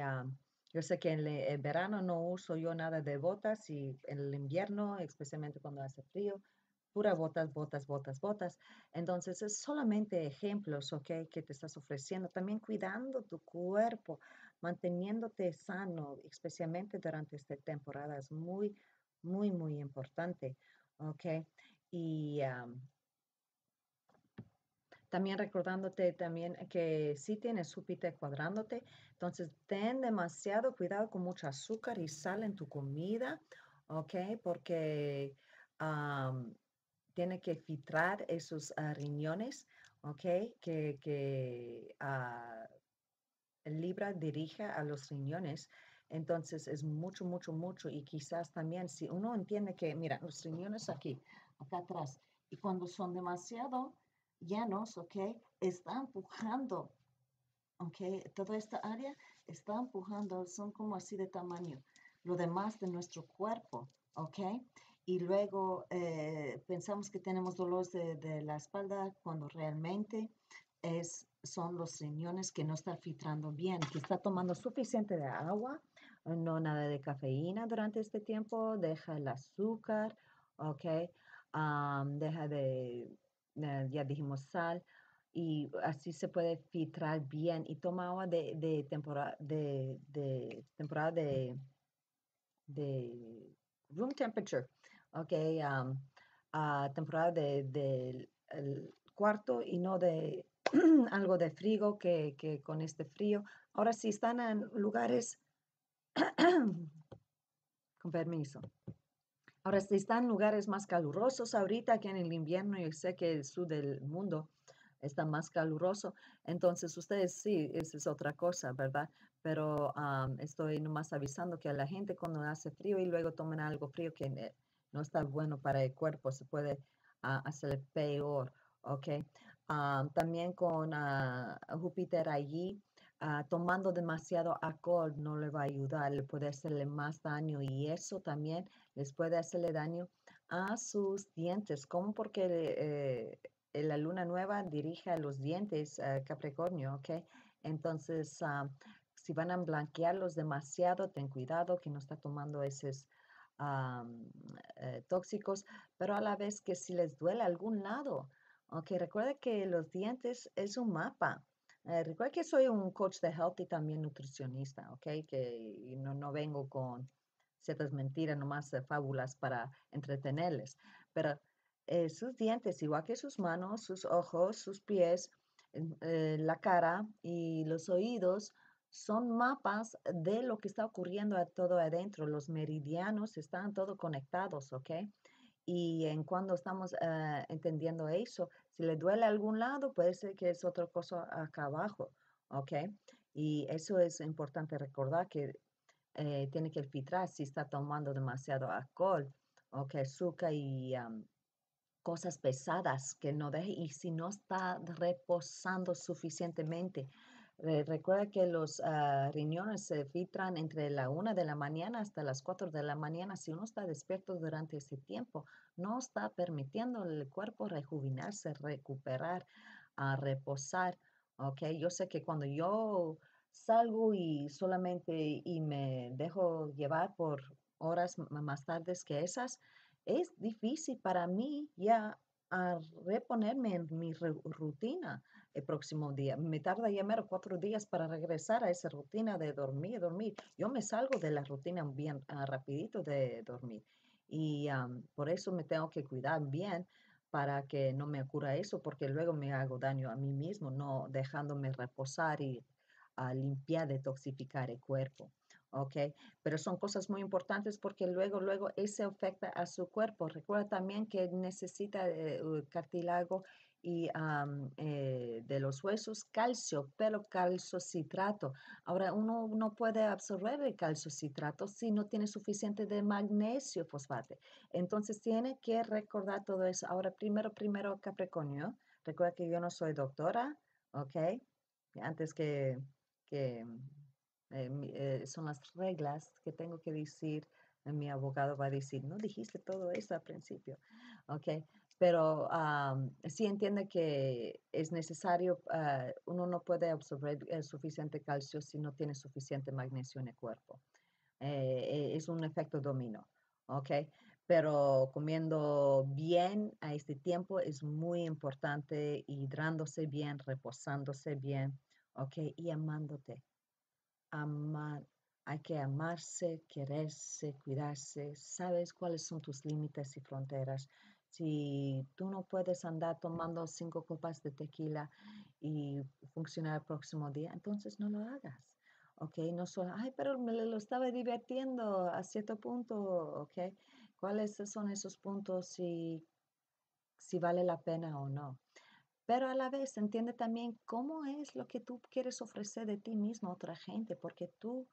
yo sé que en el verano no uso yo nada de botas y en el invierno, especialmente cuando hace frío, pura botas, botas, botas, botas. Entonces es solamente ejemplos, ¿ok? Que te estás ofreciendo. También cuidando tu cuerpo, manteniéndote sano, especialmente durante esta temporada es muy, muy, muy importante, ¿ok? Y también recordándote también que si tienes súpite cuadrándote, entonces ten demasiado cuidado con mucho azúcar y sal en tu comida, ¿ok? Porque tiene que filtrar esos ah, riñones, ¿ok? Que, ah, Libra dirija a los riñones. Entonces es mucho, mucho, mucho. Y quizás también si uno entiende que, mira, los riñones aquí, acá atrás, y cuando son demasiado llenos, ¿ok? Está empujando, ¿ok? Toda esta área está empujando, son como así de tamaño, lo demás de nuestro cuerpo, ¿ok? y luego eh, pensamos que tenemos dolores de, la espalda cuando realmente es, son los riñones que no están filtrando bien, que está tomando suficiente de agua, no nada de cafeína durante este tiempo, deja el azúcar, ¿ok? deja de, eh, ya dijimos sal, y así se puede filtrar bien y toma agua de, de temporada de, de temporada de, de room temperature okay, a temporada del cuarto y no de *clears throat* algo de frío que, que, con este frío. Ahora si están en lugares, *clears throat* con permiso, ahora si están en lugares más calurosos ahorita que en el invierno, yo sé que el sur del mundo está más caluroso, entonces ustedes sí, esa es otra cosa, ¿verdad? Pero estoy nomás avisando que a la gente cuando hace frío y luego toman algo frío que no está bueno para el cuerpo, se puede ah, hacer peor, ¿ok? Ah, también con ah, Júpiter allí, tomando demasiado alcohol no le va a ayudar, le puede hacerle más daño y eso también les puede hacerle daño a sus dientes, como porque eh, la luna nueva dirige a los dientes eh, Capricornio, ¿ok? Entonces, si van a blanquearlos demasiado, ten cuidado que no está tomando esos eh, tóxicos, pero a la vez que si les duele algún lado, ok, recuerda que los dientes es un mapa. Eh, recuerda que soy un coach de health y también nutricionista, ok, que no, vengo con ciertas mentiras, nomás fábulas para entretenerles, pero eh, sus dientes, igual que sus manos, sus ojos, sus pies, eh, la cara y los oídos, son mapas de lo que está ocurriendo a todo adentro. Los meridianos están todo conectados, ¿ok? Y en cuando estamos eh, entendiendo eso, si le duele algún lado, puede ser que es otra cosa acá abajo, ¿ok? Y eso es importante recordar que eh, tiene que filtrar si está tomando demasiado alcohol, ¿ok? Azúcar y cosas pesadas que no deje y si no está reposando suficientemente. Eh, recuerda que los ah, riñones se filtran entre la una de la mañana hasta las 4 de la mañana. Si uno está despierto durante ese tiempo, no está permitiendo el cuerpo rejuvenarse, recuperar, ah, reposar. Okay? Yo sé que cuando yo salgo y solamente y me dejo llevar por horas más tardes que esas, es difícil para mí ya a ah, reponerme en mi rutina el próximo día. Me tarda ya mero cuatro días para regresar a esa rutina de dormir, dormir. Yo me salgo de la rutina bien ah, rapidito de dormir y por eso me tengo que cuidar bien para que no me ocurra eso, porque luego me hago daño a mí mismo, no dejándome reposar y ah, limpiar, detoxificar el cuerpo. ¿ok? Pero son cosas muy importantes porque luego, luego, ese afecta a su cuerpo. Recuerda también que necesita eh, cartílago y eh, de los huesos calcio, pero calcio citrato Ahora, uno no puede absorber el citrato si no tiene suficiente de magnesio fosfato. Entonces, tiene que recordar todo eso. Ahora, primero, primero, Capricornio. Recuerda que yo no soy doctora, ¿ok? Antes que, que eh, eh, son las reglas que tengo que decir mi abogado va a decir, no dijiste todo eso al principio. Ok, pero sí entiende que es necesario, ah, uno no puede absorber el suficiente calcio si no tiene suficiente magnesio en el cuerpo. Eh, e, es un efecto dominó, ¿ok? Pero comiendo bien a este tiempo es muy importante, hidrándose bien, reposándose bien, ¿ok? Y amándote. hay que amarse, quererse, cuidarse. Sabes cuáles son tus límites y fronteras. Si tú no puedes andar tomando cinco copas de tequila y funcionar el próximo día, entonces no lo hagas. ¿ok? No solo, ay, pero me lo estaba divirtiendo a cierto punto, ¿ok? ¿Cuáles son esos puntos si, si vale la pena o no? Pero a la vez entiende también cómo es lo que tú quieres ofrecer de ti mismo a otra gente, porque tú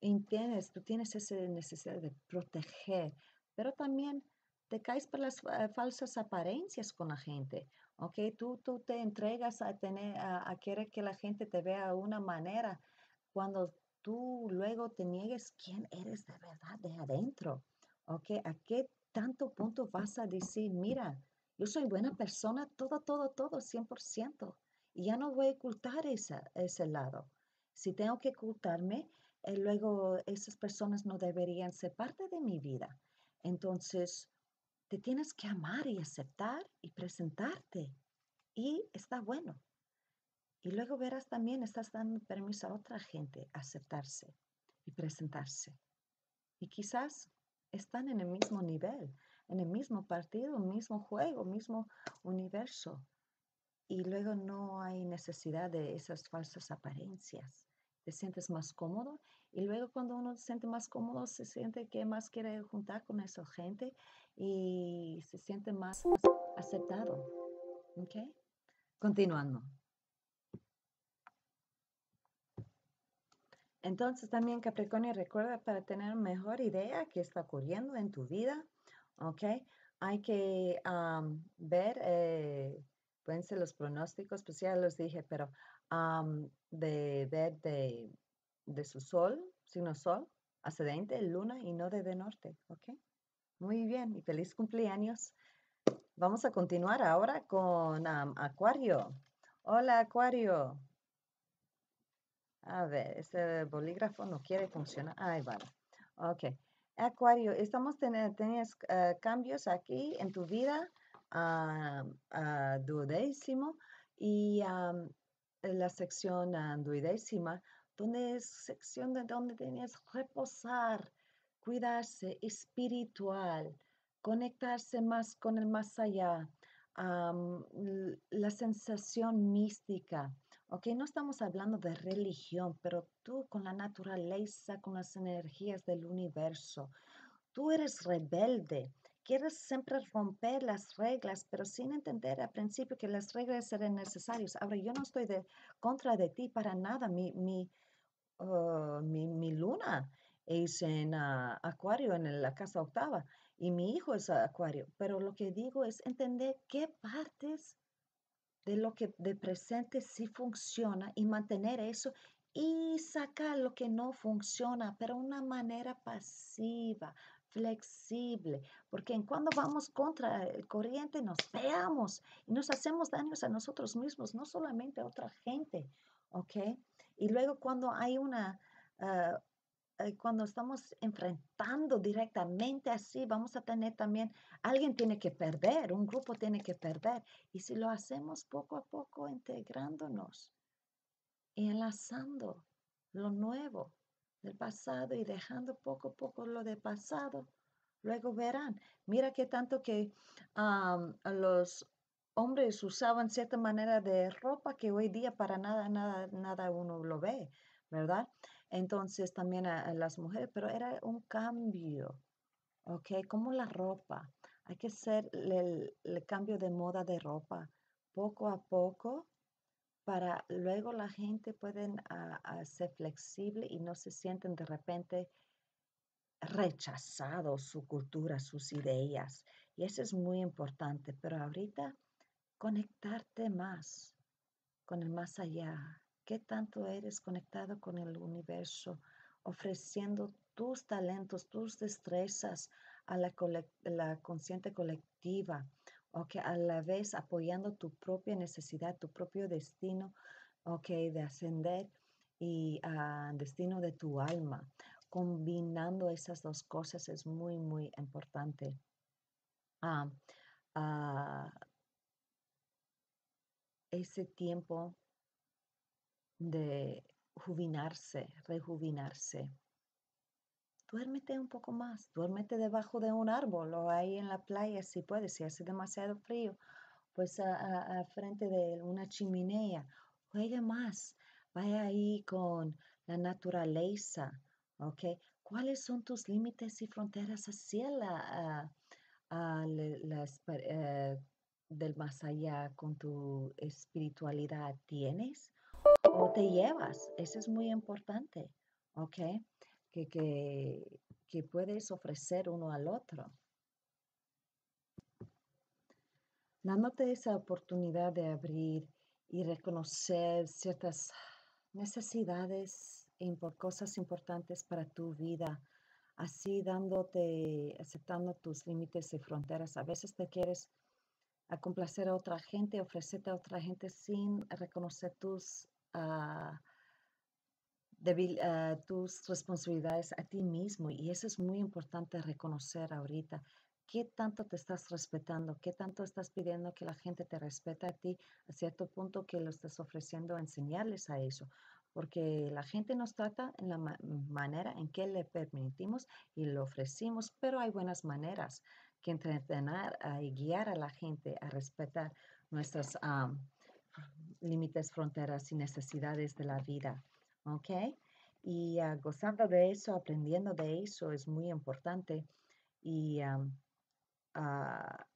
entiendes, tú tienes esa necesidad de proteger, pero también te caes por las eh, falsas apariencias con la gente, ¿ok? Tú, tú te entregas a, tener, a, querer que la gente te vea de una manera cuando tú luego te niegues quién eres de verdad de adentro, ¿ok? ¿A qué tanto punto vas a decir, mira, yo soy buena persona, todo, todo, todo, 100%, y ya no voy a ocultar esa, ese lado. Si tengo que ocultarme, eh, luego esas personas no deberían ser parte de mi vida. Entonces, te tienes que amar y aceptar y presentarte. Y está bueno. Y luego verás también, estás dando permiso a otra gente a aceptarse y presentarse. Y quizás están en el mismo nivel, en el mismo partido, mismo juego, mismo universo. Y luego no hay necesidad de esas falsas apariencias te sientes más cómodo y luego cuando uno se siente más cómodo se siente que más quiere juntar con esa gente y se siente más aceptado. ¿Ok? Continuando. Entonces también Capricornio recuerda para tener mejor idea qué está ocurriendo en tu vida, ¿ok? Hay que ver, eh, pueden ser los pronósticos, pues ya los dije, pero de, ver de, su sol, signo sol, ascendente, luna y no de norte. ¿Ok? Muy bien y feliz cumpleaños. Vamos a continuar ahora con Acuario. Hola, Acuario. A ver, este bolígrafo no quiere funcionar. Ahí va. Ok. Acuario, estamos teniendo eh, cambios aquí en tu vida uh, y la sección duodécima, donde es sección de donde tenías reposar, cuidarse, espiritual, conectarse más con el más allá, la sensación mística. Ok, no estamos hablando de religión, pero tú con la naturaleza, con las energías del universo. Tú eres rebelde quieres siempre romper las reglas, pero sin entender al principio que las reglas serán necesarias. Ahora, yo no estoy de contra de ti para nada. Mi, mi, oh, mi, luna es en ah, acuario, en la casa octava, y mi hijo es acuario. Pero lo que digo es entender qué partes de lo que de presente sí funciona y mantener eso y sacar lo que no funciona, pero una manera pasiva, flexible, porque en cuando vamos contra el eh, corriente nos veamos y nos hacemos daños a nosotros mismos, no solamente a otra gente, ¿ok? Y luego cuando hay una, ah, eh, cuando estamos enfrentando directamente así, vamos a tener también, alguien tiene que perder, un grupo tiene que perder. Y si lo hacemos poco a poco, integrándonos y enlazando lo nuevo del pasado y dejando poco a poco lo de pasado, luego verán. Mira que tanto que los hombres usaban cierta manera de ropa que hoy día para nada, nada, nada uno lo ve, ¿verdad? Entonces también a, las mujeres, pero era un cambio, ¿ok? Como la ropa. Hay que hacer el cambio de moda de ropa poco a poco para luego la gente pueden ah, ah, ser flexible y no se sienten de repente rechazados su cultura, sus ideas. Y eso es muy importante. Pero ahorita conectarte más con el más allá. ¿Qué tanto eres conectado con el universo? Ofreciendo tus talentos, tus destrezas a la, la consciente colectiva a la vez apoyando tu propia necesidad, tu propio destino, ok, de ascender y ah, destino de tu alma. Combinando esas dos cosas es muy, muy importante. Ah, ah, ese tiempo de jubilarse, rejuvenarse duérmete un poco más, duérmete debajo de un árbol o ahí en la playa si puedes, si hace demasiado frío, pues a, frente de una chimenea, juega más, vaya ahí con la naturaleza, ¿ok? ¿Cuáles son tus límites y fronteras hacia la, eh, del más allá con tu espiritualidad? ¿Tienes o te llevas? Eso es muy importante, ¿ok? que, puedes ofrecer uno al otro. Dándote esa oportunidad de abrir y reconocer ciertas necesidades e cosas importantes para tu vida, así dándote, aceptando tus límites y fronteras. A veces te quieres complacer a otra gente, ofrecerte a otra gente sin reconocer tus ah, debil, eh, tus responsabilidades a ti mismo y eso es muy importante reconocer ahorita. ¿Qué tanto te estás respetando? ¿Qué tanto estás pidiendo que la gente te respete a ti a cierto punto que lo estás ofreciendo a enseñarles a eso? Porque la gente nos trata en la manera en que le permitimos y lo ofrecimos, pero hay buenas maneras que entrenar ah, y guiar a la gente a respetar nuestros ah, límites, fronteras y necesidades de la vida. ¿ok? Y ah, gozando de eso, aprendiendo de eso es muy importante y ah,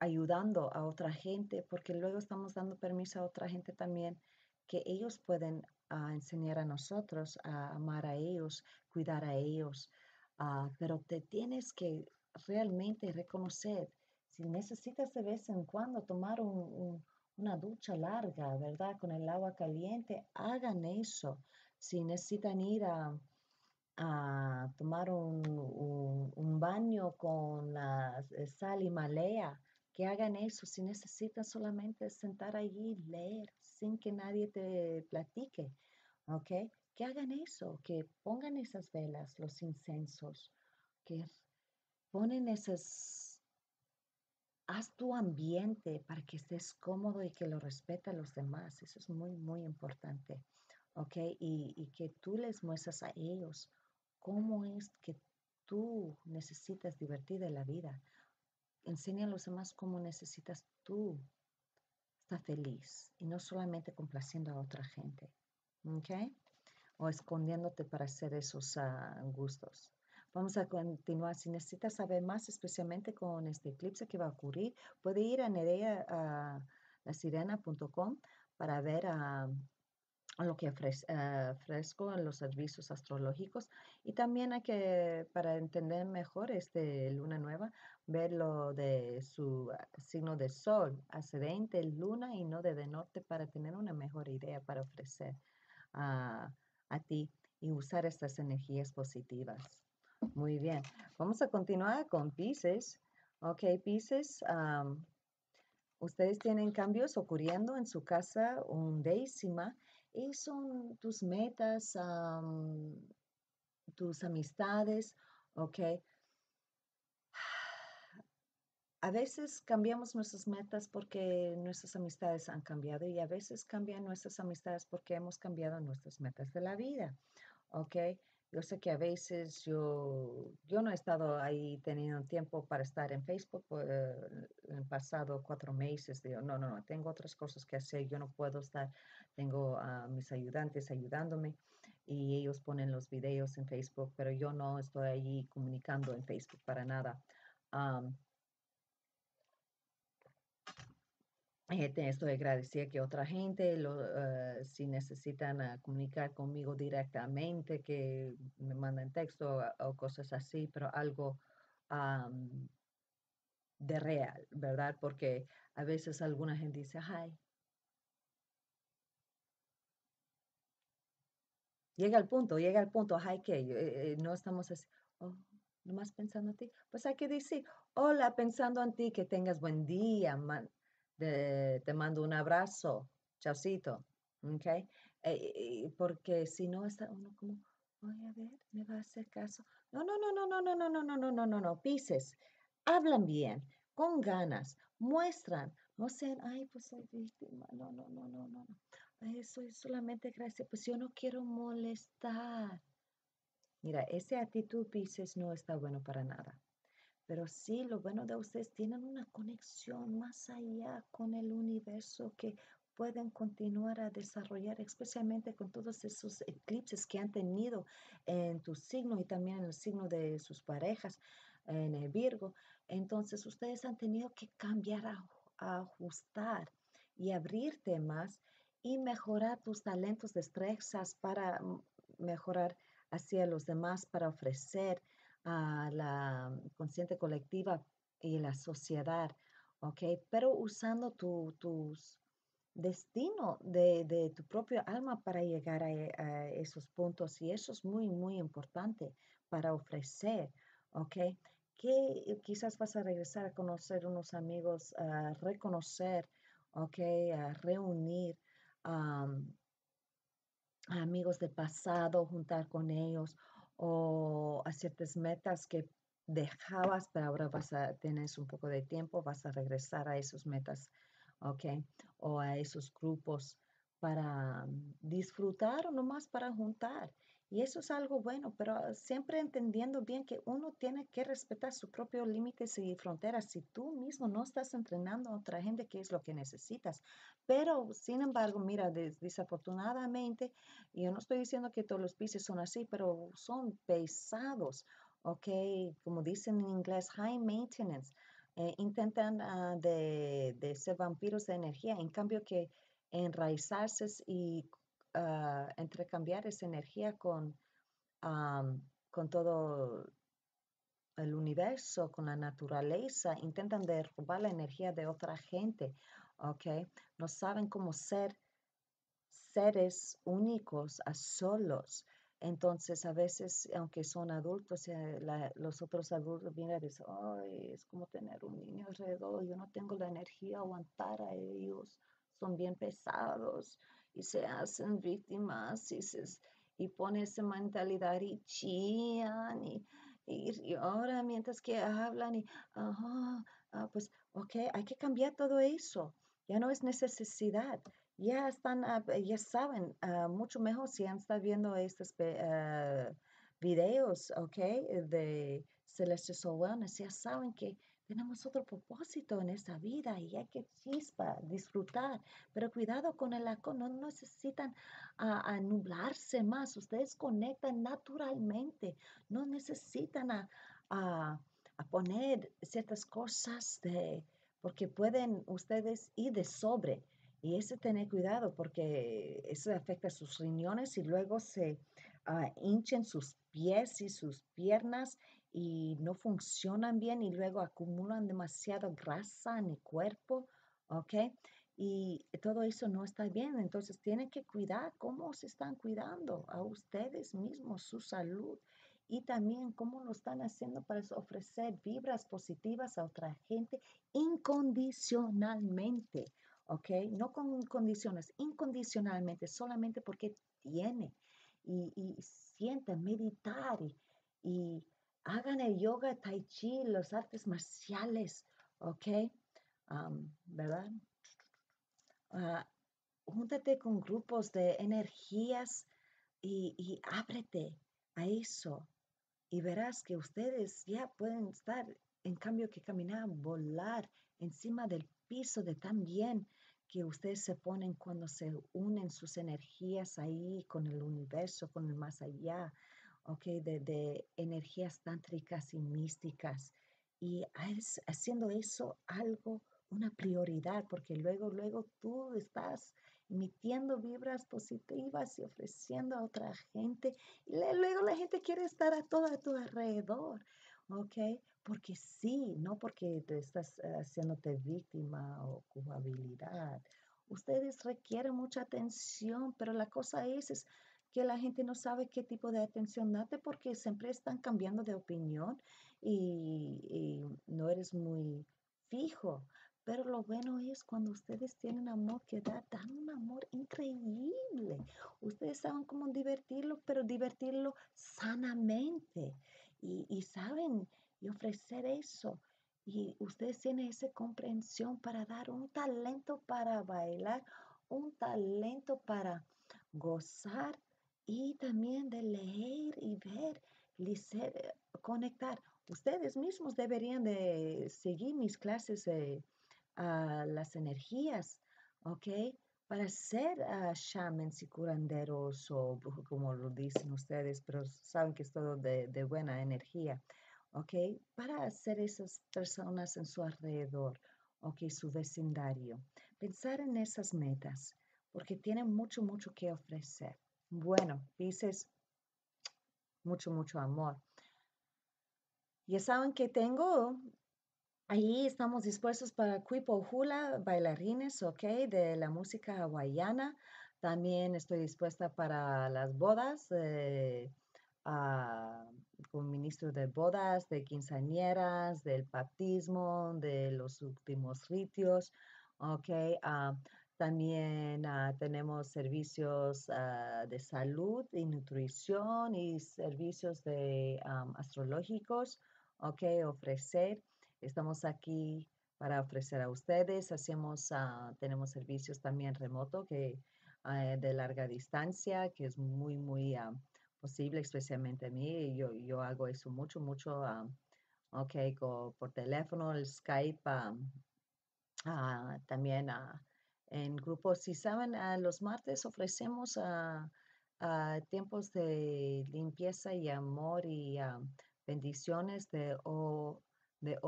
ayudando a otra gente, porque luego estamos dando permiso a otra gente también que ellos pueden ah, enseñar a nosotros a amar a ellos, cuidar a ellos, pero te tienes que realmente reconocer si necesitas de vez en cuando tomar un una ducha larga, ¿verdad? Con el agua caliente, hagan eso. Si necesitan ir a, tomar un, baño con la eh, sal y malea, que hagan eso. Si necesitan solamente sentar allí, y leer, sin que nadie te platique, ¿ok? Que hagan eso, que pongan esas velas, los incensos, que ponen esas haz tu ambiente para que estés cómodo y que lo respeten a los demás. Eso es muy, muy importante. ¿Ok? Y, que tú les muestras a ellos cómo es que tú necesitas divertir de la vida. Enseña a los demás cómo necesitas tú estar feliz y no solamente complaciendo a otra gente. ¿Ok? O escondiéndote para hacer esos ah, gustos. Vamos a continuar. Si necesitas saber más, especialmente con este eclipse que va a ocurrir, puede ir a nerealasirena.com para ver ah, lo que ah, ofrezco en los servicios astrológicos. Y también hay que, para entender mejor este luna nueva, ver lo de su ah, signo de sol, ascendente, luna y no de, norte para tener una mejor idea para ofrecer a, a ti y usar estas energías positivas. Muy bien. Vamos a continuar con Pisces. Ok, Pisces, ustedes tienen cambios ocurriendo en su casa undécima y son tus metas, tus amistades, ok. A veces cambiamos nuestras metas porque nuestras amistades han cambiado y a veces cambian nuestras amistades porque hemos cambiado nuestras metas de la vida, ok. Yo sé que a veces yo, yo no he estado ahí teniendo tiempo para estar en Facebook En pues, eh, en pasado cuatro meses. Digo, no, no, no, tengo otras cosas que hacer, yo no puedo estar. Tengo a mis ayudantes ayudándome y ellos ponen los videos en Facebook, pero yo no estoy ahí comunicando en Facebook para nada. Esto eh, estoy agradecida que otra gente, eh, si necesitan ah, comunicar conmigo directamente, que me manden texto ah, o, cosas así, pero algo de real, ¿verdad? Porque a veces alguna gente dice, ay. Llega al punto, llega al punto, ay, que eh, no estamos así, oh, nomás pensando en ti. Pues hay que decir, hola, pensando en ti, que tengas buen día, man de, te mando un abrazo, chaucito, ¿ok? porque si no está uno como, voy a ver, me va a hacer caso. No, no, no, no, no, no, no, no, no, no, no, no, no, pises. Hablan bien, con ganas, muestran, no sean, ay, pues soy víctima, no, no, no, no, no, no. eso soy solamente gracias. pues yo no quiero molestar. Mira, esa actitud, Pisces, no está bueno para nada. Pero sí, lo bueno de ustedes tienen una conexión más allá con el universo que pueden continuar a desarrollar, especialmente con todos esos eclipses que han tenido en tu signo y también en el signo de sus parejas, en el Virgo. Entonces ustedes han tenido que cambiar, ajustar y abrirte más y mejorar tus talentos, destrezas para mm, mejorar hacia los demás, para ofrecer a la consciente colectiva y la sociedad, ¿ok? Pero usando tu, destino de, tu propio alma para llegar e, a, esos puntos y eso es muy, muy importante para ofrecer, ¿ok? Que quizás vas a regresar a conocer unos amigos, a reconocer, ¿ok? A reunir. amigos del pasado, juntar con ellos o a ciertas metas que dejabas, pero ahora vas a tener un poco de tiempo, vas a regresar a esas metas, ¿ok? O a esos grupos para mm, disfrutar o nomás para juntar y eso es algo bueno, pero ah, siempre entendiendo bien que uno tiene que respetar sus propios límites y fronteras. Si tú mismo no estás entrenando a otra gente, que es lo que necesitas? Pero, sin embargo, mira, desafortunadamente, yo no estoy diciendo que todos los pisos son así, pero son pesados, ¿ok? Como dicen en inglés, high maintenance. Eh, intentan ah, de, de, ser vampiros de energía, en cambio que enraizarse y entrecambiar ah, intercambiar esa energía con, con todo el universo, con la naturaleza, intentan derrubar la energía de otra gente, ¿ok? No saben cómo ser seres únicos a solos. Entonces, a veces, aunque son adultos, eh, los otros adultos vienen y dicen, Ay, es como tener un niño alrededor, yo no tengo la energía aguantar a ellos, son bien pesados y se hacen víctimas y, se, y pone esa mentalidad y chían y, y, ahora mientras que hablan y, ah, ah, pues, ok, hay que cambiar todo eso. Ya no es necesidad. Ya están, ah, ya saben ah, mucho mejor si han estado viendo estos videos, ok, de Celestial Wellness. Ya saben que tenemos otro propósito en esta vida y hay que chispa, disfrutar, pero cuidado con el alcohol, no necesitan a, nublarse más, ustedes conectan naturalmente, no necesitan a, a, poner ciertas cosas de, porque pueden ustedes ir de sobre y ese tener cuidado porque eso afecta sus riñones y luego se ah, hinchen sus pies y sus piernas y no funcionan bien y luego acumulan demasiada grasa en el cuerpo, ¿ok? Y todo eso no está bien, entonces tienen que cuidar cómo se están cuidando a ustedes mismos, su salud y también cómo lo están haciendo para ofrecer vibras positivas a otra gente incondicionalmente, ¿ok? No con condiciones, incondicionalmente, solamente porque tiene y, y siente, meditar y hagan el yoga, tai chi, los artes marciales, ¿ok? ¿Verdad? Ah, júntate con grupos de energías y, y, ábrete a eso y verás que ustedes ya pueden estar, en cambio que caminar, volar encima del piso de tan bien que ustedes se ponen cuando se unen sus energías ahí con el universo, con el más allá, okay De, de energías tántricas y místicas. Y haciendo eso algo, una prioridad, porque luego, luego tú estás emitiendo vibras positivas y ofreciendo a otra gente. Y luego la gente quiere estar a todo tu alrededor, ¿ok? Porque sí, no porque te estás eh, haciéndote víctima o culpabilidad. Ustedes requieren mucha atención, pero la cosa es, es que la gente no sabe qué tipo de atención date porque siempre están cambiando de opinión y, no eres muy fijo. Pero lo bueno es cuando ustedes tienen amor que dar, dan un amor increíble. Ustedes saben cómo divertirlo, pero divertirlo sanamente. Y, y saben, y ofrecer eso. Y ustedes tienen esa comprensión para dar un talento para bailar, un talento para gozar y también de leer y ver, conectar. Ustedes mismos deberían de seguir mis clases a ah, las energías, ¿ok? Para ser uh, shamans y curanderos o como lo dicen ustedes, pero saben que es todo de, de buena energía, ¿ok? Para hacer esas personas en su alrededor, ¿ok? Su vecindario. Pensar en esas metas, porque tienen mucho, mucho que ofrecer. Bueno, dices mucho, mucho amor. Ya saben que tengo, ahí estamos dispuestos para Cuipo Hula, bailarines, ¿ok? De la música hawaiana. También estoy dispuesta para las bodas, eh, ah, con ministro de bodas, de quinceañeras, del bautismo, de los últimos ritios, ¿ok? Ah, también ah, tenemos servicios ah, de salud y nutrición y servicios de astrológicos, ok, ofrecer. Estamos aquí para ofrecer a ustedes. Hacemos, ah, tenemos servicios también remoto que eh, de larga distancia, que es muy, muy posible, especialmente a mí. Yo, yo hago eso mucho, mucho, ok, por teléfono, el Skype, también. a en grupo. Si saben, a los martes ofrecemos a, tiempos de limpieza y amor y ah, bendiciones de O de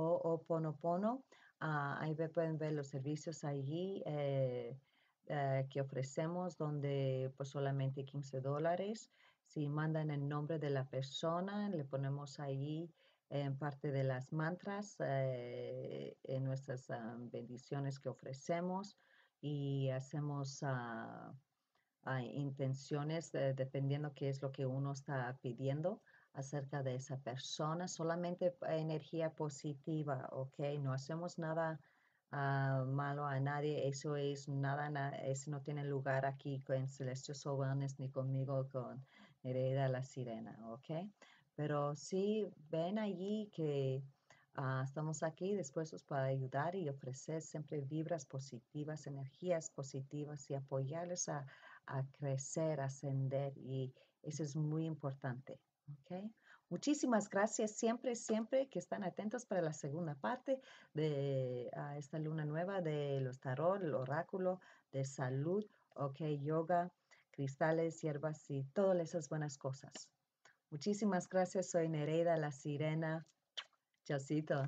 pono ah, ahí pueden ver los servicios allí eh, eh, que ofrecemos, donde pues solamente 15 dólares. Si mandan el nombre de la persona, le ponemos ahí en parte de las mantras, eh, en nuestras ah, bendiciones que ofrecemos y hacemos uh, intenciones de, dependiendo qué es lo que uno está pidiendo acerca de esa persona, solamente energía positiva, ¿ok? No hacemos nada ah, malo a nadie, eso es nada, no tiene lugar aquí con Celestial Sobanes ni conmigo, con hereda la Sirena, ¿ok? Pero sí ven allí que Ah, estamos aquí dispuestos para ayudar y ofrecer siempre vibras positivas, energías positivas y apoyarles a, a crecer, ascender y eso es muy importante. Okay. Muchísimas gracias siempre, siempre que están atentos para la segunda parte de ah, esta luna nueva de los tarot, el oráculo de salud, okay, yoga, cristales, hierbas y todas esas buenas cosas. Muchísimas gracias, soy Nereida la Sirena. Chacito.